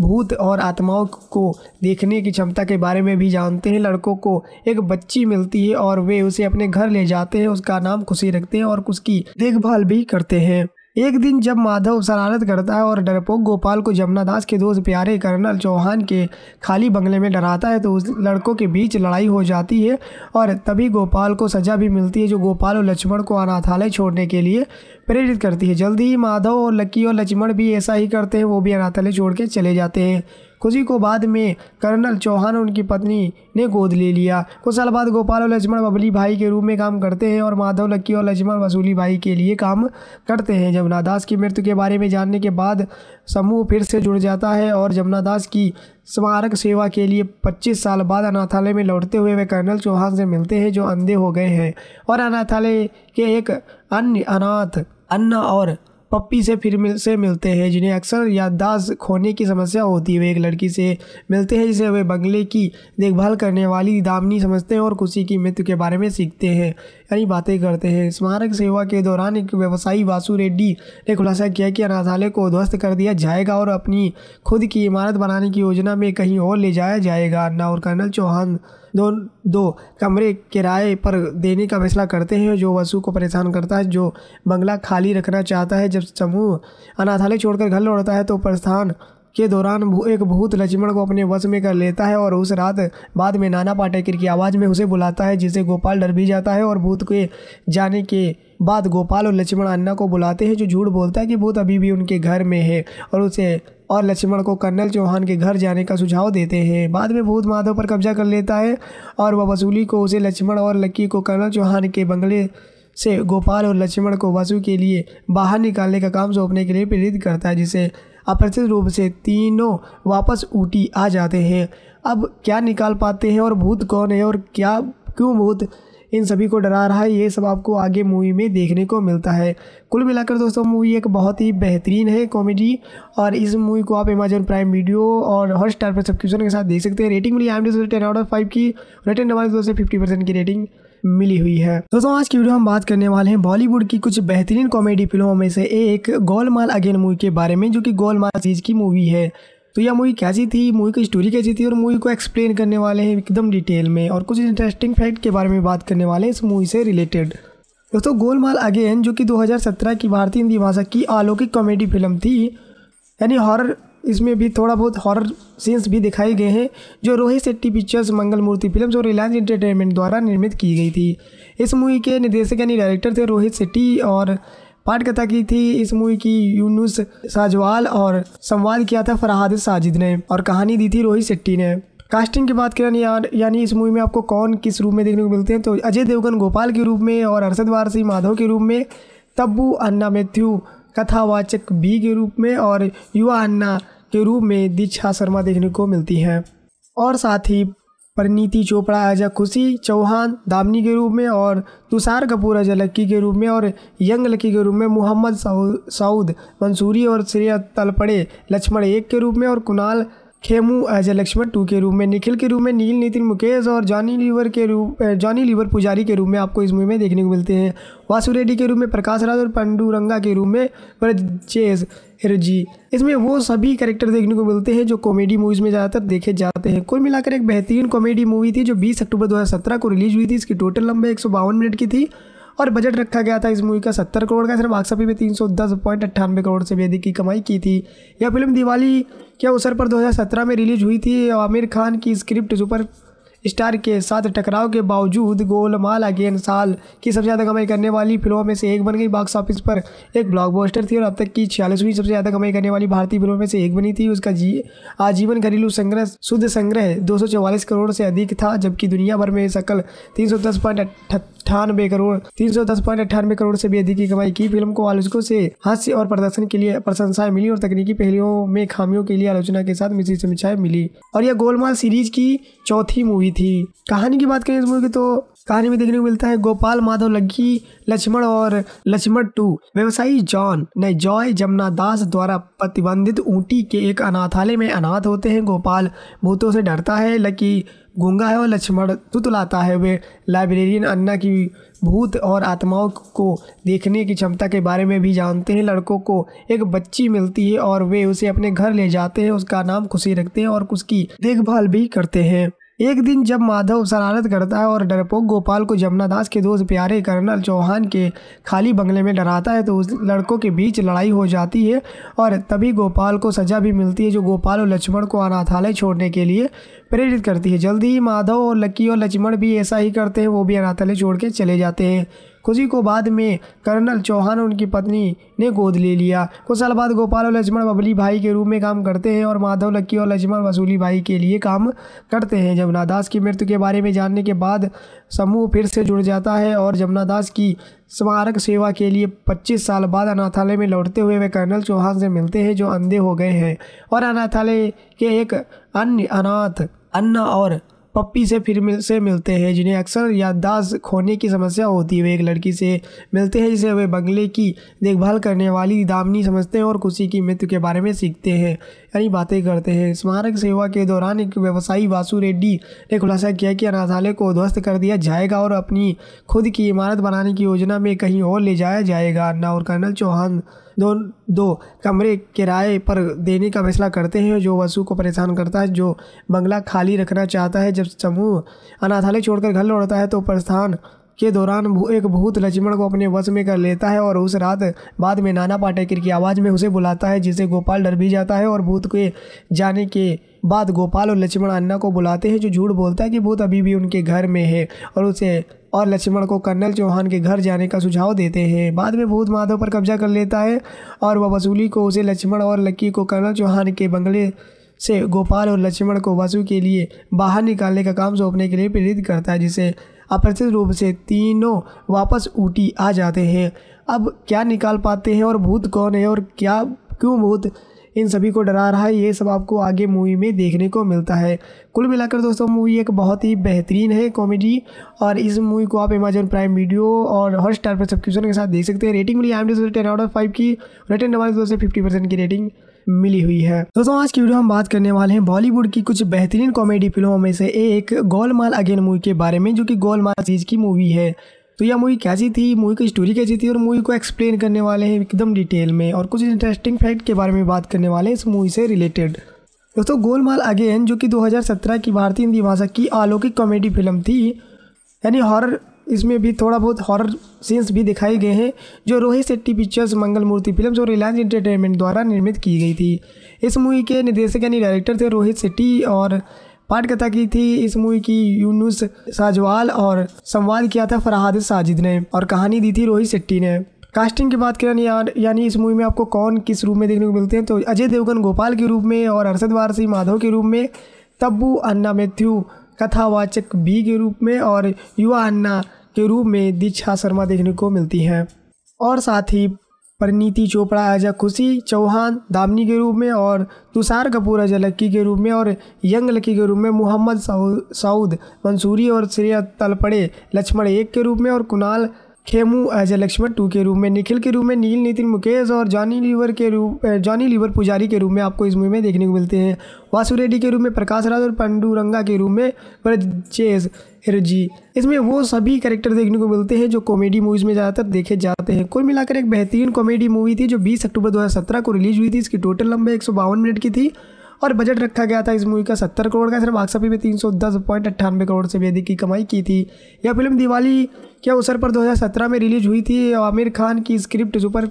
Speaker 1: भूत और आत्माओं को देखने की क्षमता के बारे में भी जानते हैं लड़कों को एक बच्ची मिलती है और वे उसे अपने घर ले जाते हैं उसका नाम खुशी रखते हैं और उसकी देखभाल भी करते हैं एक दिन जब माधव शरारत करता है और डरपोक गोपाल को जमुना दास के दोस्त प्यारे कर्नल चौहान के खाली बंगले में डराता है तो उस लड़कों के बीच लड़ाई हो जाती है और तभी गोपाल को सज़ा भी मिलती है जो गोपाल और लक्ष्मण को अनाथालय छोड़ने के लिए प्रेरित करती है जल्दी ही माधव और लक्की और लक्ष्मण भी ऐसा ही करते हैं वो भी अनाथालय छोड़ के चले जाते हैं खुशी को बाद में कर्नल चौहान और उनकी पत्नी ने गोद ले लिया कुछ साल बाद गोपाल और लक्ष्मण बबली भाई के रूप में काम करते हैं और माधव लक्की और लक्ष्मण वसूली भाई के लिए काम करते हैं जमुना की मृत्यु के बारे में जानने के बाद समूह फिर से जुड़ जाता है और जमुना की स्मारक सेवा के लिए 25 साल बाद अनाथालय में लौटते हुए वे कर्नल चौहान से मिलते हैं जो अंधे हो गए हैं और अनाथालय के एक अन्य अनाथ अन्ना और पप्पी से फिर मिल से मिलते हैं जिन्हें अक्सर याददाश्त खोने की समस्या होती है वे एक लड़की से मिलते हैं जिसे वे बंगले की देखभाल करने वाली दामनी समझते हैं और खुशी की मृत्यु के बारे में सीखते हैं यानी बातें करते हैं स्मारक सेवा के दौरान एक व्यवसायी वासु रेड्डी ने खुलासा किया कि अनाथालय को ध्वस्त कर दिया जाएगा और अपनी खुद की इमारत बनाने की योजना में कहीं और ले जाया जाएगा अन्ना और कर्नल चौहान दो दो कमरे किराए पर देने का फैसला करते हैं जो वसु को परेशान करता है जो बंगला खाली रखना चाहता है जब समूह अनाथालय छोड़कर घर लौटता है तो प्रस्थान के दौरान एक भूत लक्ष्मण को अपने वश में कर लेता है और उस रात बाद में नाना पाटेकर की आवाज़ में उसे बुलाता है जिसे गोपाल डर भी जाता है और भूत के जाने के बाद गोपाल और लक्ष्मण अन्ना को बुलाते हैं जो झूठ बोलता है कि भूत अभी भी उनके घर में है और उसे और लक्ष्मण को कर्नल चौहान के घर जाने का सुझाव देते हैं बाद में भूत माधव पर कब्जा कर लेता है और वह वसूली को उसे लक्ष्मण और लक्की को कर्नल चौहान के बंगले से गोपाल और लक्ष्मण को वसु के लिए बाहर निकालने का काम सौंपने के लिए प्रेरित करता है जिसे अप्रचित रूप से तीनों वापस ऊटी आ जाते हैं अब क्या निकाल पाते हैं और भूत कौन है और क्या क्यों भूत इन सभी को डरा रहा है ये सब आपको आगे मूवी में देखने को मिलता है कुल मिलाकर दोस्तों मूवी एक बहुत ही बेहतरीन है कॉमेडी और इस मूवी को आप अमेजन प्राइम वीडियो और हॉट स्टार पर सब्सक्रिप्शन के साथ देख सकते हैं रेटिंग मिली I ten out of five की रेटिंग हमारे दोस्तों फिफ्टी परसेंट की रेटिंग मिली हुई है दोस्तों आज की वीडियो हम बात करने वाले हैं बॉलीवुड की कुछ बेहतरीन कॉमेडी फिल्मों में से एक गोलमाल अगेन मूवी के बारे में जो कि गोलमाल सीरीज की मूवी है तो यह मूवी कैसी थी मूवी की स्टोरी कैसी थी और मूवी को एक्सप्लेन करने वाले हैं एकदम डिटेल में और कुछ इंटरेस्टिंग फैक्ट के बारे में बात करने वाले हैं इस मूवी से रिलेटेड दोस्तों गोलमाल अगेन जो कि 2017 की भारतीय हिंदी भाषा की अलौकिक कॉमेडी फिल्म थी यानी हॉरर इसमें भी थोड़ा बहुत हॉरर सीन्स भी दिखाए गए हैं जो रोहित शेट्टी पिक्चर्स मंगल मूर्ति फिल्म और रिलायंस इंटरटेनमेंट द्वारा निर्मित की गई थी इस मूवी के निर्देशक यानी डायरेक्टर थे रोहित शेट्टी और पाठकथा की थी इस मूवी की यूनुस साजवाल और संवाद किया था फरहाद साजिद ने और कहानी दी थी रोहित शेट्टी ने कास्टिंग की बात करें यार यानी इस मूवी में आपको कौन किस रूप में देखने को मिलते हैं तो अजय देवगन गोपाल के रूप में और हर्षद वारसी माधव के रूप में तब्बू अन्ना मैथ्यू कथावाचक बी के रूप में और युवा अन्ना के रूप में दीक्षा शर्मा देखने को मिलती हैं और साथ ही परिणीति चोपड़ा अजय खुशी चौहान दामनी के रूप में और तुषार कपूर अजय लक्की के रूप में और यंग लक्की के रूप में मोहम्मद साऊद मंसूरी और श्रेय तलपड़े लक्ष्मण एक के रूप में और कुणाल खेमू अजय लक्ष्मण टू के रूप में निखिल के रूप में नील नितिन मुकेश और जॉनी लीवर के रूप जॉनी लीवर पुजारी के रूप में आपको इस मूवी में देखने को मिलते हैं वासु रेड्डी के रूप में प्रकाश राज और पंडूरंगा के रूप में ब्रजेश जी इसमें वो सभी करेक्टर देखने को मिलते हैं जो कॉमेडी मूवीज़ में ज़्यादातर देखे जाते हैं कुल मिलाकर एक बेहतरीन कॉमेडी मूवी थी जो 20 अक्टूबर 2017 को रिलीज हुई थी इसकी टोटल लंबाई एक मिनट की थी और बजट रखा गया था इस मूवी का सत्तर करोड़ का सिर्फ वाक्सपी में तीन सौ दस पॉइंट अट्ठानवे करोड़ से भी अधिक की कमाई की थी यह फिल्म दिवाली के अवसर पर सत्रह में रिलीज हुई थी आमिर खान की स्क्रिप्ट सुपर स्टार के साथ टकराव के बावजूद गोलमाल अगेन साल की सबसे ज़्यादा कमाई करने वाली फिल्मों में से एक बन गई बॉक्स ऑफिस पर एक ब्लॉकबस्टर थी और अब तक की छियालीसवीं सबसे ज़्यादा कमाई करने वाली भारतीय फिल्मों में से एक बनी थी उसका जी आजीवन घरेलू संग्रह शुद्ध संग्रह दो करोड़ से अधिक था जबकि दुनिया भर में सकल तीन अट्ठानवे करोड़ तीन सौ दस पॉइंट अट्ठानवे करोड़ से भी अधिक की कमाई की फिल्म को आलोचकों से हास्य और प्रदर्शन के लिए प्रशंसाएं मिली और तकनीकी पहलुओं में खामियों के लिए आलोचना के साथ समीक्षाएं मिली और यह गोलमाल सीरीज की चौथी मूवी हुई थी कहानी की बात करें इस मूवी की तो कहानी में देखने को मिलता है गोपाल माधव लक्की लक्ष्मण और लक्ष्मण टू व्यवसायी जॉन ने जॉय जमुना दास द्वारा प्रतिबंधित ऊँटी के एक अनाथालय में अनाथ होते हैं गोपाल भूतों से डरता है लकी गूंगा है और लक्ष्मण तुतलाता है वे लाइब्रेरियन अन्ना की भूत और आत्माओं को देखने की क्षमता के बारे में भी जानते हैं लड़कों को एक बच्ची मिलती है और वे उसे अपने घर ले जाते हैं उसका नाम खुशी रखते हैं और उसकी देखभाल भी करते हैं एक दिन जब माधव शरारत करता है और डरपोक गोपाल को जमुना दास के दोस्त प्यारे कर्नल चौहान के खाली बंगले में डराता है तो उस लड़कों के बीच लड़ाई हो जाती है और तभी गोपाल को सज़ा भी मिलती है जो गोपाल और लक्ष्मण को अनाथालय छोड़ने के लिए प्रेरित करती है जल्दी ही माधव और लक्की और लक्ष्मण भी ऐसा ही करते हैं वो भी अनाथालय छोड़ के चले जाते हैं खुशी को बाद में कर्नल चौहान और उनकी पत्नी ने गोद ले लिया कुछ साल बाद गोपाल और लक्ष्मण बबली भाई के रूप में काम करते हैं और माधव लक्की और लक्ष्मण वसूली भाई के लिए काम करते हैं जमुना दास की मृत्यु के बारे में जानने के बाद समूह फिर से जुड़ जाता है और जमुना दास की स्मारक सेवा के लिए 25 साल बाद अनाथालय में लौटते हुए वे कर्नल चौहान से मिलते हैं जो अंधे हो गए हैं और अनाथालय के एक अन्य अनाथ अन्ना और पप्पी से फिर मिल से मिलते हैं जिन्हें अक्सर याददाश्त खोने की समस्या होती है वे एक लड़की से मिलते हैं जिसे वे बंगले की देखभाल करने वाली दामनी समझते हैं और खुशी की मृत्यु के बारे में सीखते हैं यानी बातें करते हैं स्मारक सेवा के दौरान एक व्यवसायी वासु रेड्डी ने खुलासा किया कि अनाथालय को ध्वस्त कर दिया जाएगा और अपनी खुद की इमारत बनाने की योजना में कहीं और ले जाया जाएगा अन्ना और कर्नल चौहान दो दो कमरे किराए पर देने का फैसला करते हैं जो वसु को परेशान करता है जो बंगला खाली रखना चाहता है जब समूह अनाथालय छोड़कर घर लौटता है तो प्रस्थान के दौरान एक भूत लक्ष्मण को अपने वश में कर लेता है और उस रात बाद में नाना पाटेकर की आवाज़ में उसे बुलाता है जिसे गोपाल डर भी जाता है और भूत के जाने के बाद गोपाल और लक्ष्मण अन्ना को बुलाते हैं जो झूठ बोलता है कि भूत अभी भी उनके घर में है और उसे और लक्ष्मण को कर्नल चौहान के घर जाने का सुझाव देते हैं बाद में भूत माधव पर कब्जा कर लेता है और वह वसूली को उसे लक्ष्मण और लक्की को कर्नल चौहान के बंगले से गोपाल और लक्ष्मण को वसु के लिए बाहर निकालने का काम सौंपने के लिए प्रेरित करता है जिसे अप्रचित रूप से तीनों वापस ऊटी आ जाते हैं अब क्या निकाल पाते हैं और भूत कौन है और क्या क्यों भूत इन सभी को डरा रहा है ये सब आपको आगे मूवी में देखने को मिलता है कुल मिलाकर दोस्तों मूवी एक बहुत ही बेहतरीन है कॉमेडी और इस मूवी को आप अमेजन प्राइम वीडियो और हॉट स्टार पर सब्सक्रिप्शन के साथ देख सकते हैं रेटिंग मिली I M ten out of five की रेटिंग नंबर दोस्तों फिफ्टी परसेंट की रेटिंग मिली हुई है दोस्तों आज की वीडियो हम बात करने वाले हैं बॉलीवुड की कुछ बेहतरीन कॉमेडी फिल्मों में से एक गोलमाल अगेन मूवी के बारे में जो कि गोलमाल सीरीज की मूवी है तो यह मूवी कैसी थी मूवी की स्टोरी कैसी थी और मूवी को एक्सप्लेन करने वाले हैं एकदम डिटेल में और कुछ इंटरेस्टिंग फैक्ट के बारे में बात करने वाले हैं इस मूवी से रिलेटेड दोस्तों गोलमाल अगेन जो कि 2017 की भारतीय हिंदी भाषा की अलौकिक कॉमेडी फिल्म थी यानी हॉरर इसमें भी थोड़ा बहुत हॉरर सीन्स भी दिखाए गए हैं जो रोहित शेट्टी पिक्चर्स मंगल मूर्ति फिल्म और रिलायंस इंटरटेनमेंट द्वारा निर्मित की गई थी इस मूवी के निर्देशक यानी डायरेक्टर थे रोहित शेट्टी और पाठकथा की थी इस मूवी की यूनुस साजवाल और संवाद किया था फरहाद साजिद ने और कहानी दी थी रोहित शेट्टी ने कास्टिंग की बात करें यार यानी इस मूवी में आपको कौन किस रूप में देखने को मिलते हैं तो अजय देवगन गोपाल के रूप में और अरसद वारसी माधव के रूप में तब्बू अन्ना मैथ्यू कथावाचक बी के रूप में और युवा अन्ना के रूप में दीक्षा शर्मा देखने को मिलती हैं और साथ ही परिणीति चोपड़ा एज अ खुशी चौहान दामनी के रूप में और तुषार कपूर एज लक्की के रूप में और यंग लक्की के रूप में मोहम्मद सऊद मंसूरी और श्रेया तलपड़े लक्ष्मण एक के रूप में और कुणाल खेमू एज लक्ष्मण टू के रूप में निखिल के रूप में नील नितिन मुकेश और जॉनी लीवर के रूप जॉनी लीवर पुजारी के रूप में आपको इस मूवी में देखने को मिलते हैं वासु रेड्डी के रूप में प्रकाश राज और पंडू रंगा के रूप में ब्रजेश एरजी इसमें वो सभी करेक्टर देखने को मिलते हैं जो कॉमेडी मूवीज़ में ज़्यादातर देखे जाते हैं कुल मिलाकर एक बेहतरीन कॉमेडी मूवी थी जो 20 अक्टूबर 2017 को रिलीज़ हुई थी इसकी टोटल लंबे एक मिनट की थी और बजट रखा गया था इस मूवी का सत्तर करोड़ का सिर्फ बॉक्स में तीन सौ दस पॉइंट अट्ठानवे करोड़ से भी अधिक की कमाई की थी यह फिल्म दिवाली के अवसर पर 2017 में रिलीज हुई थी आमिर खान की स्क्रिप्ट सुपर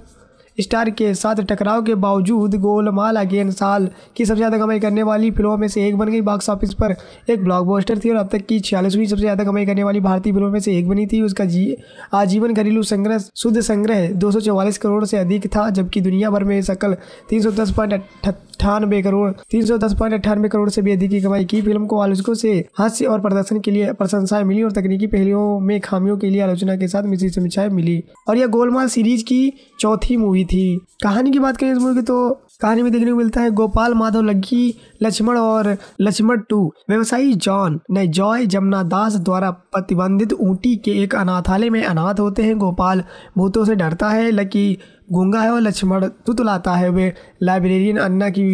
Speaker 1: स्टार के साथ टकराव के बावजूद गोलमाल अगेन साल की सबसे ज़्यादा कमाई करने वाली फिल्मों में से एक बन गई बॉक्स ऑफिस पर एक ब्लॉकबस्टर थी और अब तक की छियालीसवीं सबसे ज़्यादा कमाई करने वाली भारतीय फिल्मों में से एक बनी थी उसका जी आजीवन घरेलू संग्रह शुद्ध संग्रह दो करोड़ से अधिक था जबकि दुनिया भर में सकल तीन अट्ठानबे करोड़ तीन सौ दस पॉइंट अट्ठानबे करोड़ से भी अधिक की कमाई की फिल्म को आलोचकों से हास्य और प्रदर्शन के लिए प्रशंसाएं मिली और तकनीकी पहलुओं में खामियों के लिए आलोचना के साथ समीक्षाएं मिली और यह गोलमाल सीरीज की चौथी मूवी थी कहानी की बात करें इस मूवी की तो कहानी में देखने को मिलता है गोपाल माधव लग्गी लक्ष्मण और लक्ष्मण टू व्यवसायी जॉन ने जॉय जमुना दास द्वारा प्रतिबंधित ऊँटी के एक अनाथालय में अनाथ होते हैं गोपाल भूतों से डरता है लकी गूंगा है और लक्ष्मण तुतलाता है वे लाइब्रेरियन अन्ना की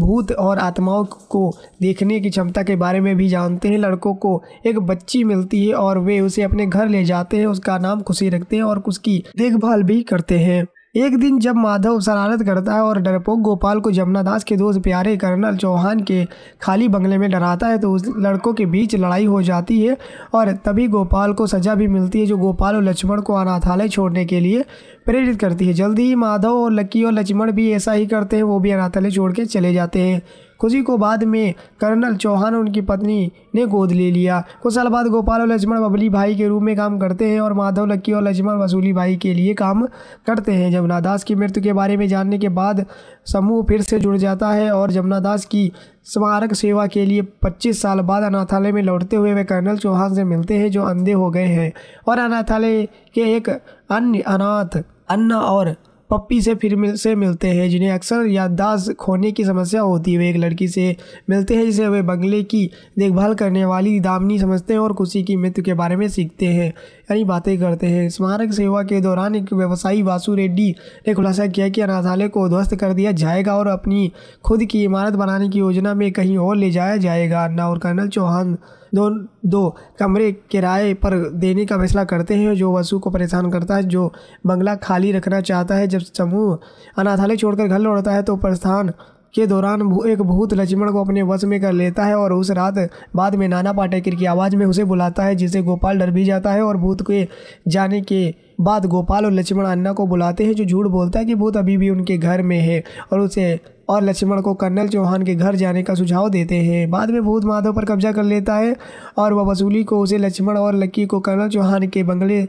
Speaker 1: भूत और आत्माओं को देखने की क्षमता के बारे में भी जानते हैं लड़कों को एक बच्ची मिलती है और वे उसे अपने घर ले जाते हैं उसका नाम खुशी रखते हैं और उसकी देखभाल भी करते हैं एक दिन जब माधव शरारत करता है और डरपोक गोपाल को जमुना दास के दोस्त प्यारे कर्नल चौहान के खाली बंगले में डराता है तो उस लड़कों के बीच लड़ाई हो जाती है और तभी गोपाल को सज़ा भी मिलती है जो गोपाल और लक्ष्मण को अनाथालय छोड़ने के लिए प्रेरित करती है जल्दी ही माधव और लक्की और लक्ष्मण भी ऐसा ही करते हैं वो भी अनाथालय छोड़ के चले जाते हैं खुशी को बाद में कर्नल चौहान और उनकी पत्नी ने गोद ले लिया कुछ साल बाद गोपाल और लक्ष्मण बबली भाई के रूप में काम करते हैं और माधव लक्की और लक्ष्मण वसूली भाई के लिए काम करते हैं जमुना दास की मृत्यु के बारे में जानने के बाद समूह फिर से जुड़ जाता है और जमुना दास की स्मारक सेवा के लिए 25 साल बाद अनाथालय में लौटते हुए वे कर्नल चौहान से मिलते हैं जो अंधे हो गए हैं और अनाथालय के एक अन्य अनाथ अन्ना और पप्पी से फिर मिल से मिलते हैं जिन्हें अक्सर याददाश्त खोने की समस्या होती है वे एक लड़की से मिलते हैं जिसे वे बंगले की देखभाल करने वाली दामनी समझते हैं और खुशी की मृत्यु के बारे में सीखते हैं यानी बातें करते हैं स्मारक सेवा के दौरान एक व्यवसायी वासु रेड्डी ने खुलासा किया कि अनाथालय को ध्वस्त कर दिया जाएगा और अपनी खुद की इमारत बनाने की योजना में कहीं और ले जाया जाएगा अन्ना और कर्नल चौहान दो दो कमरे किराए पर देने का फैसला करते हैं जो वसु को परेशान करता है जो बंगला खाली रखना चाहता है जब समूह अनाथालय छोड़कर घर लौटता है तो प्रस्थान के दौरान एक भूत लक्ष्मण को अपने वश में कर लेता है और उस रात बाद में नाना पाटेकर की आवाज़ में उसे बुलाता है जिसे गोपाल डर भी जाता है और भूत के जाने के बाद गोपाल और लक्ष्मण अन्ना को बुलाते हैं जो झूठ बोलता है कि भूत अभी भी उनके घर में है और उसे और लक्ष्मण को कर्नल चौहान के घर जाने का सुझाव देते हैं बाद में भूत माधव पर कब्जा कर लेता है और वह वसूली को उसे लक्ष्मण और लक्की को कर्नल चौहान के बंगले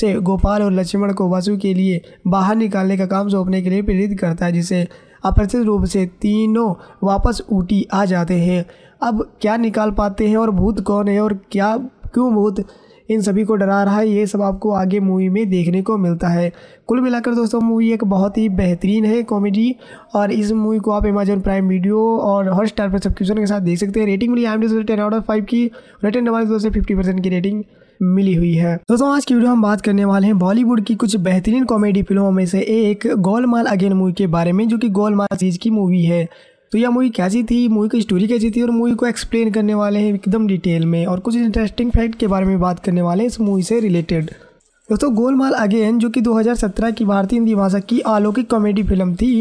Speaker 1: से गोपाल और लक्ष्मण को वसु के लिए बाहर निकालने का काम सौंपने के लिए प्रेरित करता है जिसे अप्रचित रूप से तीनों वापस ऊटी आ जाते हैं अब क्या निकाल पाते हैं और भूत कौन है और क्या क्यों भूत इन सभी को डरा रहा है ये सब आपको आगे मूवी में देखने को मिलता है कुल मिलाकर दोस्तों मूवी एक बहुत ही बेहतरीन है कॉमेडी और इस मूवी को आप अमेजन प्राइम वीडियो और हॉट स्टार पर सब्सक्रिप्शन के साथ देख सकते हैं रेटिंग मिली I M ten out of five की रेटेंड हमारे दोस्तों फिफ्टी परसेंट की रेटिंग मिली हुई है दोस्तों आज की वीडियो हम बात करने वाले हैं बॉलीवुड की कुछ बेहतरीन कॉमेडी फिल्मों में से एक गोलमाल अगेन मूवी के बारे में जो कि गोलमाल चीज की मूवी है तो यह मूवी कैसी थी मूवी की स्टोरी कैसी थी और मूवी को एक्सप्लेन करने वाले हैं एकदम डिटेल में और कुछ इंटरेस्टिंग फैक्ट के बारे में बात करने वाले हैं इस मूवी से रिलेटेड दोस्तों गोलमाल अगेन जो कि 2017 की भारतीय हिंदी भाषा की अलौकिक कॉमेडी फिल्म थी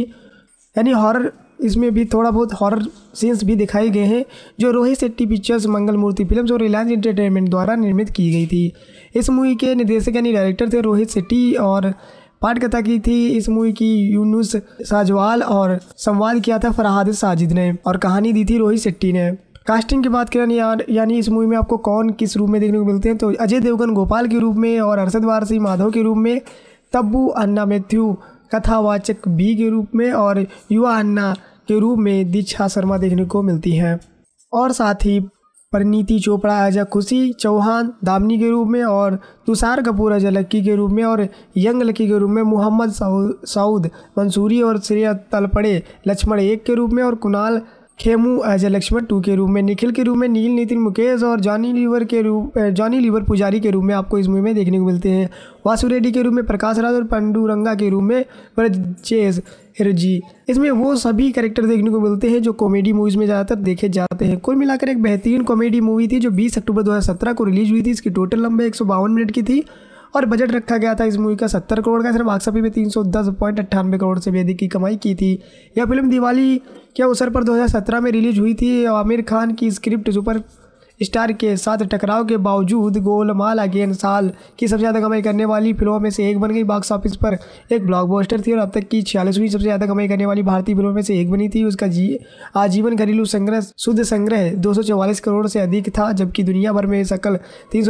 Speaker 1: यानी हॉरर इसमें भी थोड़ा बहुत हॉरर सीन्स भी दिखाए गए हैं जो रोहित शेट्टी पिक्चर्स मंगल मूर्ति फिल्म और रिलायंस एंटरटेनमेंट द्वारा निर्मित की गई थी इस मूवी के निर्देशक यानी डायरेक्टर थे रोहित शेट्टी और पाठकथा की थी इस मूवी की यूनुस साजवाल और संवाद किया था फरहाद साजिद ने और कहानी दी थी रोहित शेट्टी ने कास्टिंग की बात करें यार यानी इस मूवी में आपको कौन किस रूप में देखने को मिलते हैं तो अजय देवगन गोपाल के रूप में और अरशद वारसी माधव के रूप में तब्बू अन्ना मैथ्यू कथावाचक बी के रूप में और युवा अन्ना के रूप में दीक्षा शर्मा देखने को मिलती हैं और साथ ही परिणीति चोपड़ा अजय खुशी चौहान दामनी के रूप में और तुषार कपूर अजय लक्की के रूप में और यंग लक्की के रूप में मोहम्मद सऊद मंसूरी और श्रेय तलपड़े लक्ष्मण एक के रूप में और कुणाल खेमू अजय लक्ष्मण टू के रूप में निखिल के रूप में नील नितिन मुकेश और जॉनी लीवर के रूप जॉनी लीवर पुजारी के रूप में आपको इस मूवी में देखने को मिलते हैं वासु रेड्डी के रूप में प्रकाश राज और पंडूरंगा के रूप में ब्रजेश जी इसमें वो सभी करेक्टर देखने को मिलते हैं जो कॉमेडी मूवीज़ में ज़्यादातर देखे जाते हैं कुल मिलाकर एक बेहतरीन कॉमेडी मूवी थी जो 20 अक्टूबर 2017 को रिलीज़ हुई थी इसकी टोटल लंबे एक मिनट की थी और बजट रखा गया था इस मूवी का सत्तर करोड़ का सिर्फ बाक्सफी में तीन सौ दस पॉइंट अट्ठानवे करोड़ से भी अधिक की कमाई की थी यह फिल्म दिवाली के अवसर पर 2017 में रिलीज हुई थी आमिर खान की स्क्रिप्ट सुपर स्टार के साथ टकराव के बावजूद गोलमाल अगेन साल की सबसे ज़्यादा कमाई करने वाली फिल्मों में से एक बन गई बॉक्स ऑफिस पर एक ब्लॉकबस्टर थी और अब तक की छियालीसवीं सबसे ज़्यादा कमाई करने वाली भारतीय फिल्मों में से एक बनी थी उसका जी आजीवन घरेलू संग्रह शुद्ध संग्रह दो करोड़ से अधिक था जबकि दुनिया भर में सकल तीन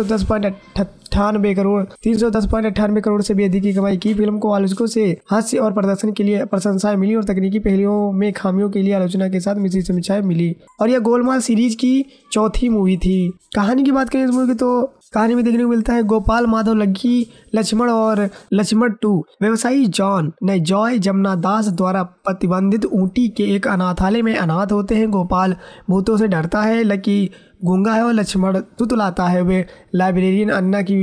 Speaker 1: अठानवे करोड़ तीन सौ दस पॉइंट अठानवे करोड़ से भी अधिक की कमाई की फिल्म को आलोचकों से हास्य और प्रदर्शन के लिए प्रशंसाएं मिली और तकनीकी पहलुओं में खामियों के लिए आलोचना के साथ मिश्रित समीक्षाएं मिली और यह गोलमाल सीरीज की चौथी मूवी थी कहानी की बात करें इस मूवी की तो कहानी में देखने को मिलता है गोपाल माधव लग्गी लक्ष्मण और लक्ष्मण टू व्यवसायी जॉन ने जॉय जमुना दास द्वारा प्रतिबंधित ऊटी के एक अनाथालय में अनाथ होते हैं गोपाल भूतों से डरता है लकी गूंगा है और लक्ष्मण तुतलाता तो है वे लाइब्रेरियन अन्ना की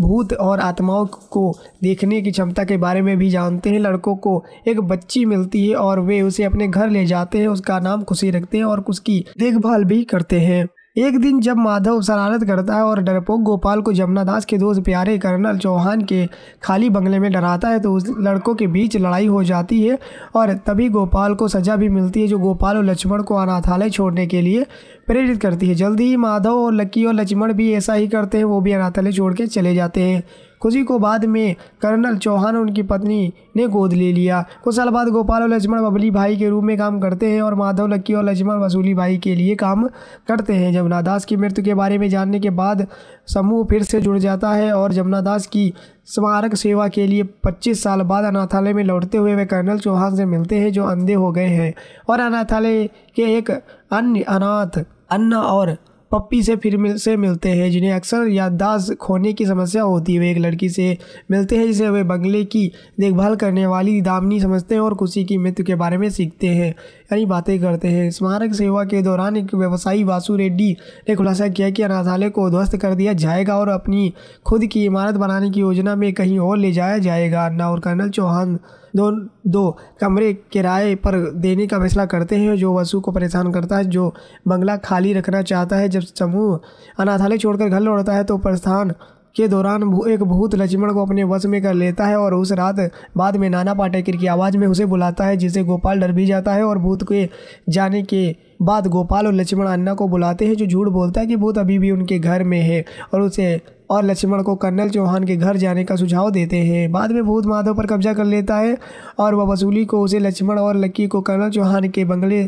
Speaker 1: भूत और आत्माओं को देखने की क्षमता के बारे में भी जानते हैं लड़कों को एक बच्ची मिलती है और वे उसे अपने घर ले जाते हैं उसका नाम खुशी रखते हैं और उसकी देखभाल भी करते हैं एक दिन जब माधव शरारत करता है और डरपोक गोपाल को जमुना दास के दोस्त प्यारे कर्नल चौहान के खाली बंगले में डराता है तो उस लड़कों के बीच लड़ाई हो जाती है और तभी गोपाल को सज़ा भी मिलती है जो गोपाल और लक्ष्मण को अनाथालय छोड़ने के लिए प्रेरित करती है जल्दी ही माधव और लक्की और लक्ष्मण भी ऐसा ही करते हैं वो भी अनाथालय छोड़ के चले जाते हैं खुशी को बाद में कर्नल चौहान और उनकी पत्नी ने गोद ले लिया कुछ साल बाद गोपाल और लक्ष्मण बबली भाई के रूप में काम करते हैं और माधव लक्की और लक्ष्मण वसूली भाई के लिए काम करते हैं जमुना दास की मृत्यु के बारे में जानने के बाद समूह फिर से जुड़ जाता है और जमुना दास की स्मारक सेवा के लिए 25 साल बाद अनाथालय में लौटते हुए वे कर्नल चौहान से मिलते हैं जो अंधे हो गए हैं और अनाथालय के एक अन्य अनाथ अन्ना और पप्पी से फिर मिल से मिलते हैं जिन्हें अक्सर याददाश्त खोने की समस्या होती है वे एक लड़की से मिलते हैं जिसे वे बंगले की देखभाल करने वाली दामनी समझते हैं और खुशी की मृत्यु के बारे में सीखते हैं यानी बातें करते हैं स्मारक सेवा के दौरान एक व्यवसायी वासु रेड्डी ने खुलासा किया कि अनाथालय को ध्वस्त कर दिया जाएगा और अपनी खुद की इमारत बनाने की योजना में कहीं और ले जाया जाएगा अन्ना और कर्नल चौहान दो दो कमरे किराए पर देने का फैसला करते हैं जो वसु को परेशान करता है जो बंगला खाली रखना चाहता है जब समूह अनाथालय छोड़कर घर लौटता है तो प्रस्थान के दौरान एक भूत लक्ष्मण को अपने वश में कर लेता है और उस रात बाद में नाना पाटेकर की आवाज़ में उसे बुलाता है जिसे गोपाल डर भी जाता है और भूत के जाने के बाद गोपाल और लक्ष्मण अन्ना को बुलाते हैं जो झूठ बोलता है कि भूत अभी भी उनके घर में है और उसे और लक्ष्मण को कर्नल चौहान के घर जाने का सुझाव देते हैं बाद में भूत माधव पर कब्जा कर लेता है और वह वसूली को उसे लक्ष्मण और लक्की को कर्नल चौहान के बंगले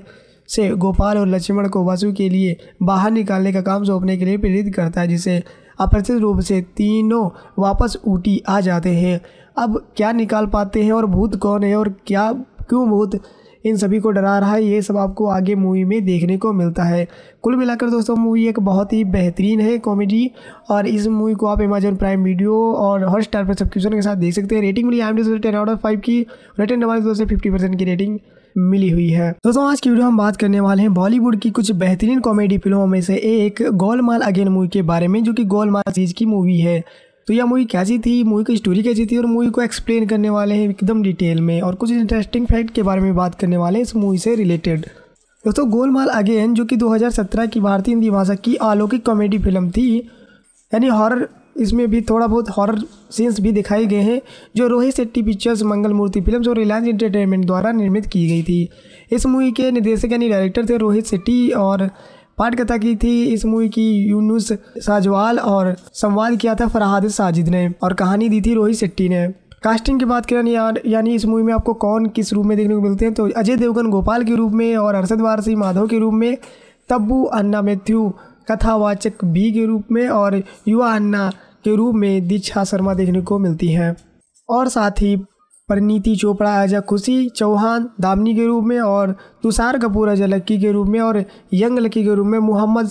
Speaker 1: से गोपाल और लक्ष्मण को वसु के लिए बाहर निकालने का काम सौंपने के लिए प्रेरित करता है जिसे अप्रचित रूप से तीनों वापस ऊटी आ जाते हैं अब क्या निकाल पाते हैं और भूत कौन है और क्या क्यों भूत इन सभी को डरा रहा है ये सब आपको आगे मूवी में देखने को मिलता है कुल मिलाकर दोस्तों मूवी एक बहुत ही बेहतरीन है कॉमेडी और इस मूवी को आप अमेजन प्राइम वीडियो और हॉट स्टार पर सब्सक्रिप्शन के साथ देख सकते हैं रेटिंग मिली आई से टेन आउट ऑफ फाइव की रेटिंग हमारे दोस्तों फिफ्टी परसेंट की रेटिंग मिली हुई है दोस्तों आज की वीडियो हम बात करने वाले हैं बॉलीवुड की कुछ बेहतरीन कॉमेडी फिल्मों में से एक गोलमाल अगेन मूवी के बारे में जो कि गोलमाल सीरीज की मूवी है तो यह मूवी कैसी थी मूवी की स्टोरी कैसी थी और मूवी को एक्सप्लेन करने वाले हैं एकदम डिटेल में और कुछ इंटरेस्टिंग फैक्ट के बारे में बात करने वाले हैं इस मूवी से रिलेटेड दोस्तों गोलमाल अगेन जो कि 2017 की भारतीय हिंदी भाषा की अलौकिक कॉमेडी फिल्म थी यानी हॉरर इसमें भी थोड़ा बहुत हॉरर सीन्स भी दिखाए गए हैं जो रोहित शेट्टी पिक्चर्स मंगल मूर्ति फिल्म और रिलायंस इंटरटेनमेंट द्वारा निर्मित की गई थी इस मूवी के निर्देशक यानी डायरेक्टर थे रोहित शेट्टी और पाठकथा की थी इस मूवी की यूनुस साजवाल और संवाद किया था फरहाद साजिद ने और कहानी दी थी रोहित शेट्टी ने कास्टिंग की बात करें यार यानी इस मूवी में आपको कौन किस रूप में देखने को मिलते हैं तो अजय देवगन गोपाल के रूप में और अरशद वारसी माधव के रूप में तब्बू अन्ना मैथ्यू कथावाचक बी के रूप में और युवा अन्ना के रूप में दीक्षा शर्मा देखने को मिलती हैं और साथ ही परिणीति चोपड़ा एज खुशी चौहान दामनी के रूप में और तुषार कपूर एज लक्की के रूप में और यंग लक्की के रूप में मोहम्मद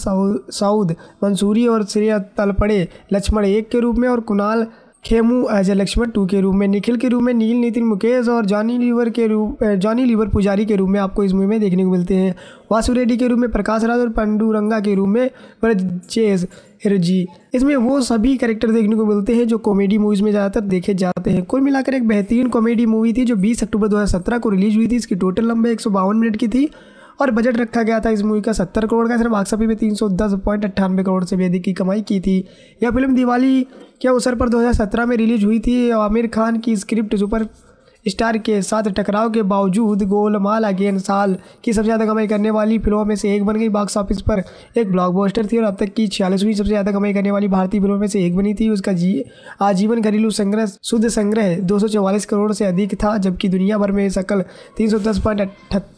Speaker 1: सऊद मंसूरी और श्रेय तलपड़े लक्ष्मण एक के रूप में और कुणाल खेमू अजय लक्ष्मण टू के रूप में निखिल के रूप में नील नितिन मुकेश और जॉनी लीवर के रूप जॉनी लीवर पुजारी के रूप में आपको इस मूवी में देखने को मिलते हैं वासु रेड्डी के रूप में प्रकाश राज और पंडूरंगा के रूप में ब्रजेश जी इसमें वो सभी कैरेक्टर देखने को मिलते हैं जो कॉमेडी मूवीज़ में ज़्यादातर देखे जाते हैं कुल मिलाकर एक बेहतरीन कॉमेडी मूवी थी जो 20 अक्टूबर 2017 को रिलीज़ हुई थी इसकी टोटल लंबाई एक मिनट की थी और बजट रखा गया था इस मूवी का सत्तर करोड़ का सिर्फ वाक्सपी में तीन सौ दस पॉइंट अट्ठानवे करोड़ से भी अधिक की कमाई की थी यह फिल्म दिवाली के अवसर पर सत्रह में रिलीज हुई थी आमिर खान की स्क्रिप्ट सुपर स्टार के साथ टकराव के बावजूद गोलमाल अगेन साल की सबसे ज़्यादा कमाई करने वाली फिल्मों में से एक बन गई बॉक्स ऑफिस पर एक ब्लॉकबस्टर थी और अब तक की छियालीसवीं सबसे ज़्यादा कमाई करने वाली भारतीय फिल्मों में से एक बनी थी उसका जी आजीवन घरेलू संग्रह शुद्ध संग्रह दो करोड़ से अधिक था जबकि दुनिया भर में सकल तीन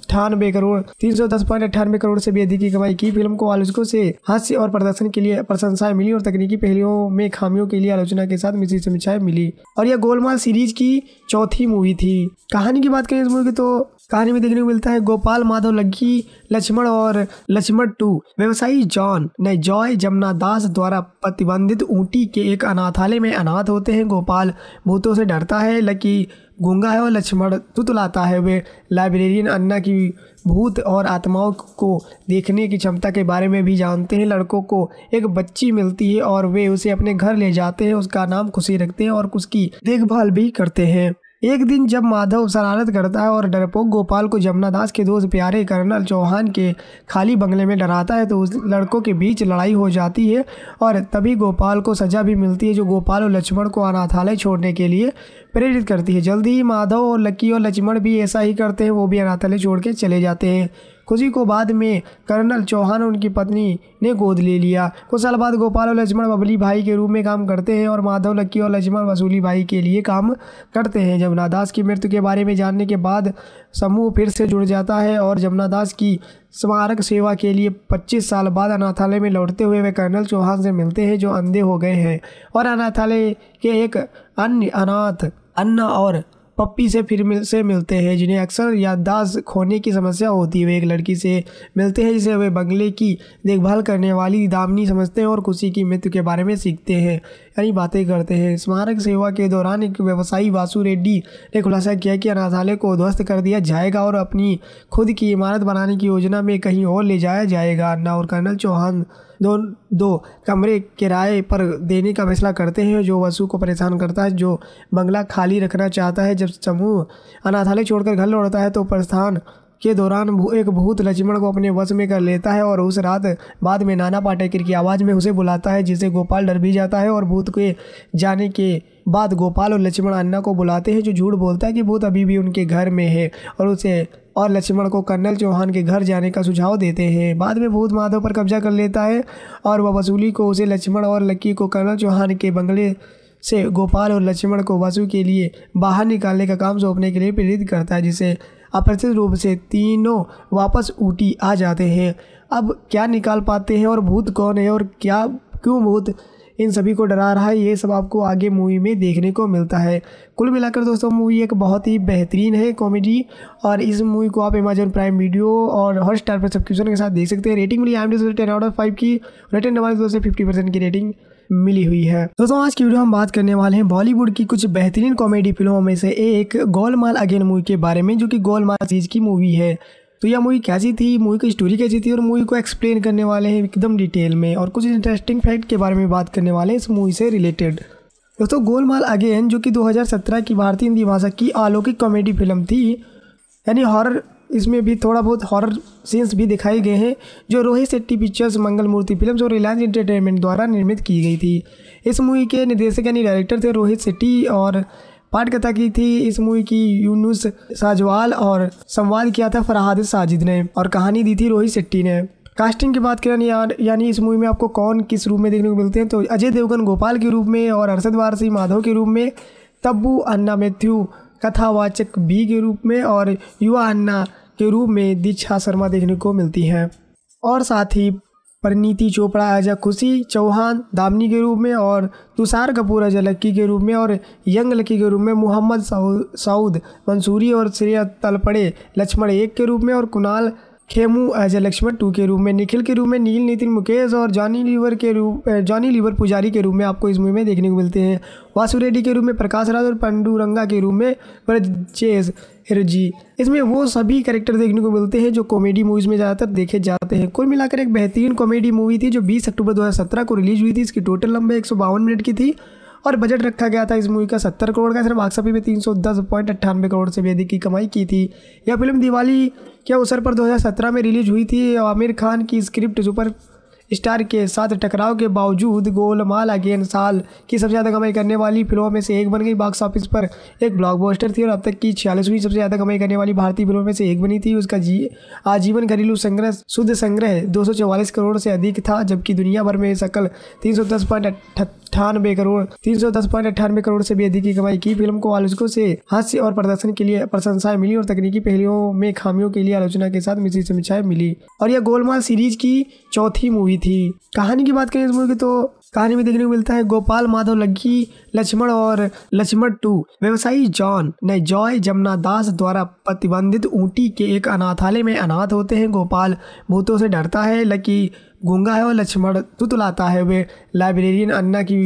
Speaker 1: अट्ठानवे करोड़ तीन सौ दस पॉइंट अट्ठानवे करोड़ से भी अधिक की कमाई की फिल्म को आलोचकों से हास्य और प्रदर्शन के लिए प्रशंसाएं मिली और तकनीकी पहलुओं में खामियों के लिए आलोचना के साथ समीक्षाएं मिली और यह गोलमाल सीरीज की चौथी मूवी हुई थी कहानी की बात करें इस मूवी की तो कहानी में देखने को मिलता है गोपाल माधव लक्की लक्ष्मण और लक्ष्मण टू व्यवसायी जॉन ने जॉय जमुना दास द्वारा प्रतिबंधित ऊटी के एक अनाथालय में अनाथ होते हैं गोपाल भूतों से डरता है लकी गूंगा है और लक्ष्मण तुतलाता है वे लाइब्रेरियन अन्ना की भूत और आत्माओं को देखने की क्षमता के बारे में भी जानते हैं लड़कों को एक बच्ची मिलती है और वे उसे अपने घर ले जाते हैं उसका नाम खुशी रखते हैं और उसकी देखभाल भी करते हैं एक दिन जब माधव शरारत करता है और डरपोक गोपाल को जमुना दास के दोस्त प्यारे कर्नल चौहान के खाली बंगले में डराता है तो उस लड़कों के बीच लड़ाई हो जाती है और तभी गोपाल को सज़ा भी मिलती है जो गोपाल और लक्ष्मण को अनाथालय छोड़ने के लिए प्रेरित करती है जल्दी ही माधव और लक्की और लक्ष्मण भी ऐसा ही करते हैं वो भी अनाथालय छोड़ के चले जाते हैं खुशी को बाद में कर्नल चौहान और उनकी पत्नी ने गोद ले लिया कुछ साल बाद गोपाल और लक्ष्मण बबली भाई के रूप में काम करते हैं और माधव लक्की और लक्ष्मण वसूली भाई के लिए काम करते हैं जमुना दास की मृत्यु के बारे में जानने के बाद समूह फिर से जुड़ जाता है और जमुना दास की स्मारक सेवा के लिए 25 साल बाद अनाथालय में लौटते हुए वे कर्नल चौहान से मिलते हैं जो अंधे हो गए हैं और अनाथालय के एक अन्य अनाथ अन्ना और पप्पी से फिर मिल से मिलते हैं जिन्हें अक्सर याददाश्त खोने की समस्या होती है वे एक लड़की से मिलते हैं जिसे वे बंगले की देखभाल करने वाली दामनी समझते हैं और खुशी की मृत्यु के बारे में सीखते हैं यानी बातें करते हैं स्मारक सेवा के दौरान एक व्यवसायी वासु रेड्डी ने खुलासा किया कि अनाथालय को ध्वस्त कर दिया जाएगा और अपनी खुद की इमारत बनाने की योजना में कहीं और ले जाया जाएगा अन्ना और कर्नल चौहान दो दो कमरे किराए पर देने का फैसला करते हैं जो वसु को परेशान करता है जो बंगला खाली रखना चाहता है जब समूह अनाथालय छोड़कर घर लौटता है तो प्रस्थान के दौरान एक भूत लक्ष्मण को अपने वश में कर लेता है और उस रात बाद में नाना पाटेकर की आवाज़ में उसे बुलाता है जिसे गोपाल डर भी जाता है और भूत के जाने के बाद गोपाल और लक्ष्मण अन्ना को बुलाते हैं जो झूठ बोलता है कि भूत अभी भी उनके घर में है और उसे और लक्ष्मण को कर्नल चौहान के घर जाने का सुझाव देते हैं बाद में भूत माधव पर कब्जा कर लेता है और वह वसूली को उसे लक्ष्मण और लक्की को कर्नल चौहान के बंगले से गोपाल और लक्ष्मण को वसु के लिए बाहर निकालने का काम सौंपने के लिए प्रेरित करता है जिसे अप्रचित रूप से तीनों वापस ऊटी आ जाते हैं अब क्या निकाल पाते हैं और भूत कौन है और क्या क्यों भूत इन सभी को डरा रहा है ये सब आपको आगे मूवी में देखने को मिलता है कुल मिलाकर दोस्तों मूवी एक बहुत ही बेहतरीन है कॉमेडी और इस मूवी को आप अमेजन प्राइम वीडियो और हॉट स्टार पर सब्सक्रिप्शन के साथ देख सकते हैं रेटिंग मिली I M ten out of five की रेटेड नवाज दोस्तों फिफ्टी परसेंट की रेटिंग मिली हुई है दोस्तों आज की वीडियो हम बात करने वाले हैं बॉलीवुड की कुछ बेहतरीन कॉमेडी फिल्मों में से एक गोलमाल अगेन मूवी के बारे में जो कि गोलमाल सीरीज की मूवी है तो यह मूवी कैसी थी मूवी की स्टोरी कैसी थी और मूवी को एक्सप्लेन करने वाले हैं एकदम डिटेल में और कुछ इंटरेस्टिंग फैक्ट के बारे में बात करने वाले हैं इस मूवी से रिलेटेड दोस्तों गोलमाल अगेन जो कि 2017 की भारतीय हिंदी भाषा की अलौकिक कॉमेडी फिल्म थी यानी हॉरर इसमें भी थोड़ा बहुत हॉरर सीन्स भी दिखाए गए हैं जो रोहित शेट्टी पिक्चर्स मंगल मूर्ति फिल्म और रिलायंस एंटरटेनमेंट द्वारा निर्मित की गई थी इस मूवी के निर्देशक यानी डायरेक्टर थे रोहित शेट्टी और पाठकथा की थी इस मूवी की यूनुस साजवाल और संवाद किया था फरहाद साजिद ने और कहानी दी थी रोहित शेट्टी ने कास्टिंग की बात करें यार यानी इस मूवी में आपको कौन किस रूप में देखने को मिलते हैं तो अजय देवगन गोपाल के रूप में और हर्षद वारसी माधव के रूप में तब्बू अन्ना मैथ्यू कथावाचक बी के रूप में और युवा अन्ना के रूप में दीक्षा शर्मा देखने को मिलती हैं और साथ ही परिणीति चोपड़ा अजय खुशी चौहान दामनी के रूप में और तुषार कपूर अजय लक्की के रूप में और यंग लक्की के रूप में मोहम्मद सऊद मंसूरी और श्रेय तलपड़े लक्ष्मण एक के रूप में और कुणाल खेमू अजय लक्ष्मण टू के रूप में निखिल के रूप में नील नितिन मुकेश और जॉनी लीवर के रूप जॉनी लीवर पुजारी के रूप में आपको इस मूवी में देखने को मिलते हैं वासु रेड्डी के रूप में प्रकाश राज और पंडूरंगा के रूप में ब्रजेश हिरजी इसमें वो सभी करेक्टर देखने को मिलते हैं जो कॉमेडी मूवीज़ में ज़्यादातर देखे जाते हैं कुल मिलाकर एक बेहतरीन कॉमेडी मूवी थी जो बीस अक्टूबर दो को रिलीज़ हुई थी इसकी टोटल लंबे एक मिनट की थी और बजट रखा गया था इस मूवी का सत्तर करोड़ का सिर्फ आकसफ़ी में तीन सौ दस पॉइंट अट्ठानवे करोड़ से भी अधिक की कमाई की थी यह फिल्म दिवाली के अवसर पर दो में रिलीज हुई थी आमिर खान की स्क्रिप्ट सुपर स्टार के साथ टकराव के बावजूद गोलमाल अगेन साल की सबसे ज़्यादा कमाई करने वाली फिल्मों में से एक बन गई बॉक्स ऑफिस पर एक ब्लॉकबस्टर थी और अब तक की छियालीसवीं सबसे ज़्यादा कमाई करने वाली भारतीय फिल्मों में से एक बनी थी उसका जी आजीवन घरेलू संग्रह शुद्ध संग्रह दो करोड़ से अधिक था जबकि दुनिया भर में सकल तीन अठानबे करोड़ तीन सौ दस पॉइंट अट्ठानबे करोड़ से भी अधिक की कमाई की फिल्म को आलोचकों से हास्य और प्रदर्शन के लिए प्रशंसाएं मिली और तकनीकी पहलुओं में खामियों के लिए आलोचना के साथ समीक्षाएं मिली और यह गोलमाल सीरीज की चौथी मूवी थी कहानी की बात करें इस मूवी की तो कहानी में देखने को मिलता है गोपाल माधव लग्गी लक्ष्मण और लक्ष्मण टू व्यवसायी जॉन ने जॉय जमुना दास द्वारा प्रतिबंधित ऊँटी के एक अनाथालय में अनाथ होते हैं गोपाल भूतों से डरता है लकी गूंगा है और लक्ष्मण तुतलाता है वे लाइब्रेरियन अन्ना की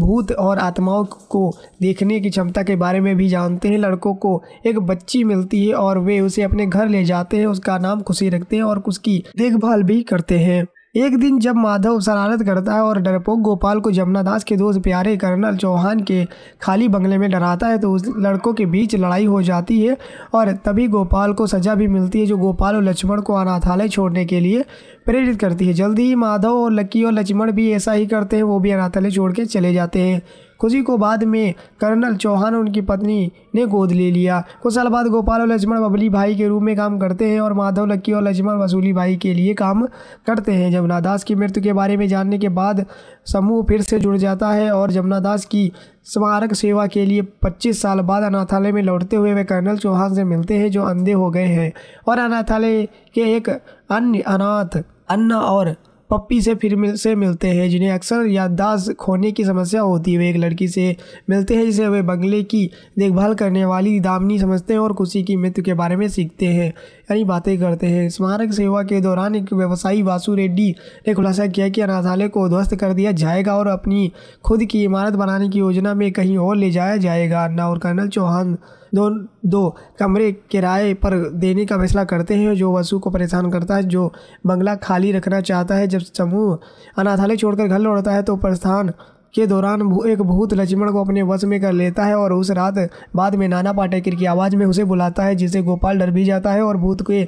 Speaker 1: भूत और आत्माओं को देखने की क्षमता के बारे में भी जानते हैं लड़कों को एक बच्ची मिलती है और वे उसे अपने घर ले जाते हैं उसका नाम खुशी रखते हैं और उसकी देखभाल भी करते हैं एक दिन जब माधव शरारत करता है और डरपोक गोपाल को जमुना दास के दोस्त प्यारे कर्नल चौहान के खाली बंगले में डराता है तो उस लड़कों के बीच लड़ाई हो जाती है और तभी गोपाल को सज़ा भी मिलती है जो गोपाल और लक्ष्मण को अनाथालय छोड़ने के लिए प्रेरित करती है जल्दी ही माधव और लक्की और लक्ष्मण भी ऐसा ही करते हैं वो भी अनाथालय छोड़ के चले जाते हैं खुशी को बाद में कर्नल चौहान और उनकी पत्नी ने गोद ले लिया कुछ साल बाद गोपाल और लक्ष्मण बबली भाई के रूप में काम करते हैं और माधव लक्की और लक्ष्मण वसूली भाई के लिए काम करते हैं जमुना दास की मृत्यु के बारे में जानने के बाद समूह फिर से जुड़ जाता है और दास की स्मारक सेवा के लिए 25 साल बाद अनाथालय में लौटते हुए वे कर्नल चौहान से मिलते हैं जो अंधे हो गए हैं और अनाथालय के एक अन्य अनाथ अन्ना और पप्पी से फिर मिल से मिलते हैं जिन्हें अक्सर याददाश्त खोने की समस्या होती है वे एक लड़की से मिलते हैं जिसे वे बंगले की देखभाल करने वाली दामनी समझते हैं और खुशी की मृत्यु के बारे में सीखते हैं यानी बातें करते हैं स्मारक सेवा के दौरान एक व्यवसायी वासु रेड्डी ने खुलासा किया कि अनाथालय को ध्वस्त कर दिया जाएगा और अपनी खुद की इमारत बनाने की योजना में कहीं और ले जाया जाएगा अन्ना और कर्नल चौहान दो दो कमरे किराए पर देने का फैसला करते हैं जो वसु को परेशान करता है जो बंगला खाली रखना चाहता है जब समूह अनाथालय छोड़कर घर लौटता है तो प्रस्थान के दौरान एक भूत लक्ष्मण को अपने वश में कर लेता है और उस रात बाद में नाना पाटेकर की आवाज़ में उसे बुलाता है जिसे गोपाल डर भी जाता है और भूत के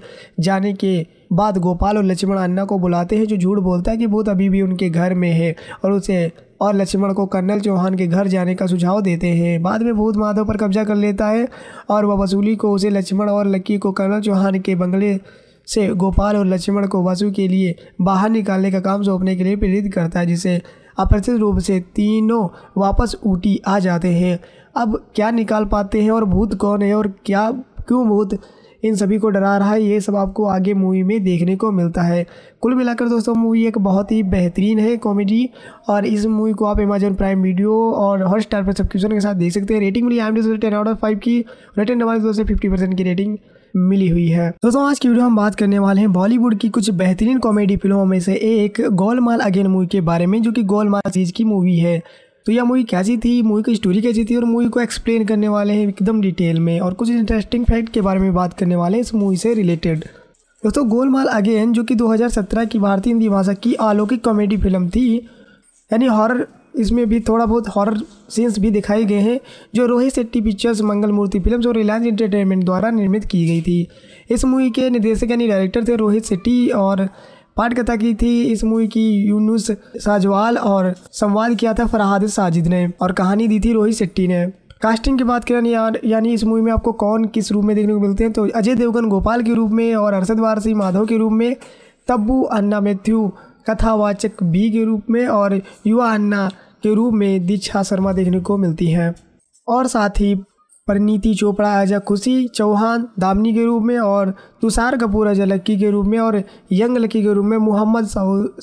Speaker 1: जाने के बाद गोपाल और लक्ष्मण अन्ना को बुलाते हैं जो झूठ बोलता है कि भूत अभी भी उनके घर में है और उसे और लक्ष्मण को कर्नल चौहान के घर जाने का सुझाव देते हैं बाद में भूत माधव पर कब्जा कर लेता है और वह वसूली को उसे लक्ष्मण और लक्की को कर्नल चौहान के बंगले से गोपाल और लक्ष्मण को वसु के लिए बाहर निकालने का काम सौंपने के लिए प्रेरित करता है जिसे अप्रचित रूप से तीनों वापस ऊटी आ जाते हैं अब क्या निकाल पाते हैं और भूत कौन है और क्या क्यों भूत इन सभी को डरा रहा है ये सब आपको आगे मूवी में देखने को मिलता है कुल मिलाकर दोस्तों मूवी एक बहुत ही बेहतरीन है कॉमेडी और इस मूवी को आप अमेजन प्राइम वीडियो और हर स्टार पर सब्सक्रिप्शन के साथ देख सकते हैं रेटिंग मिली I M ten out of five की रेटिंग हमारे दोस्तों फिफ्टी परसेंट की रेटिंग मिली हुई है दोस्तों आज की वीडियो हम बात करने वाले हैं बॉलीवुड की कुछ बेहतरीन कॉमेडी फिल्मों में से एक गोलमाल अगेन मूवी के बारे में जो कि गोलमाल चीज की मूवी है तो यह मूवी कैसी थी मूवी की स्टोरी कैसी थी और मूवी को एक्सप्लेन करने वाले हैं एकदम डिटेल में और कुछ इंटरेस्टिंग फैक्ट के बारे में बात करने वाले हैं इस मूवी से रिलेटेड दोस्तों गोलमाल अगेन जो कि 2017 की भारतीय हिंदी भाषा की अलौकिक कॉमेडी फिल्म थी यानी हॉरर इसमें भी थोड़ा बहुत हॉरर सीन्स भी दिखाए गए हैं जो रोहित शेट्टी पिक्चर्स मंगल मूर्ति फिल्म और रिलायंस एंटरटेनमेंट द्वारा निर्मित की गई थी इस मूवी के निर्देशक यानी डायरेक्टर थे रोहित शेट्टी और पाठकथा की थी इस मूवी की यूनुस साजवाल और संवाद किया था फरहाद साजिद ने और कहानी दी थी रोहित शेट्टी ने कास्टिंग की बात करें यार यानी इस मूवी में आपको कौन किस रूप में देखने को मिलते हैं तो अजय देवगन गोपाल के रूप में और हर्षद वारसी माधव के रूप में तब्बू अन्ना मैथ्यू कथावाचक बी के रूप में और युवा अन्ना के रूप में दीक्षा शर्मा देखने को मिलती हैं और साथ ही परिणीति चोपड़ा अजय खुशी चौहान दामनी के रूप में और तुषार कपूर अजय लक्की के रूप में और यंग लक्की के रूप में मोहम्मद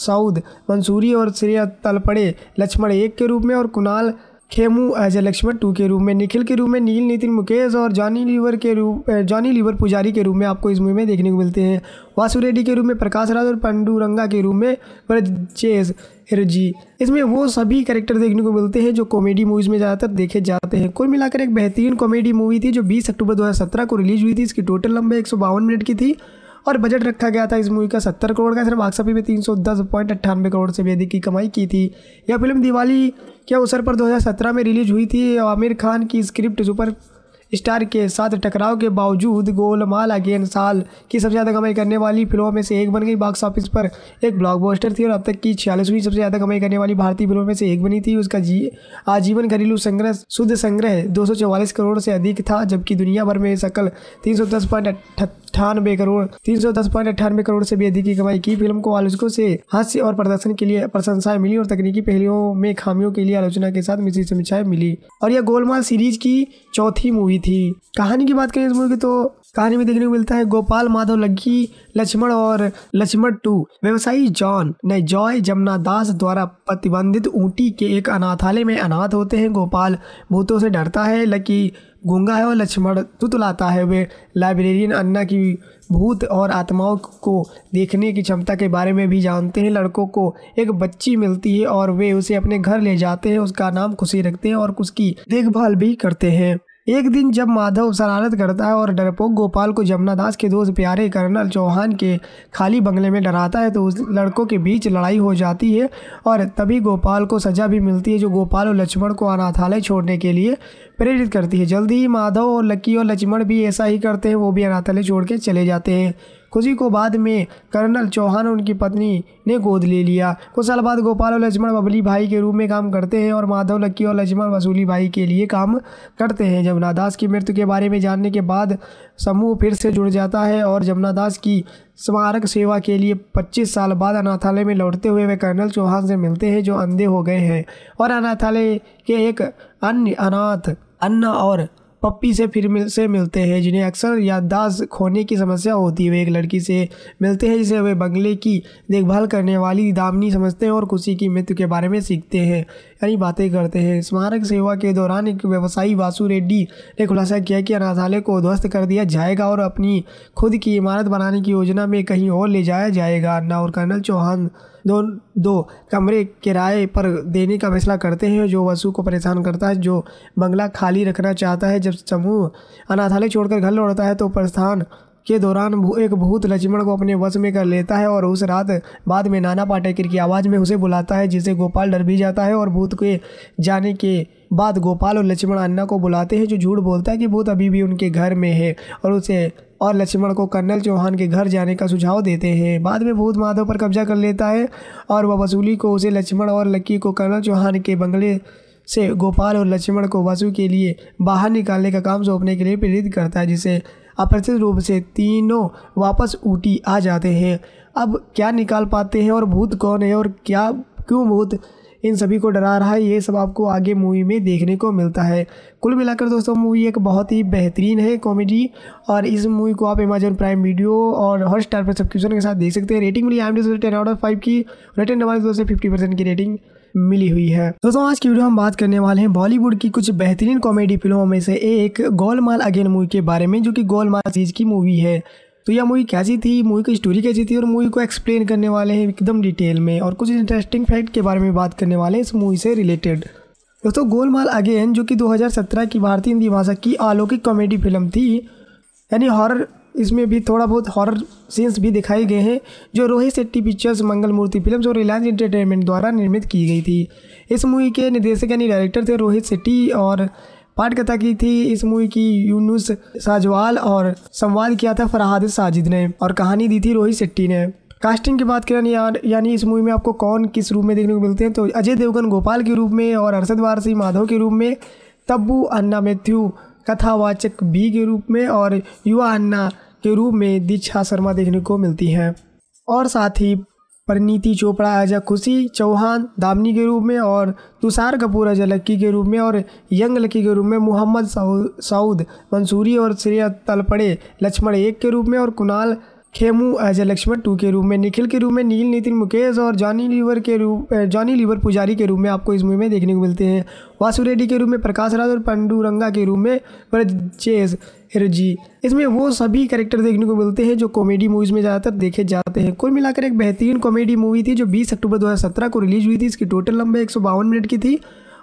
Speaker 1: सऊद मंसूरी और श्रेय तलपड़े लक्ष्मण एक के रूप में और कुणाल खेमू अजय लक्ष्मण टू के रूप में निखिल के रूप में नील नितिन मुकेश और जॉनी लीवर के रूप जॉनी लीवर पुजारी के रूप में आपको इस मूवी में देखने को मिलते हैं वासु रेड्डी के रूप में प्रकाश राज और पंडूरंगा के रूप में ब्रजेश जी इसमें वो सभी करेक्टर देखने को मिलते हैं जो कॉमेडी मूवीज़ में ज़्यादातर देखे जाते हैं कुल मिलाकर एक बेहतरीन कॉमेडी मूवी थी जो 20 अक्टूबर 2017 को रिलीज़ हुई थी इसकी टोटल लंबे एक मिनट की थी और बजट रखा गया था इस मूवी का सत्तर करोड़ का सिर्फ बाक्सफी में तीन सौ दस पॉइंट अट्ठानवे करोड़ से भी अधिक की कमाई की थी यह फिल्म दिवाली के अवसर पर सत्रह में रिलीज हुई थी आमिर खान की स्क्रिप्ट सुपर स्टार के साथ टकराव के बावजूद गोलमाल अगेन साल की सबसे ज़्यादा कमाई करने वाली फिल्मों में से एक बन गई बॉक्स ऑफिस पर एक ब्लॉकबस्टर थी और अब तक की छियालीसवीं सबसे ज़्यादा कमाई करने वाली भारतीय फिल्मों में से एक बनी थी उसका जी आजीवन घरेलू संग्रह शुद्ध संग्रह दो करोड़ से अधिक था जबकि दुनिया भर में सकल तीन अट्ठानबे करोड़ तीन सौ दस पॉइंट अट्ठानबे करोड़ से भी अधिक की कमाई की फिल्म को आलोचकों से हास्य और प्रदर्शन के लिए प्रशंसाएं मिली और तकनीकी पहलुओं में खामियों के लिए आलोचना के साथ मिश्री समीक्षाएं मिली और यह गोलमाल सीरीज की चौथी मूवी थी कहानी की बात करें इस मूवी की तो कहानी में देखने को मिलता है गोपाल माधव लक्की लक्ष्मण और लक्ष्मण टू व्यवसायी जॉन ने जॉय जमुना दास द्वारा प्रतिबंधित ऊँटी के एक अनाथालय में अनाथ होते हैं गोपाल भूतों से डरता है लकी गूंगा है और लक्ष्मण तुतलाता है वे लाइब्रेरियन अन्ना की भूत और आत्माओं को देखने की क्षमता के बारे में भी जानते हैं लड़कों को एक बच्ची मिलती है और वे उसे अपने घर ले जाते हैं उसका नाम खुशी रखते हैं और उसकी देखभाल भी करते हैं एक दिन जब माधव शरारत करता है और डरपोक गोपाल को जमुना दास के दोस्त प्यारे कर्नल चौहान के खाली बंगले में डराता है तो उस लड़कों के बीच लड़ाई हो जाती है और तभी गोपाल को सज़ा भी मिलती है जो गोपाल और लक्ष्मण को अनाथालय छोड़ने के लिए प्रेरित करती है जल्दी ही माधव और लक्की और लक्ष्मण भी ऐसा ही करते हैं वो भी अनाथालय छोड़ के चले जाते हैं खुशी को बाद में कर्नल चौहान और उनकी पत्नी ने गोद ले लिया कुछ साल बाद गोपाल और लक्ष्मण बबली भाई के रूप में काम करते हैं और माधव लक्की और लक्ष्मण वसूली भाई के लिए काम करते हैं जमुना की मृत्यु के बारे में जानने के बाद समूह फिर से जुड़ जाता है और जमुना की स्मारक सेवा के लिए 25 साल बाद अनाथालय में लौटते हुए वे कर्नल चौहान से मिलते हैं जो अंधे हो गए हैं और अनाथालय के एक अन्य अनाथ अन्ना और पप्पी से फिर मिल से मिलते हैं जिन्हें अक्सर याददाश्त खोने की समस्या होती है वे एक लड़की से मिलते हैं जिसे वे बंगले की देखभाल करने वाली दामनी समझते हैं और खुशी की मृत्यु के बारे में सीखते हैं यानी बातें करते हैं स्मारक सेवा के दौरान एक व्यवसायी वासु रेड्डी ने खुलासा किया कि अनाथालय को ध्वस्त कर दिया जाएगा और अपनी खुद की इमारत बनाने की योजना में कहीं और ले जाया जाएगा अन्ना और कर्नल चौहान दो दो कमरे किराए पर देने का फैसला करते हैं जो वसु को परेशान करता है जो बंगला खाली रखना चाहता है जब समूह अनाथालय छोड़कर घर लौटता है तो प्रस्थान के दौरान एक भूत लक्ष्मण को अपने वश में कर लेता है और उस रात बाद में नाना पाटेकर की आवाज़ में उसे बुलाता है जिसे गोपाल डर भी जाता है और भूत के जाने के बाद गोपाल और लक्ष्मण अन्ना को बुलाते हैं जो झूठ बोलता है कि भूत अभी भी उनके घर में है और उसे और लक्ष्मण को कर्नल चौहान के घर जाने का सुझाव देते हैं बाद में भूत माधव पर कब्जा कर लेता है और वह वसूली को उसे लक्ष्मण और लक्की को कर्नल चौहान के बंगले से गोपाल और लक्ष्मण को वसु के लिए बाहर निकालने का काम सौंपने के लिए प्रेरित करता है जिसे अपरिचित रूप से तीनों वापस ऊटी आ जाते हैं अब क्या निकाल पाते हैं और भूत कौन है और क्या क्यों भूत इन सभी को डरा रहा है ये सब आपको आगे मूवी में देखने को मिलता है कुल मिलाकर दोस्तों मूवी एक बहुत ही बेहतरीन है कॉमेडी और इस मूवी को आप अमेजन प्राइम वीडियो और हॉट स्टार पर सब्सक्रिप्शन के साथ देख सकते हैं रेटिंग मिली I M ten out of five की रेटिंग हमारे दोस्तों फिफ्टी परसेंट की रेटिंग मिली हुई है दोस्तों आज की वीडियो हम बात करने वाले हैं बॉलीवुड की कुछ बेहतरीन कॉमेडी फिल्मों में से एक गोलमाल अगेन मूवी के बारे में जो कि गोलमाल सीरीज की मूवी है तो यह मूवी कैसी थी मूवी की स्टोरी कैसी थी और मूवी को एक्सप्लेन करने वाले हैं एकदम डिटेल में और कुछ इंटरेस्टिंग फैक्ट के बारे में बात करने वाले हैं इस मूवी से रिलेटेड दोस्तों गोलमाल अगेन जो कि 2017 की भारतीय हिंदी भाषा की अलौकिक कॉमेडी फिल्म थी यानी हॉरर इसमें भी थोड़ा बहुत हॉरर सीन्स भी दिखाए गए हैं जो रोहित शेट्टी पिक्चर्स मंगल मूर्ति फिल्म और रिलायंस इंटरटेनमेंट द्वारा निर्मित की गई थी इस मूवी के निर्देशक यानी डायरेक्टर थे रोहित शेट्टी और पाठकथा की थी इस मूवी की यूनुस साजवाल और संवाद किया था फरहाद साजिद ने और कहानी दी थी रोहित शेट्टी ने कास्टिंग की बात करें यार यानी इस मूवी में आपको कौन किस रूप में देखने को मिलते हैं तो अजय देवगन गोपाल के रूप में और अरशद वारसी माधव के रूप में तब्बू अन्ना मैथ्यू कथावाचक बी के रूप में और युवा अन्ना के रूप में दीक्षा शर्मा देखने को मिलती हैं और साथ ही परिणीति चोपड़ा अजय खुशी चौहान दामनी के रूप में और तुषार कपूर अजय लक्की के रूप में और यंग लक्की के रूप में मोहम्मद सऊद मंसूरी और श्रेय तलपड़े लक्ष्मण एक के रूप में और कुणाल खेमू अजय लक्ष्मण टू के रूप में निखिल के रूप में नील नितिन मुकेश और जॉनी लीवर के रूप जॉनी eh, लीवर पुजारी के रूप में आपको इस मूवी में देखने को मिलते हैं वासु रेड्डी के रूप में प्रकाश राज और पंडूरंगा के रूप में ब्रजेश जी इसमें वो सभी कैरेक्टर देखने को मिलते हैं जो कॉमेडी मूवीज़ में ज़्यादातर देखे जाते हैं कुल मिलाकर एक बेहतरीन कॉमेडी मूवी थी जो 20 अक्टूबर 2017 को रिलीज हुई थी इसकी टोटल लंबाई एक मिनट की थी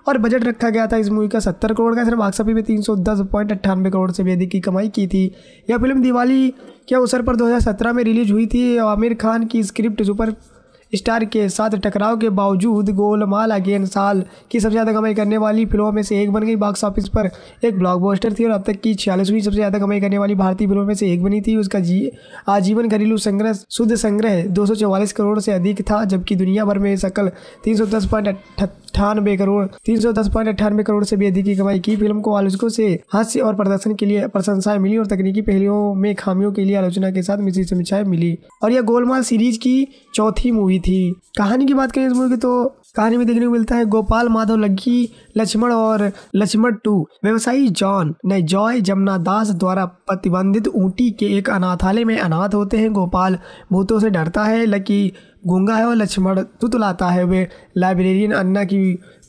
Speaker 1: और बजट रखा गया था इस मूवी का सत्तर करोड़ का सिर्फ बॉक्स में तीन सौ दस पॉइंट अट्ठानवे करोड़ से भी अधिक की कमाई की थी यह फिल्म दिवाली क्या उस पर 2017 में रिलीज हुई थी आमिर खान की स्क्रिप्ट सुपर स्टार के साथ टकराव के बावजूद गोलमाल अगेन साल की सबसे ज़्यादा कमाई करने वाली फिल्मों में से एक बन गई बॉक्स ऑफिस पर एक ब्लॉकबस्टर थी और अब तक की छियालीसवीं सबसे ज़्यादा कमाई करने वाली भारतीय फिल्मों में से एक बनी थी उसका जी आजीवन घरेलू संग्रह शुद्ध संग्रह दो करोड़ से अधिक था जबकि दुनिया भर में सकल तीन अट्ठानवे करोड़ तीन सौ दस पॉइंट अट्ठानवे करोड़ से भी अधिक की कमाई की फिल्म को आलोचकों से हास्य और प्रदर्शन के लिए प्रशंसाएं मिली और तकनीकी पहलुओं में खामियों के लिए आलोचना के साथ समीक्षाएं मिली और यह गोलमाल सीरीज की चौथी मूवी हुई थी कहानी की बात करें इस मूवी की तो कहानी में देखने को मिलता है गोपाल माधव लक्की लक्ष्मण और लक्ष्मण टू व्यवसायी जॉन ने जॉय जमुना दास द्वारा प्रतिबंधित ऊँटी के एक अनाथालय में अनाथ होते हैं गोपाल भूतों से डरता है लकी गूंगा है और लक्ष्मण तुतलाता है वे लाइब्रेरियन अन्ना की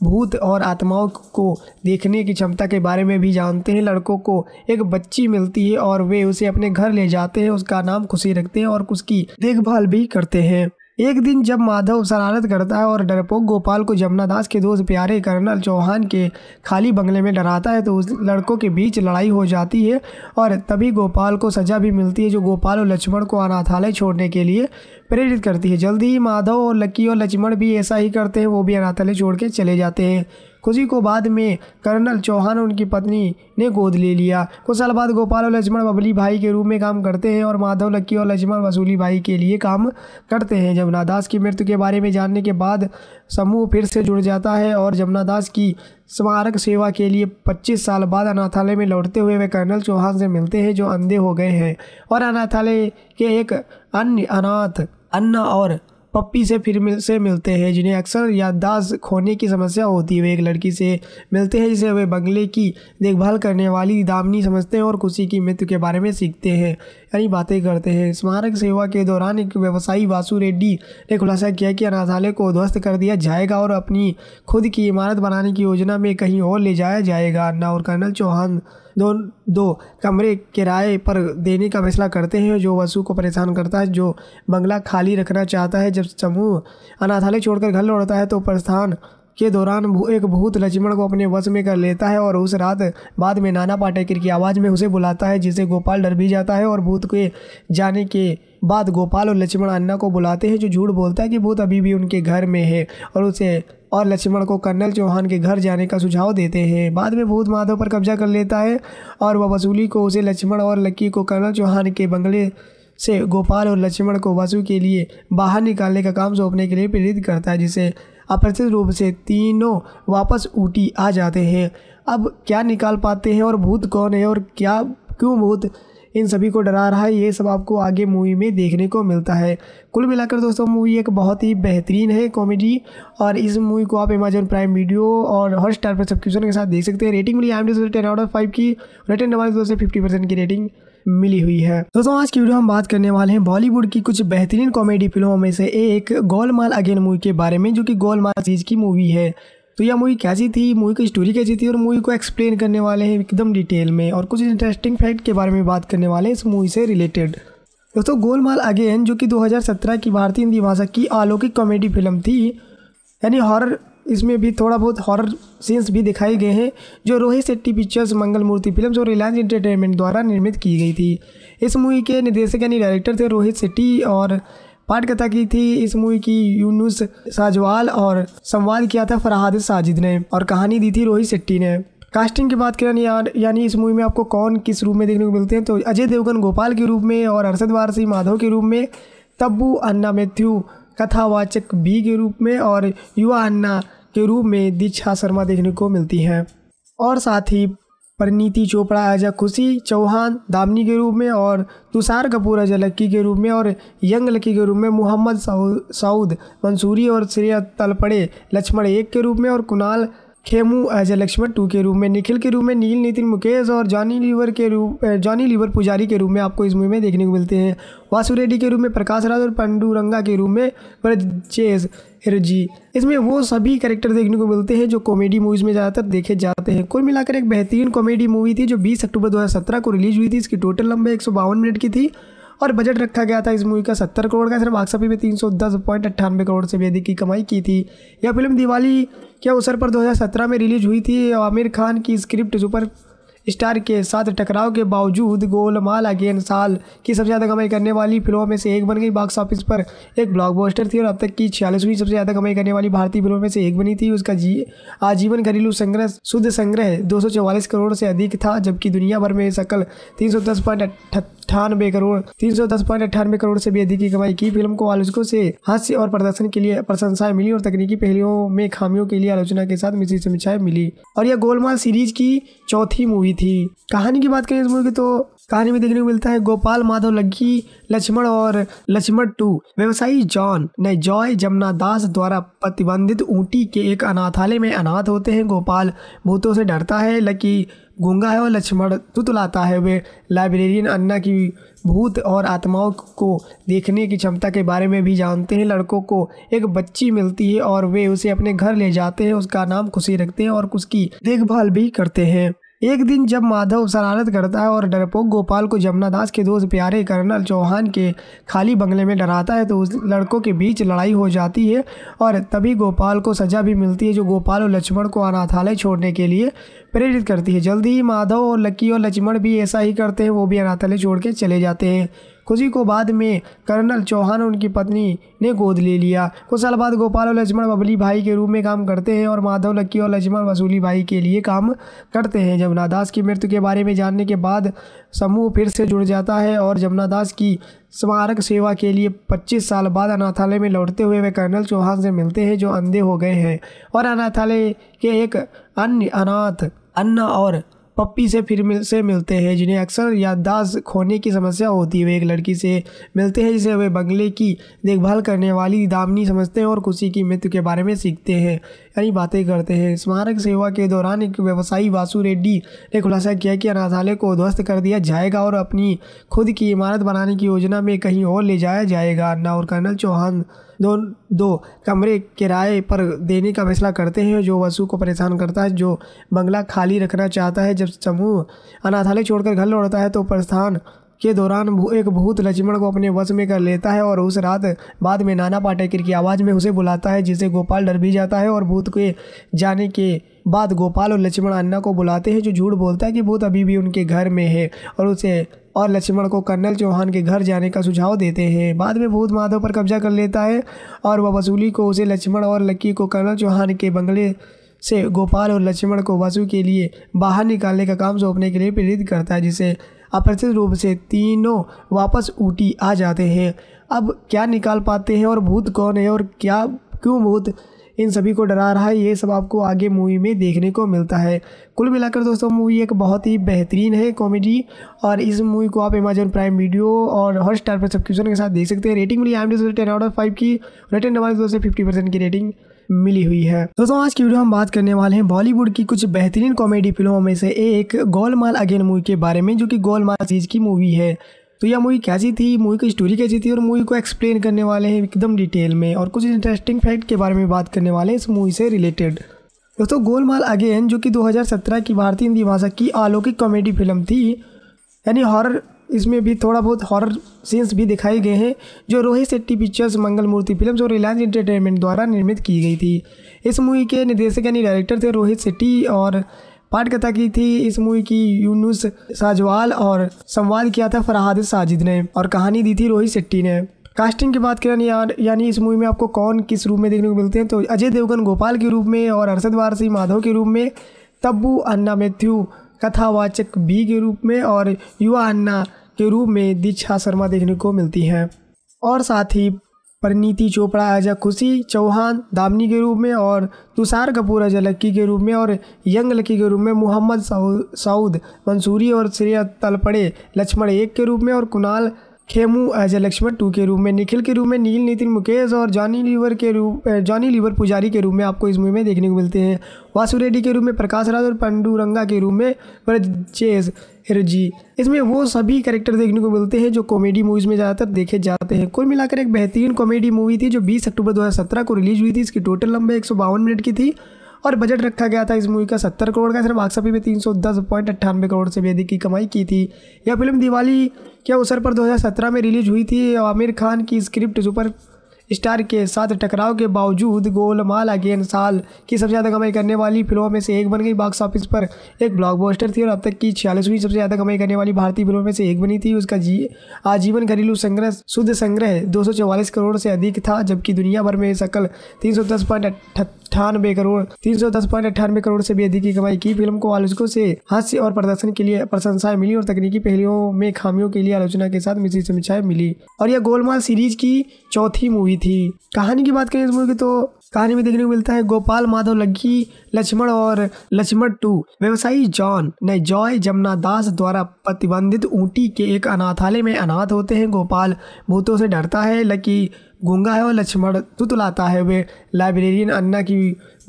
Speaker 1: भूत और आत्माओं को देखने की क्षमता के बारे में भी जानते हैं लड़कों को एक बच्ची मिलती है और वे उसे अपने घर ले जाते हैं उसका नाम खुशी रखते हैं और उसकी देखभाल भी करते हैं एक दिन जब माधव शरारत करता है और डरपोक गोपाल को जमुना दास के दोस्त प्यारे कर्नल चौहान के खाली बंगले में डराता है तो उस लड़कों के बीच लड़ाई हो जाती है और तभी गोपाल को सज़ा भी मिलती है जो गोपाल और लक्ष्मण को अनाथालय छोड़ने के लिए प्रेरित करती है जल्दी ही माधव और लक्की और लक्ष्मण भी ऐसा ही करते हैं वो भी अनाथालय छोड़ के चले जाते हैं खुशी को बाद में कर्नल चौहान और उनकी पत्नी ने गोद ले लिया कुछ साल बाद गोपाल और लक्ष्मण बबली भाई के रूप में काम करते हैं और माधव लक्की और लक्ष्मण वसूली भाई के लिए काम करते हैं जमुना दास की मृत्यु के बारे में जानने के बाद समूह फिर से जुड़ जाता है और जमुना दास की स्मारक सेवा के लिए 25 साल बाद अनाथालय में लौटते हुए वे कर्नल चौहान से मिलते हैं जो अंधे हो गए हैं और अनाथालय के एक अन्य अनाथ अन्ना और पप्पी से फिर मिल से मिलते हैं जिन्हें अक्सर याददाश्त खोने की समस्या होती है वे एक लड़की से मिलते हैं जिसे वे बंगले की देखभाल करने वाली दामनी समझते हैं और खुशी की मृत्यु के बारे में सीखते हैं यानी बातें करते हैं स्मारक सेवा के दौरान एक व्यवसायी वासु रेड्डी ने खुलासा किया कि अनाथालय को ध्वस्त कर दिया जाएगा और अपनी खुद की इमारत बनाने की योजना में कहीं और ले जाया जाएगा अन्ना और कर्नल चौहान दो दो कमरे किराए पर देने का फैसला करते हैं जो वसु को परेशान करता है जो बंगला खाली रखना चाहता है जब समूह अनाथालय छोड़कर घर लौटता है तो प्रस्थान के दौरान एक भूत लक्ष्मण को अपने वश में कर लेता है और उस रात बाद में नाना पाटेकर की आवाज़ में उसे बुलाता है जिसे गोपाल डर भी जाता है और भूत के जाने के बाद गोपाल और लक्ष्मण अन्ना को बुलाते हैं जो झूठ बोलता है कि भूत अभी भी उनके घर में है और उसे और लक्ष्मण को कर्नल चौहान के घर जाने का सुझाव देते हैं बाद में भूत माधव पर कब्जा कर लेता है और वह वसूली को उसे लक्ष्मण और लक्की को कर्नल चौहान के बंगले से गोपाल और लक्ष्मण को वसु के लिए बाहर निकालने का काम सौंपने के लिए प्रेरित करता है जिसे अप्रचित रूप से तीनों वापस ऊटी आ जाते हैं अब क्या निकाल पाते हैं और भूत कौन है और क्या क्यों भूत इन सभी को डरा रहा है ये सब आपको आगे मूवी में देखने को मिलता है कुल मिलाकर दोस्तों मूवी एक बहुत ही बेहतरीन है कॉमेडी और इस मूवी को आप अमेजन प्राइम वीडियो और हॉट स्टार पर सब्सक्रिप्शन के साथ देख सकते हैं रेटिंग मिली I M ten out of five की रेटिंग नंबर दोस्तों फिफ्टी परसेंट की रेटिंग मिली हुई है दोस्तों आज की वीडियो हम बात करने वाले हैं बॉलीवुड की कुछ बेहतरीन कॉमेडी फिल्मों में से एक गोलमाल अगेन मूवी के बारे में जो कि गोलमाल सीरीज की मूवी है तो यह मूवी कैसी थी मूवी की स्टोरी कैसी थी और मूवी को एक्सप्लेन करने वाले हैं एकदम डिटेल में और कुछ इंटरेस्टिंग फैक्ट के बारे में बात करने वाले हैं इस मूवी से रिलेटेड दोस्तों गोलमाल अगेन जो कि 2017 की भारतीय हिंदी भाषा की अलौकिक कॉमेडी फिल्म थी यानी हॉरर इसमें भी थोड़ा बहुत हॉरर सीन्स भी दिखाए गए हैं जो रोहित शेट्टी पिक्चर्स मंगल मूर्ति फिल्म और रिलायंस इंटरटेनमेंट द्वारा निर्मित की गई थी इस मूवी के निर्देशक यानी डायरेक्टर थे रोहित शेट्टी और पाठकथा की थी इस मूवी की यूनुस साजवाल और संवाद किया था फरहाद साजिद ने और कहानी दी थी रोहित शेट्टी ने कास्टिंग की बात करें यार यानी इस मूवी में आपको कौन किस रूप में देखने को मिलते हैं तो अजय देवगन गोपाल के रूप में और अरसद वारसी माधव के रूप में तब्बू अन्ना मैथ्यू कथावाचक बी के रूप में और युवा अन्ना के रूप में दीक्षा शर्मा देखने को मिलती हैं और साथ ही परिणीति चोपड़ा एज अ खुशी चौहान दामनी के रूप में और तुषार कपूर एज लक्की के रूप में और यंग लक्की के रूप में मोहम्मद सऊद मंसूरी और श्रेय तलपड़े लक्ष्मण एक के रूप में और कुणाल खेमू अजय लक्ष्मण टू के रूप में निखिल के रूप में नील नितिन मुकेश और जॉनी लीवर के रूप जॉनी लीवर पुजारी के रूप में आपको इस मूवी में देखने को मिलते हैं वासु रेड्डी के रूप में प्रकाश राज और पंडूरंगा के रूप में ब्रजेश हिरजी इसमें वो सभी करेक्टर देखने को मिलते हैं जो कॉमेडी मूवीज़ में ज़्यादातर देखे जाते हैं कुल मिलाकर एक बेहतरीन कॉमेडी मूवी थी जो बीस अक्टूबर दो को रिलीज़ हुई थी इसकी टोटल लंबे एक मिनट की थी और बजट रखा गया था इस मूवी का सत्तर करोड़ का सिर्फ आकसफ़ी में तीन सौ दस पॉइंट अट्ठानवे करोड़ से भी अधिक की कमाई की थी यह फिल्म दिवाली के अवसर पर दो में रिलीज हुई थी आमिर खान की स्क्रिप्ट सुपर स्टार के साथ टकराव के बावजूद गोलमाल अगेन साल की सबसे ज़्यादा कमाई करने वाली फिल्मों में से एक बन गई बॉक्स ऑफिस पर एक ब्लॉकबस्टर थी और अब तक की छियालीसवीं सबसे ज़्यादा कमाई करने वाली भारतीय फिल्मों में से एक बनी थी उसका जी आजीवन घरेलू संग्रह शुद्ध संग्रह दो करोड़ से अधिक था जबकि दुनिया भर में सकल तीन अट्ठानबे करोड़ तीन सौ दस पॉइंट अट्ठानबे करोड़ से भी अधिक की कमाई की फिल्म को आलोचकों से हास्य और प्रदर्शन के लिए प्रशंसाएं मिली और तकनीकी पहलुओं में खामियों के लिए आलोचना के साथ समीक्षाएं मिली और यह गोलमाल सीरीज की चौथी मूवी थी कहानी की बात करें इस मूवी की तो कहानी में देखने को मिलता है गोपाल माधव लग्गी लक्ष्मण और लक्ष्मण टू व्यवसायी जॉन ने जॉय जमुना दास द्वारा प्रतिबंधित ऊँटी के एक अनाथालय में अनाथ होते हैं गोपाल भूतों से डरता है लकी गूंगा है और लक्ष्मण तुतलाता है वे लाइब्रेरियन अन्ना की भूत और आत्माओं को देखने की क्षमता के बारे में भी जानते हैं लड़कों को एक बच्ची मिलती है और वे उसे अपने घर ले जाते हैं उसका नाम खुशी रखते हैं और उसकी देखभाल भी करते हैं एक दिन जब माधव शरारत करता है और डरपोक गोपाल को जमुना दास के दोस्त प्यारे कर्नल चौहान के खाली बंगले में डराता है तो उस लड़कों के बीच लड़ाई हो जाती है और तभी गोपाल को सज़ा भी मिलती है जो गोपाल और लक्ष्मण को अनाथालय छोड़ने के लिए प्रेरित करती है जल्दी ही माधव और लक्की और लक्ष्मण भी ऐसा ही करते हैं वो भी अनाथालय छोड़ के चले जाते हैं खुशी को बाद में कर्नल चौहान और उनकी पत्नी ने गोद ले लिया कुछ साल बाद गोपाल और लक्ष्मण बबली भाई के रूप में काम करते हैं और माधव लक्की और लक्ष्मण वसूली भाई के लिए काम करते हैं जमुना दास की मृत्यु के बारे में जानने के बाद समूह फिर से जुड़ जाता है और जमुना दास की स्मारक सेवा के लिए 25 साल बाद अनाथालय में लौटते हुए वे कर्नल चौहान से मिलते हैं जो अंधे हो गए हैं और अनाथालय के एक अन्य अनाथ अन्ना और पप्पी से फिर मिल से मिलते हैं जिन्हें अक्सर याददाश्त खोने की समस्या होती है वे एक लड़की से मिलते हैं जिसे वे बंगले की देखभाल करने वाली दामनी समझते हैं और खुशी की मृत्यु के बारे में सीखते हैं यानी बातें करते हैं स्मारक सेवा के दौरान एक व्यवसायी वासु रेड्डी ने खुलासा किया कि अनाथालय को ध्वस्त कर दिया जाएगा और अपनी खुद की इमारत बनाने की योजना में कहीं और ले जाया जाएगा अन्ना और कर्नल चौहान दो दो कमरे किराए पर देने का फैसला करते हैं जो वसु को परेशान करता है जो बंगला खाली रखना चाहता है जब समूह अनाथालय छोड़कर घर लौटता है तो प्रस्थान के दौरान एक भूत लक्ष्मण को अपने वश में कर लेता है और उस रात बाद में नाना पाटेकर की आवाज़ में उसे बुलाता है जिसे गोपाल डर भी जाता है और भूत के जाने के बाद गोपाल और लक्ष्मण अन्ना को बुलाते हैं जो झूठ बोलता है कि भूत अभी भी उनके घर में है और उसे और लक्ष्मण को कर्नल चौहान के घर जाने का सुझाव देते हैं बाद में भूत माधव पर कब्जा कर लेता है और वह वसूली को उसे लक्ष्मण और लक्की को कर्नल चौहान के बंगले से गोपाल और लक्ष्मण को वसु के लिए बाहर निकालने का काम सौंपने के लिए प्रेरित करता है जिसे अप्रचित रूप से तीनों वापस ऊटी आ जाते हैं अब क्या निकाल पाते हैं और भूत कौन है और क्या क्यों भूत इन सभी को डरा रहा है ये सब आपको आगे मूवी में देखने को मिलता है कुल मिलाकर दोस्तों मूवी एक बहुत ही बेहतरीन है कॉमेडी और इस मूवी को आप अमेजन प्राइम वीडियो और हॉट स्टार पर सब्सक्रिप्शन के साथ देख सकते हैं रेटिंग मिली I M ten out of five की रिटर्न हमारे दोस्तों फिफ्टी परसेंट की रेटिंग मिली हुई है दोस्तों आज की वीडियो हम बात करने वाले हैं बॉलीवुड की कुछ बेहतरीन कॉमेडी फिल्मों में से एक गोलमाल अगेन मूवी के बारे में जो कि गोलमाल सीरीज की मूवी है तो यह मूवी कैसी थी मूवी की स्टोरी कैसी थी और मूवी को एक्सप्लेन करने वाले हैं एकदम डिटेल में और कुछ इंटरेस्टिंग फैक्ट के बारे में बात करने वाले हैं इस मूवी से रिलेटेड दोस्तों गोलमाल अगेन जो कि 2017 की भारतीय हिंदी भाषा की अलौकिक कॉमेडी फिल्म थी यानी हॉरर इसमें भी थोड़ा बहुत हॉरर सीन्स भी दिखाए गए हैं जो रोहित शेट्टी पिक्चर्स मंगल मूर्ति फिल्म और रिलायंस एंटरटेनमेंट द्वारा निर्मित की गई थी इस मूवी के निर्देशक यानी डायरेक्टर थे रोहित शेट्टी और पाठ कथा की थी इस मूवी की यूनुस साजवाल और संवाद किया था फरहाद साजिद ने और कहानी दी थी रोहित शेट्टी ने कास्टिंग की बात करें यार यानी इस मूवी में आपको कौन किस रूप में देखने को मिलते हैं तो अजय देवगन गोपाल के रूप में और अरसद वारसी माधव के रूप में तब्बू अन्ना मैथ्यू कथावाचक बी के रूप में और युवा अन्ना के रूप में दीक्षा शर्मा देखने को मिलती हैं और साथ ही परिणीति चोपड़ा एज खुशी चौहान दामनी के रूप में और तुषार कपूर एज लक्की के रूप में और यंग लक्की के रूप में मोहम्मद सऊद मंसूरी और श्रेय तलपड़े लक्ष्मण एक के रूप में और कुणाल खेमू अजय लक्ष्मण टू के रूप में निखिल के रूप में नील नितिन मुकेश और जॉनी लीवर के रूप जॉनी लीवर पुजारी के रूप में आपको इस मूवी में देखने को मिलते हैं वासु रेड्डी के रूप में प्रकाश राज और पंडूरंगा के रूप में ब्रजेश जी इसमें वो सभी करेक्टर देखने को मिलते हैं जो कॉमेडी मूवीज़ में ज़्यादातर देखे जाते हैं कुल मिलाकर एक बेहतरीन कॉमेडी मूवी थी जो 20 अक्टूबर 2017 को रिलीज़ हुई थी इसकी टोटल लंबे एक मिनट की थी और बजट रखा गया था इस मूवी का सत्तर करोड़ का सिर्फ बाक्सफी में तीन सौ दस पॉइंट अट्ठानवे करोड़ से भी अधिक की कमाई की थी यह फिल्म दिवाली के अवसर पर सत्रह में रिलीज हुई थी आमिर खान की स्क्रिप्ट सुपर स्टार के साथ टकराव के बावजूद गोलमाल अगेन साल की सबसे ज़्यादा कमाई करने वाली फिल्मों में से एक बन गई बॉक्स ऑफिस पर एक ब्लॉकबस्टर थी और अब तक की छियालीसवीं सबसे ज़्यादा कमाई करने वाली भारतीय फिल्मों में से एक बनी थी उसका जी आजीवन घरेलू संग्रह शुद्ध संग्रह दो करोड़ से अधिक था जबकि दुनिया भर में सकल तीन अट्ठानबे करोड़ तीन सौ दस पॉइंट अट्ठानबे करोड़ से भी अधिक की कमाई की फिल्म को आलोचकों से हास्य और प्रदर्शन के लिए प्रशंसाएं मिली और तकनीकी पहलुओं में खामियों के लिए आलोचना के साथ मिश्री समीक्षाएं मिली और यह गोलमाल सीरीज की चौथी मूवी थी कहानी की बात करें इस मूवी की तो कहानी में देखने को मिलता है गोपाल माधव लक्की लक्ष्मण और लक्ष्मण टू व्यवसायी जॉन ने जॉय जमुना दास द्वारा प्रतिबंधित ऊँटी के एक अनाथालय में अनाथ होते हैं गोपाल भूतों से डरता है लकी गूंगा है और लक्ष्मण तुतलाता है वे लाइब्रेरियन अन्ना की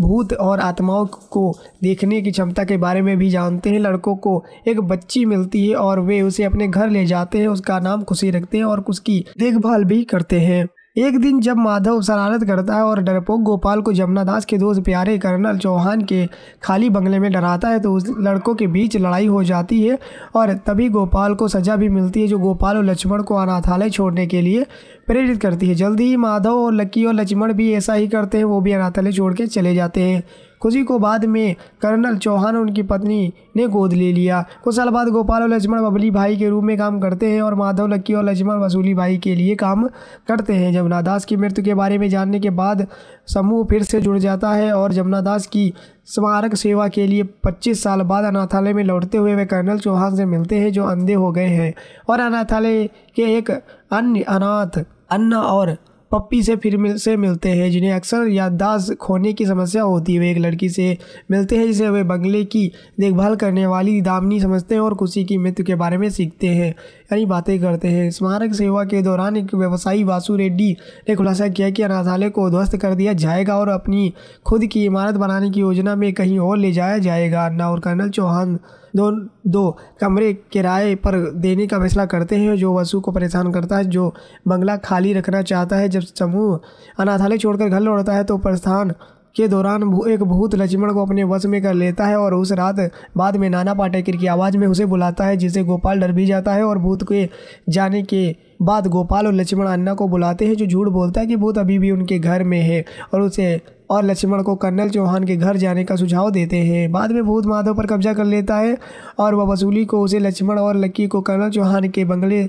Speaker 1: भूत और आत्माओं को देखने की क्षमता के बारे में भी जानते हैं लड़कों को एक बच्ची मिलती है और वे उसे अपने घर ले जाते हैं उसका नाम खुशी रखते हैं और उसकी देखभाल भी करते हैं एक दिन जब माधव शरारत करता है और डरपोक गोपाल को जमुना दास के दोस्त प्यारे कर्नल चौहान के खाली बंगले में डराता है तो उस लड़कों के बीच लड़ाई हो जाती है और तभी गोपाल को सज़ा भी मिलती है जो गोपाल और लक्ष्मण को अनाथालय छोड़ने के लिए प्रेरित करती है जल्दी ही माधव और लक्की और लक्ष्मण भी ऐसा ही करते हैं वो भी अनाथालय छोड़ के चले जाते हैं खुशी को बाद में कर्नल चौहान और उनकी पत्नी ने गोद ले लिया कुछ साल बाद गोपाल और लक्ष्मण बबली भाई के रूप में काम करते हैं और माधव लक्की और लक्ष्मण वसूली भाई के लिए काम करते हैं जमुना की मृत्यु के बारे में जानने के बाद समूह फिर से जुड़ जाता है और जमुना की स्मारक सेवा के लिए 25 साल बाद अनाथालय में लौटते हुए वे कर्नल चौहान से मिलते हैं जो अंधे हो गए हैं और अनाथालय के एक अन्य अनाथ अन्ना और पप्पी से फिर मिल से मिलते हैं जिन्हें अक्सर याददाश्त खोने की समस्या होती है वे एक लड़की से मिलते हैं जिसे वे बंगले की देखभाल करने वाली दामनी समझते हैं और खुशी की मृत्यु के बारे में सीखते हैं यानी बातें करते हैं स्मारक सेवा के दौरान एक व्यवसायी वासु रेड्डी ने खुलासा किया कि अनाथालय को ध्वस्त कर दिया जाएगा और अपनी खुद की इमारत बनाने की योजना में कहीं और ले जाया जाएगा अन्ना और कर्नल चौहान दो दो कमरे किराए पर देने का फैसला करते हैं जो वसु को परेशान करता है जो बंगला खाली रखना चाहता है जब समूह अनाथालय छोड़कर घर लौटता है तो प्रस्थान के दौरान एक भूत लक्ष्मण को अपने वश में कर लेता है और उस रात बाद में नाना पाटेकर की आवाज़ में उसे बुलाता है जिसे गोपाल डर भी जाता है और भूत के जाने के बाद गोपाल और लक्ष्मण अन्ना को बुलाते हैं जो झूठ बोलता है कि भूत अभी भी उनके घर में है और उसे और लक्ष्मण को कर्नल चौहान के घर जाने का सुझाव देते हैं बाद में भूत माधव पर कब्जा कर लेता है और वह वसूली को उसे लक्ष्मण और लक्की को कर्नल चौहान के बंगले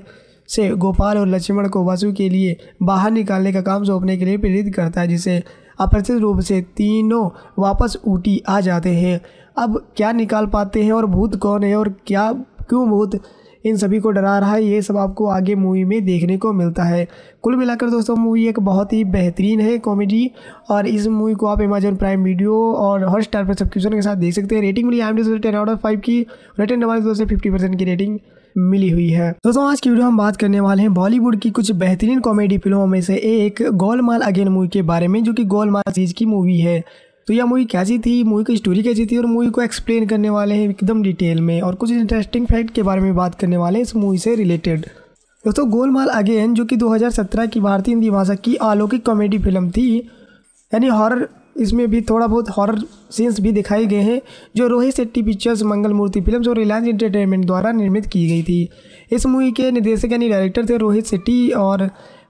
Speaker 1: से गोपाल और लक्ष्मण को वसु के लिए बाहर निकालने का काम सौंपने के लिए प्रेरित करता है जिसे अप्रचित रूप से तीनों वापस ऊटी आ जाते हैं अब क्या निकाल पाते हैं और भूत कौन है और क्या क्यों भूत इन सभी को डरा रहा है ये सब आपको आगे मूवी में देखने को मिलता है कुल मिलाकर दोस्तों मूवी एक बहुत ही बेहतरीन है कॉमेडी और इस मूवी को आप अमेजन प्राइम वीडियो और हॉट स्टार पर सब्सक्रिप्शन के साथ देख सकते हैं रेटिंग मिली I ten out of five की रेटिंग हमारे दोस्तों फिफ्टी परसेंट की रेटिंग मिली हुई है दोस्तों आज की वीडियो हम बात करने वाले हैं बॉलीवुड की कुछ बेहतरीन कॉमेडी फिल्मों में से एक गोलमाल अगेन मूवी के बारे में जो कि गोलमाल सीरीज की मूवी है तो यह मूवी कैसी थी मूवी की स्टोरी कैसी थी और मूवी को एक्सप्लेन करने वाले हैं एकदम डिटेल में और कुछ इंटरेस्टिंग फैक्ट के बारे में बात करने वाले हैं इस मूवी से रिलेटेड दोस्तों गोलमाल अगेन जो कि 2017 की भारतीय हिंदी भाषा की अलौकिक कॉमेडी फिल्म थी यानी हॉरर इसमें भी थोड़ा बहुत हॉरर सीन्स भी दिखाए गए हैं जो रोहित शेट्टी पिक्चर्स मंगल मूर्ति फिल्म और रिलायंस इंटरटेनमेंट द्वारा निर्मित की गई थी इस मूवी के निर्देशक यानी डायरेक्टर थे रोहित शेट्टी और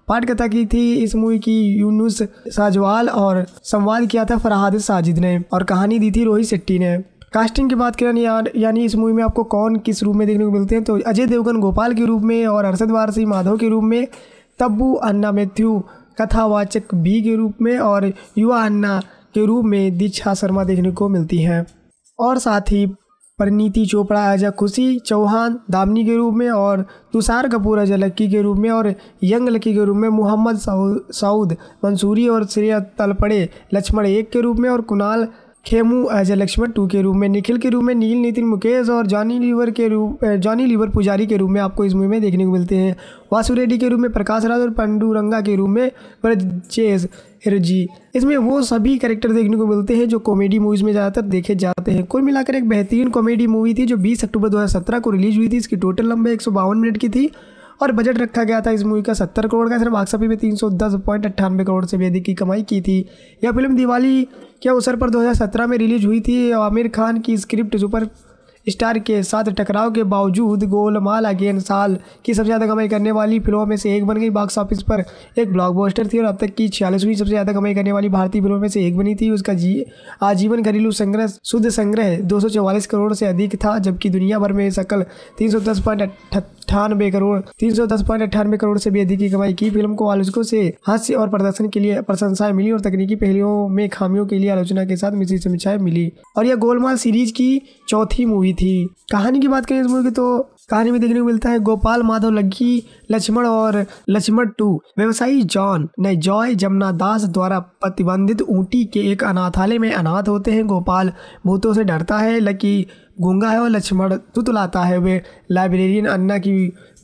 Speaker 1: पाठकथा की थी इस मूवी की यूनुस साजवाल और संवाद किया था फरहाद साजिद ने और कहानी दी थी रोहित शेट्टी ने कास्टिंग की बात करें यार यानी इस मूवी में आपको कौन किस रूप में देखने को मिलते हैं तो अजय देवगन गोपाल के रूप में और हर्षद वारसी माधव के रूप में तब्बू अन्ना मैथ्यू कथावाचक बी के रूप में और युवा अन्ना के रूप में दीक्षा शर्मा देखने को मिलती हैं और साथ ही परिणीति चोपड़ा अजय खुशी चौहान दामनी के रूप में और तुषार कपूर अजय लक्की के रूप में और यंग लक्की के रूप में मोहम्मद साऊद मंसूरी और श्रेय तलपड़े लक्ष्मण एक के रूप में और कुणाल खेमू अजय लक्ष्मण टू के रूप में निखिल के रूप में नील नितिन मुकेश और जॉनी लीवर के रूप जॉनी लीवर पुजारी के रूप में आपको इस मूवी में देखने को मिलते हैं वासु रेड्डी के रूप में प्रकाश राज और पंडूरंगा के रूप में ब्रजेश जी इसमें वो सभी कैरेक्टर देखने को मिलते हैं जो कॉमेडी मूवीज़ में ज़्यादातर देखे जाते हैं कुल मिलाकर एक बेहतरीन कॉमेडी मूवी थी जो 20 अक्टूबर 2017 को रिलीज हुई थी इसकी टोटल लंबाई एक मिनट की थी और बजट रखा गया था इस मूवी का सत्तर करोड़ का सिर्फ वाकसपी में तीन सौ दस पॉइंट अट्ठानवे करोड़ से भी अधिक की कमाई की थी यह फिल्म दिवाली के अवसर पर सत्रह में रिलीज हुई थी आमिर खान की स्क्रिप्ट सुपर स्टार के साथ टकराव के बावजूद गोलमाल अगेन साल की सबसे ज़्यादा कमाई करने वाली फिल्मों में से एक बन गई बॉक्स ऑफिस पर एक ब्लॉकबस्टर थी और अब तक की छियालीसवीं सबसे ज़्यादा कमाई करने वाली भारतीय फिल्मों में से एक बनी थी उसका जी आजीवन घरेलू संग्रह शुद्ध संग्रह दो करोड़ से अधिक था जबकि दुनिया भर में सकल तीन अट्ठानवे करोड़ तीन सौ दस पॉइंट अट्ठानवे करोड़ से भी अधिक की कमाई की फिल्म को आलोचकों से हास्य और प्रदर्शन के लिए प्रशंसाएं मिली और तकनीकी पहलुओं में खामियों के लिए आलोचना के साथ समीक्षाएं मिली और यह गोलमाल सीरीज की चौथी मूवी हुई थी कहानी की बात करें इस मूवी की तो कहानी में देखने को मिलता है गोपाल माधव लक्की लक्ष्मण और लक्ष्मण टू व्यवसायी जॉन ने जॉय जमुना दास द्वारा प्रतिबंधित ऊँटी के एक अनाथालय में अनाथ होते हैं गोपाल भूतों से डरता है लकी गूंगा है और लक्ष्मण तुतलाता है वे लाइब्रेरियन अन्ना की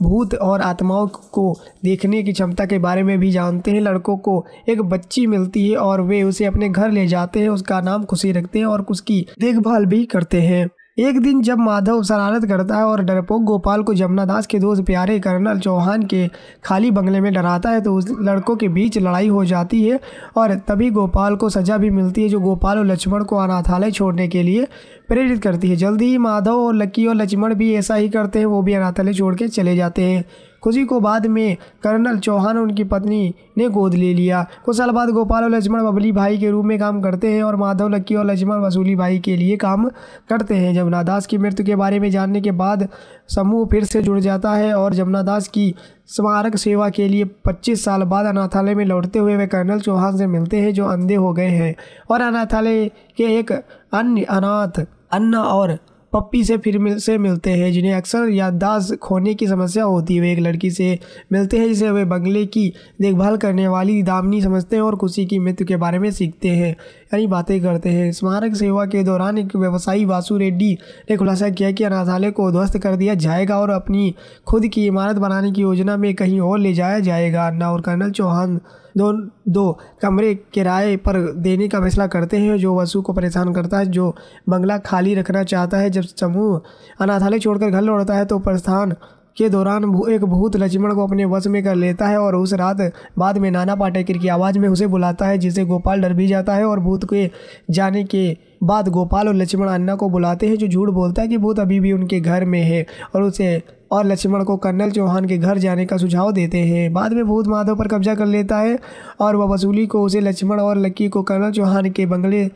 Speaker 1: भूत और आत्माओं को देखने की क्षमता के बारे में भी जानते हैं लड़कों को एक बच्ची मिलती है और वे उसे अपने घर ले जाते हैं उसका नाम खुशी रखते हैं और उसकी देखभाल भी करते हैं एक दिन जब माधव शरारत करता है और डरपोक गोपाल को जमुना दास के दोस्त प्यारे कर्नल चौहान के खाली बंगले में डराता है तो उस लड़कों के बीच लड़ाई हो जाती है और तभी गोपाल को सज़ा भी मिलती है जो गोपाल और लक्ष्मण को अनाथालय छोड़ने के लिए प्रेरित करती है जल्दी ही माधव और लक्की और लक्ष्मण भी ऐसा ही करते हैं वो भी अनाथालय छोड़ के चले जाते हैं खुशी को बाद में कर्नल चौहान और उनकी पत्नी ने गोद ले लिया कुछ साल बाद गोपाल और लक्ष्मण बबली भाई के रूप में काम करते हैं और माधव लक्की और लक्ष्मण वसूली भाई के लिए काम करते हैं जमुना दास की मृत्यु के बारे में जानने के बाद समूह फिर से जुड़ जाता है और जमुना दास की स्मारक सेवा के लिए 25 साल बाद अनाथालय में लौटते हुए वे कर्नल चौहान से मिलते हैं जो अंधे हो गए हैं और अनाथालय के एक अन्य अनाथ अन्ना और पप्पी से फिर मिल से मिलते हैं जिन्हें अक्सर याददाश्त खोने की समस्या होती है वे एक लड़की से मिलते हैं जिसे वे बंगले की देखभाल करने वाली दामनी समझते हैं और खुशी की मृत्यु के बारे में सीखते हैं यानी बातें करते हैं स्मारक सेवा के दौरान एक व्यवसायी वासु रेड्डी ने खुलासा किया कि अनाथालय को ध्वस्त कर दिया जाएगा और अपनी खुद की इमारत बनाने की योजना में कहीं और ले जाया जाएगा अन्ना और कर्नल चौहान दो दो कमरे किराए पर देने का फैसला करते हैं जो वसु को परेशान करता है जो बंगला खाली रखना चाहता है जब समूह अनाथालय छोड़कर घर लौटता है तो प्रस्थान के दौरान एक भूत लक्ष्मण को अपने वश में कर लेता है और उस रात बाद में नाना पाटेकर की आवाज़ में उसे बुलाता है जिसे गोपाल डर भी जाता है और भूत के जाने के बाद गोपाल और लक्ष्मण अन्ना को बुलाते हैं जो झूठ बोलता है कि भूत अभी भी उनके घर में है और उसे और लक्ष्मण को कर्नल चौहान के घर जाने का सुझाव देते हैं बाद में भूत माधव पर कब्जा कर लेता है और वह वसूली को उसे लक्ष्मण और लक्की को कर्नल चौहान के बंगले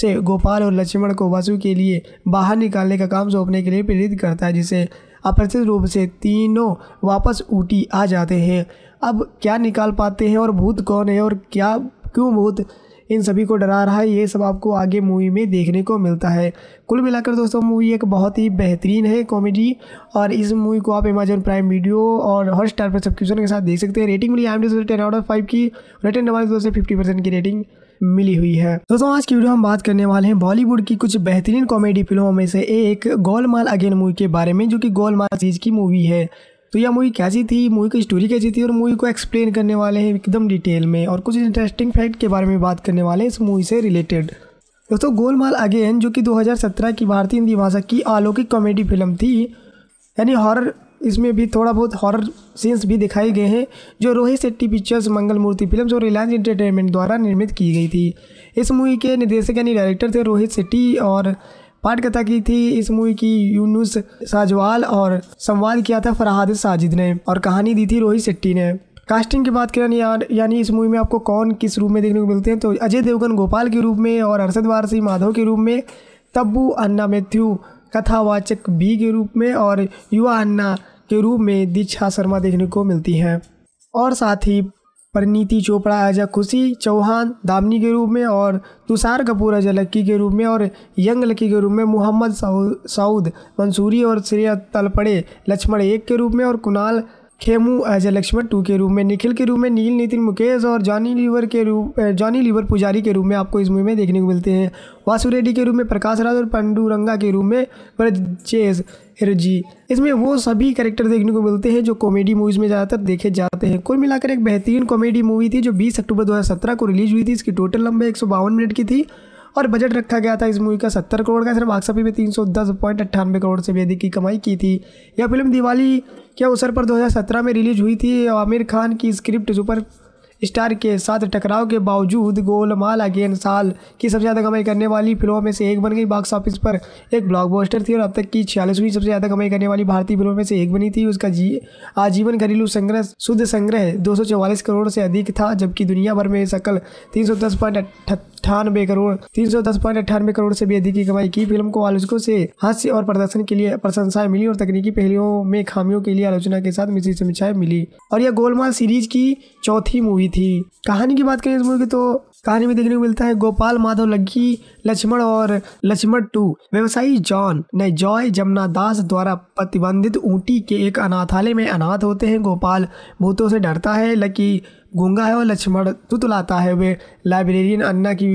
Speaker 1: से गोपाल और लक्ष्मण को वसु के लिए बाहर निकालने का काम सौंपने के लिए प्रेरित करता है जिसे अप्रचित रूप से तीनों वापस ऊटी आ जाते हैं अब क्या निकाल पाते हैं और भूत कौन है और क्या क्यों भूत इन सभी को डरा रहा है ये सब आपको आगे मूवी में देखने को मिलता है कुल मिलाकर दोस्तों मूवी एक बहुत ही बेहतरीन है कॉमेडी और इस मूवी को आप अमेजन प्राइम वीडियो और हॉट स्टार पर सब्सक्रिप्शन के साथ देख सकते हैं रेटिंग मिली I M ten out of five की रेटिंग हमारे दोस्तों फिफ्टी परसेंट की रेटिंग मिली हुई है दोस्तों आज की वीडियो हम बात करने वाले हैं बॉलीवुड की कुछ बेहतरीन कॉमेडी फिल्मों में से एक गोलमाल अगेन मूवी के बारे में जो कि गोलमाल सीरीज की मूवी है तो यह मूवी कैसी थी मूवी की स्टोरी कैसी थी और मूवी को एक्सप्लेन करने वाले हैं एकदम डिटेल में और कुछ इंटरेस्टिंग फैक्ट के बारे में बात करने वाले हैं इस मूवी से रिलेटेड दोस्तों गोलमाल अगेन जो कि 2017 की भारतीय हिंदी भाषा की अलौकिक कॉमेडी फिल्म थी यानी हॉरर इसमें भी थोड़ा बहुत हॉरर सीन्स भी दिखाए गए हैं जो रोहित शेट्टी पिक्चर्स मंगल मूर्ति फिल्म और रिलायंस इंटरटेनमेंट द्वारा निर्मित की गई थी इस मूवी के निर्देशक यानी डायरेक्टर थे रोहित शेट्टी और पाठकथा की थी इस मूवी की यूनुस साजवाल और संवाद किया था फरहाद साजिद ने और कहानी दी थी रोहित शेट्टी ने कास्टिंग की बात करें यार यानी इस मूवी में आपको कौन किस रूप में देखने को मिलते हैं तो अजय देवगन गोपाल के रूप में और अरसद वारसी माधव के रूप में तब्बू अन्ना मैथ्यू कथावाचक बी के रूप में और युवा अन्ना के रूप में दीक्षा शर्मा देखने को मिलती हैं और साथ ही परिणीति चोपड़ा एज अ खुशी चौहान दामनी के रूप में और तुषार कपूर एज लक्की के रूप में और यंग लक्की के रूप में मोहम्मद सऊद मंसूरी और श्रेया तलपड़े लक्ष्मण एक के रूप में और कुणाल खेमू एज लक्ष्मण टू के रूप में निखिल के रूप में नील नितिन मुकेश और जॉनी लीवर के रूप जॉनी लीवर पुजारी के रूप में आपको इस मूवी में देखने को मिलते हैं वासु रेड्डी के रूप में प्रकाश राज और पंडू रंगा के रूप में ब्रजेश एरजी इसमें वो सभी करेक्टर देखने को मिलते हैं जो कॉमेडी मूवीज़ में ज़्यादातर देखे जाते हैं कुल मिलाकर एक बेहतरीन कॉमेडी मूवी थी जो 20 अक्टूबर 2017 को रिलीज़ हुई थी इसकी टोटल लंबे एक मिनट की थी और बजट रखा गया था इस मूवी का सत्तर करोड़ का सिर्फ बॉक्स में तीन सौ दस पॉइंट करोड़ से भी अधिक की कमाई की थी यह फिल्म दिवाली के अवसर पर 2017 में रिलीज हुई थी आमिर खान की स्क्रिप्ट सुपर स्टार के साथ टकराव के बावजूद गोलमाल अगेन साल की सबसे ज़्यादा कमाई करने वाली फिल्मों में से एक बन गई बॉक्स ऑफिस पर एक ब्लॉकबस्टर थी और अब तक की छियालीसवीं सबसे ज़्यादा कमाई करने वाली भारतीय फिल्मों में से एक बनी थी उसका जी आजीवन घरेलू संग्रह शुद्ध संग्रह दो करोड़ से अधिक था जबकि दुनिया भर में सकल तीन अट्ठानबे करोड़ तीन सौ दस पॉइंट अट्ठानबे करोड़ से भी अधिक की कमाई की फिल्म को आलोचकों से हास्य और प्रदर्शन के लिए प्रशंसाएं मिली और तकनीकी पहलुओं में खामियों के लिए आलोचना के साथ समीक्षाएं मिली और यह गोलमाल सीरीज की चौथी मूवी हुई थी कहानी की बात करें इस मूवी की तो कहानी में देखने को मिलता है गोपाल माधव लक्की लक्ष्मण और लक्ष्मण टू व्यवसायी जॉन ने जॉय जमुना दास द्वारा प्रतिबंधित ऊँटी के एक अनाथालय में अनाथ होते हैं गोपाल भूतों से डरता है लकी गूंगा है और लक्ष्मण तुतलाता है वे लाइब्रेरियन अन्ना की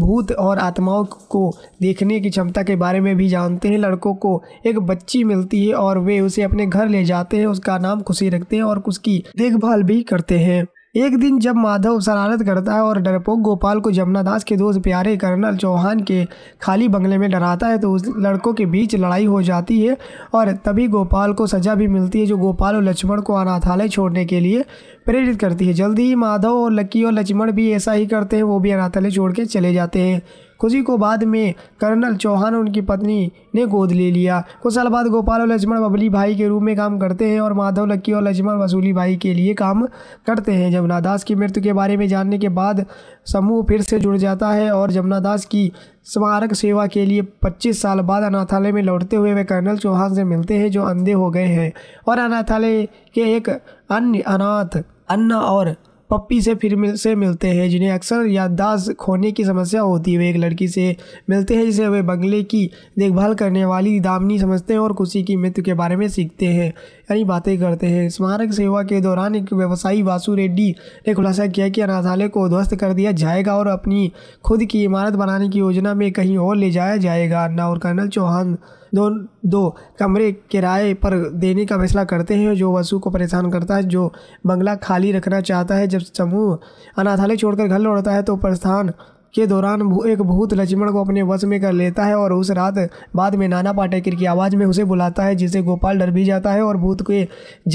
Speaker 1: भूत और आत्माओं को देखने की क्षमता के बारे में भी जानते हैं लड़कों को एक बच्ची मिलती है और वे उसे अपने घर ले जाते हैं उसका नाम खुशी रखते हैं और उसकी देखभाल भी करते हैं एक दिन जब माधव शरारत करता है और डरपोक गोपाल को जमुना दास के दोस्त प्यारे कर्नल चौहान के खाली बंगले में डराता है तो उस लड़कों के बीच लड़ाई हो जाती है और तभी गोपाल को सज़ा भी मिलती है जो गोपाल और लक्ष्मण को अनाथालय छोड़ने के लिए प्रेरित करती है जल्दी ही माधव और लक्की और लक्ष्मण भी ऐसा ही करते हैं वो भी अनाथालय छोड़ के चले जाते हैं खुशी को बाद में कर्नल चौहान और उनकी पत्नी ने गोद ले लिया कुछ साल बाद गोपाल और लक्ष्मण बबली भाई के रूप में काम करते हैं और माधव लक्की और लक्ष्मण वसूली भाई के लिए काम करते हैं जमुना दास की मृत्यु के बारे में जानने के बाद समूह फिर से जुड़ जाता है और जमुना दास की स्मारक सेवा के लिए 25 साल बाद अनाथालय में लौटते हुए वे कर्नल चौहान से मिलते हैं जो अंधे हो गए हैं और अनाथालय के एक अन्य अनाथ अन्ना और पप्पी से फिर मिल से मिलते हैं जिन्हें अक्सर याददाश्त खोने की समस्या होती है वे एक लड़की से मिलते हैं जिसे वे बंगले की देखभाल करने वाली दामनी समझते हैं और खुशी की मृत्यु के बारे में सीखते हैं यानी बातें करते हैं स्मारक सेवा के दौरान एक व्यवसायी वासु रेड्डी ने खुलासा किया कि अनाथालय को ध्वस्त कर दिया जाएगा और अपनी खुद की इमारत बनाने की योजना में कहीं और ले जाया जाएगा अन्ना और कर्नल चौहान दो दो कमरे किराए पर देने का फैसला करते हैं जो वसु को परेशान करता है जो बंगला खाली रखना चाहता है जब समूह अनाथालय छोड़कर घर लौटता है तो प्रस्थान के दौरान एक भूत लक्ष्मण को अपने वश में कर लेता है और उस रात बाद में नाना पाटेकर की आवाज़ में उसे बुलाता है जिसे गोपाल डर भी जाता है और भूत के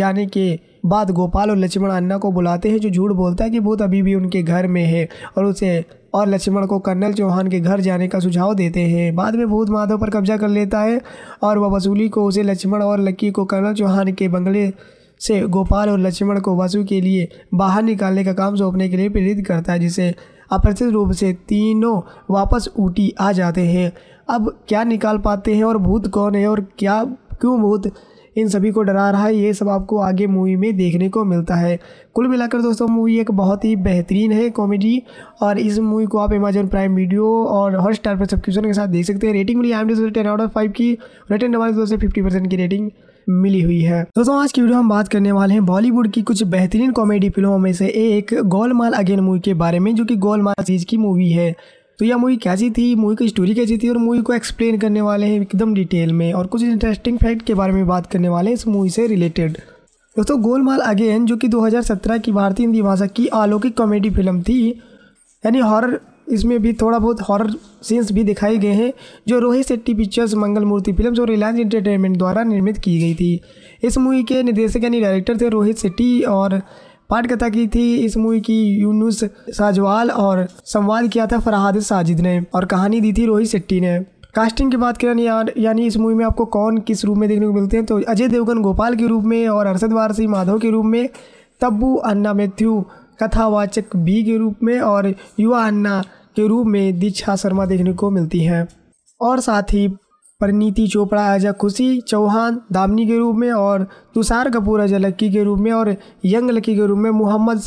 Speaker 1: जाने के बाद गोपाल और लक्ष्मण अन्ना को बुलाते हैं जो झूठ बोलता है कि भूत अभी भी उनके घर में है और उसे और लक्ष्मण को कर्नल चौहान के घर जाने का सुझाव देते हैं बाद में भूत माधव पर कब्जा कर लेता है और वह वसूली को उसे लक्ष्मण और लक्की को कर्नल चौहान के बंगले से गोपाल और लक्ष्मण को वसु के लिए बाहर निकालने का काम सौंपने के लिए प्रेरित करता है जिसे अप्रचित रूप से तीनों वापस ऊटी आ जाते हैं अब क्या निकाल पाते हैं और भूत कौन है और क्या क्यों भूत इन सभी को डरा रहा है ये सब आपको आगे मूवी में देखने को मिलता है कुल मिलाकर दोस्तों मूवी एक बहुत ही बेहतरीन है कॉमेडी और इस मूवी को आप अमेजन प्राइम वीडियो और हॉट स्टार पर सब्सक्रिप्शन के साथ देख सकते हैं रेटिंग मिली I M ten out of five की रिटर्न हमारे दोस्तों फिफ्टी परसेंट की रेटिंग मिली हुई है दोस्तों आज की वीडियो हम बात करने वाले हैं बॉलीवुड की कुछ बेहतरीन कॉमेडी फिल्मों में से एक गोलमाल अगेन मूवी के बारे में जो कि गोलमाल चीज की मूवी है तो यह मूवी कैसी थी मूवी की स्टोरी कैसी थी और मूवी को एक्सप्लेन करने वाले हैं एकदम डिटेल में और कुछ इंटरेस्टिंग फैक्ट के बारे में बात करने वाले हैं इस मूवी से रिलेटेड दोस्तों गोलमाल अगेन जो कि 2017 की भारतीय हिंदी भाषा की अलौकिक कॉमेडी फिल्म थी यानी हॉरर इसमें भी थोड़ा बहुत हॉरर सीन्स भी दिखाए गए हैं जो रोहित शेट्टी पिक्चर्स मंगल मूर्ति फिल्म और रिलायंस इंटरटेनमेंट द्वारा निर्मित की गई थी इस मूवी के निर्देशक यानी डायरेक्टर थे रोहित शेट्टी और पाठकथा की थी इस मूवी की यूनुस साजवाल और संवाद किया था फरहाद साजिद ने और कहानी दी थी रोहित शेट्टी ने कास्टिंग की बात करें यार यानी इस मूवी में आपको कौन किस रूप में देखने को मिलते हैं तो अजय देवगन गोपाल के रूप में और अरशद वारसी माधव के रूप में तब्बू अन्ना मैथ्यू कथावाचक बी के रूप में और युवा अन्ना के रूप में दीक्षा शर्मा देखने को मिलती हैं और साथ ही परिणीति चोपड़ा अजय खुशी चौहान दामनी के रूप में और तुषार कपूर अजय लक्की के रूप में और यंग लक्की के रूप में मोहम्मद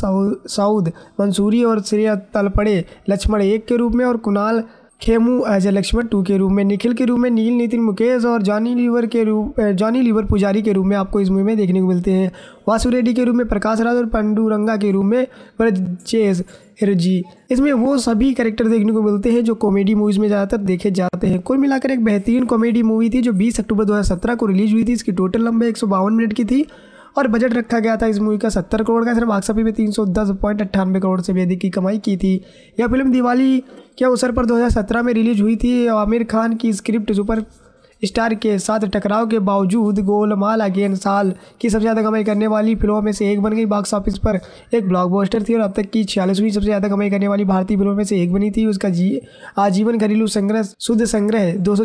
Speaker 1: सऊद मंसूरी और श्रेय तलपड़े लक्ष्मण एक के रूप में और कुणाल खेमू अजय लक्ष्मण टू के रूप में निखिल के रूप में नील नितिन मुकेश और जॉनी लीवर के रूप जॉनी लीवर पुजारी के रूप में आपको इस मूवी में देखने को मिलते हैं वासु रेड्डी के रूप में प्रकाश राज और पंडूरंगा के रूप में ब्रजेश जी इसमें वो सभी करेक्टर देखने को मिलते हैं जो कॉमेडी मूवीज़ में ज़्यादातर देखे जाते हैं कुल मिलाकर एक बेहतरीन कॉमेडी मूवी थी जो 20 अक्टूबर 2017 को रिलीज़ हुई थी इसकी टोटल लंबे एक मिनट की थी और बजट रखा गया था इस मूवी का सत्तर करोड़ का सिर्फ बाक्सफी में तीन सौ दस पॉइंट अट्ठानवे करोड़ से भी अधिक की कमाई की थी यह फिल्म दिवाली के अवसर पर सत्रह में रिलीज हुई थी आमिर खान की स्क्रिप्ट सुपर स्टार के साथ टकराव के बावजूद गोलमाल अगेन साल की सबसे ज़्यादा कमाई करने वाली फिल्मों में से एक बन गई बॉक्स ऑफिस पर एक ब्लॉकबस्टर थी और अब तक की छियालीसवीं सबसे ज़्यादा कमाई करने वाली भारतीय फिल्मों में से एक बनी थी उसका जी आजीवन घरेलू संग्रह शुद्ध संग्रह दो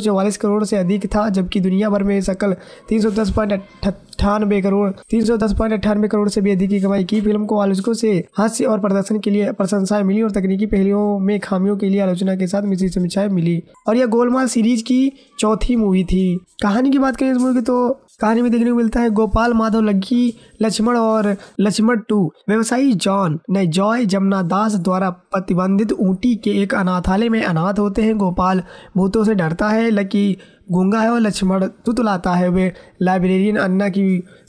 Speaker 1: करोड़ से अधिक था जबकि दुनिया भर में सकल तीन अट्ठानबे करोड़ तीन सौ दस पॉइंट अट्ठानबे करोड़ से भी अधिक की कमाई की फिल्म को आलोचकों से हास्य और प्रदर्शन के लिए प्रशंसाएं मिली और तकनीकी पहलुओं में खामियों के लिए आलोचना के साथ मिश्री समीक्षाएं मिली और यह गोलमाल सीरीज की चौथी मूवी थी कहानी की बात करें इस मूवी की तो कहानी में देखने को मिलता है गोपाल माधव लक्की लक्ष्मण और लक्ष्मण टू व्यवसायी जॉन ने जॉय जमुना दास द्वारा प्रतिबंधित ऊँटी के एक अनाथालय में अनाथ होते हैं गोपाल भूतों से डरता है लकी गूंगा है और लक्ष्मण तुतलाता है वे लाइब्रेरियन अन्ना की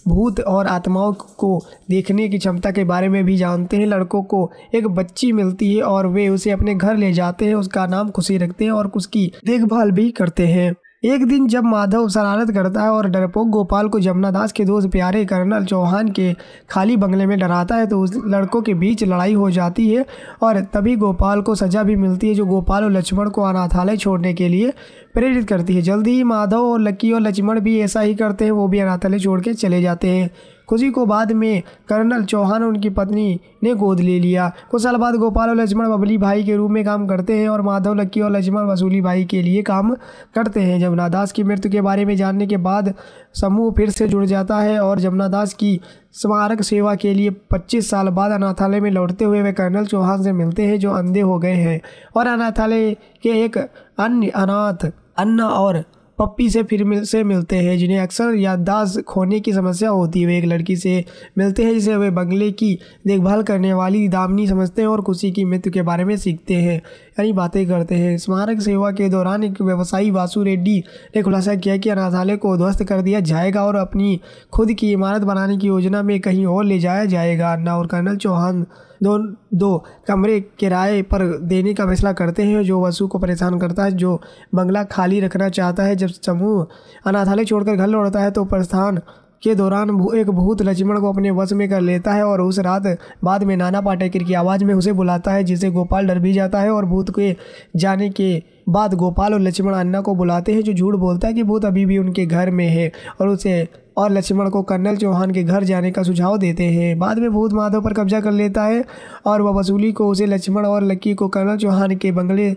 Speaker 1: भूत और आत्माओं को देखने की क्षमता के बारे में भी जानते हैं लड़कों को एक बच्ची मिलती है और वे उसे अपने घर ले जाते हैं उसका नाम खुशी रखते हैं और उसकी देखभाल भी करते हैं एक दिन जब माधव शरारत करता है और डरपोक गोपाल को जमुना दास के दोस्त प्यारे कर्नल चौहान के खाली बंगले में डराता है तो उस लड़कों के बीच लड़ाई हो जाती है और तभी गोपाल को सज़ा भी मिलती है जो गोपाल और लक्ष्मण को अनाथालय छोड़ने के लिए प्रेरित करती है जल्दी ही माधव और लक्की और लक्ष्मण भी ऐसा ही करते हैं वो भी अनाथालय छोड़ के चले जाते हैं खुशी को बाद में कर्नल चौहान और उनकी पत्नी ने गोद ले लिया कुछ साल बाद गोपाल और लक्ष्मण बबली भाई के रूप में काम करते हैं और माधव लक्की और लक्ष्मण वसूली भाई के लिए काम करते हैं जमुना की मृत्यु के बारे में जानने के बाद समूह फिर से जुड़ जाता है और जमुना की स्मारक सेवा के लिए 25 साल बाद अनाथालय में लौटते हुए वे कर्नल चौहान से मिलते हैं जो अंधे हो गए हैं और अनाथालय के एक अन्य अनाथ अन्ना और पप्पी से फिर मिल से मिलते हैं जिन्हें अक्सर याददाश्त खोने की समस्या होती है वे एक लड़की से मिलते हैं जिसे वे बंगले की देखभाल करने वाली दामनी समझते हैं और खुशी की मृत्यु के बारे में सीखते हैं यानी बातें करते हैं स्मारक सेवा के दौरान एक व्यवसायी वासु रेड्डी ने खुलासा किया कि अनाथालय को ध्वस्त कर दिया जाएगा और अपनी खुद की इमारत बनाने की योजना में कहीं और ले जाया जाएगा अन्ना और कर्नल चौहान दो दो कमरे किराए पर देने का फैसला करते हैं जो वसु को परेशान करता है जो बंगला खाली रखना चाहता है जब समूह अनाथालय छोड़कर घर लौटता है तो प्रस्थान के दौरान एक भूत लक्ष्मण को अपने वश में कर लेता है और उस रात बाद में नाना पाटेकर की आवाज़ में उसे बुलाता है जिसे गोपाल डर भी जाता है और भूत के जाने के बाद गोपाल और लक्ष्मण अन्ना को बुलाते हैं जो झूठ बोलता है कि भूत अभी भी उनके घर में है और उसे और लक्ष्मण को कर्नल चौहान के घर जाने का सुझाव देते हैं बाद में भूत माधव पर कब्जा कर लेता है और वह वसूली को उसे लक्ष्मण और लक्की को कर्नल चौहान के बंगले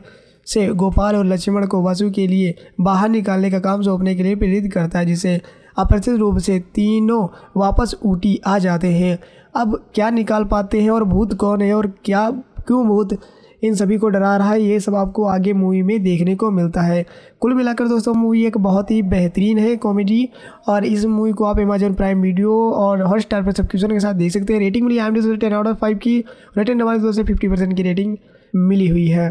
Speaker 1: से गोपाल और लक्ष्मण को वसु के लिए बाहर निकालने का काम सौंपने के लिए प्रेरित करता है जिसे अप्रचित रूप से तीनों वापस ऊटी आ जाते हैं अब क्या निकाल पाते हैं और भूत कौन है और क्या क्यों भूत इन सभी को डरा रहा है ये सब आपको आगे मूवी में देखने को मिलता है कुल मिलाकर दोस्तों मूवी एक बहुत ही बेहतरीन है कॉमेडी और इस मूवी को आप अमेजन प्राइम वीडियो और हॉट स्टार पर सब्सक्रिप्शन के साथ देख सकते हैं रेटिंग मिली I M ten out of five की रिटर्न दोस्तों फिफ्टी परसेंट की रेटिंग मिली हुई है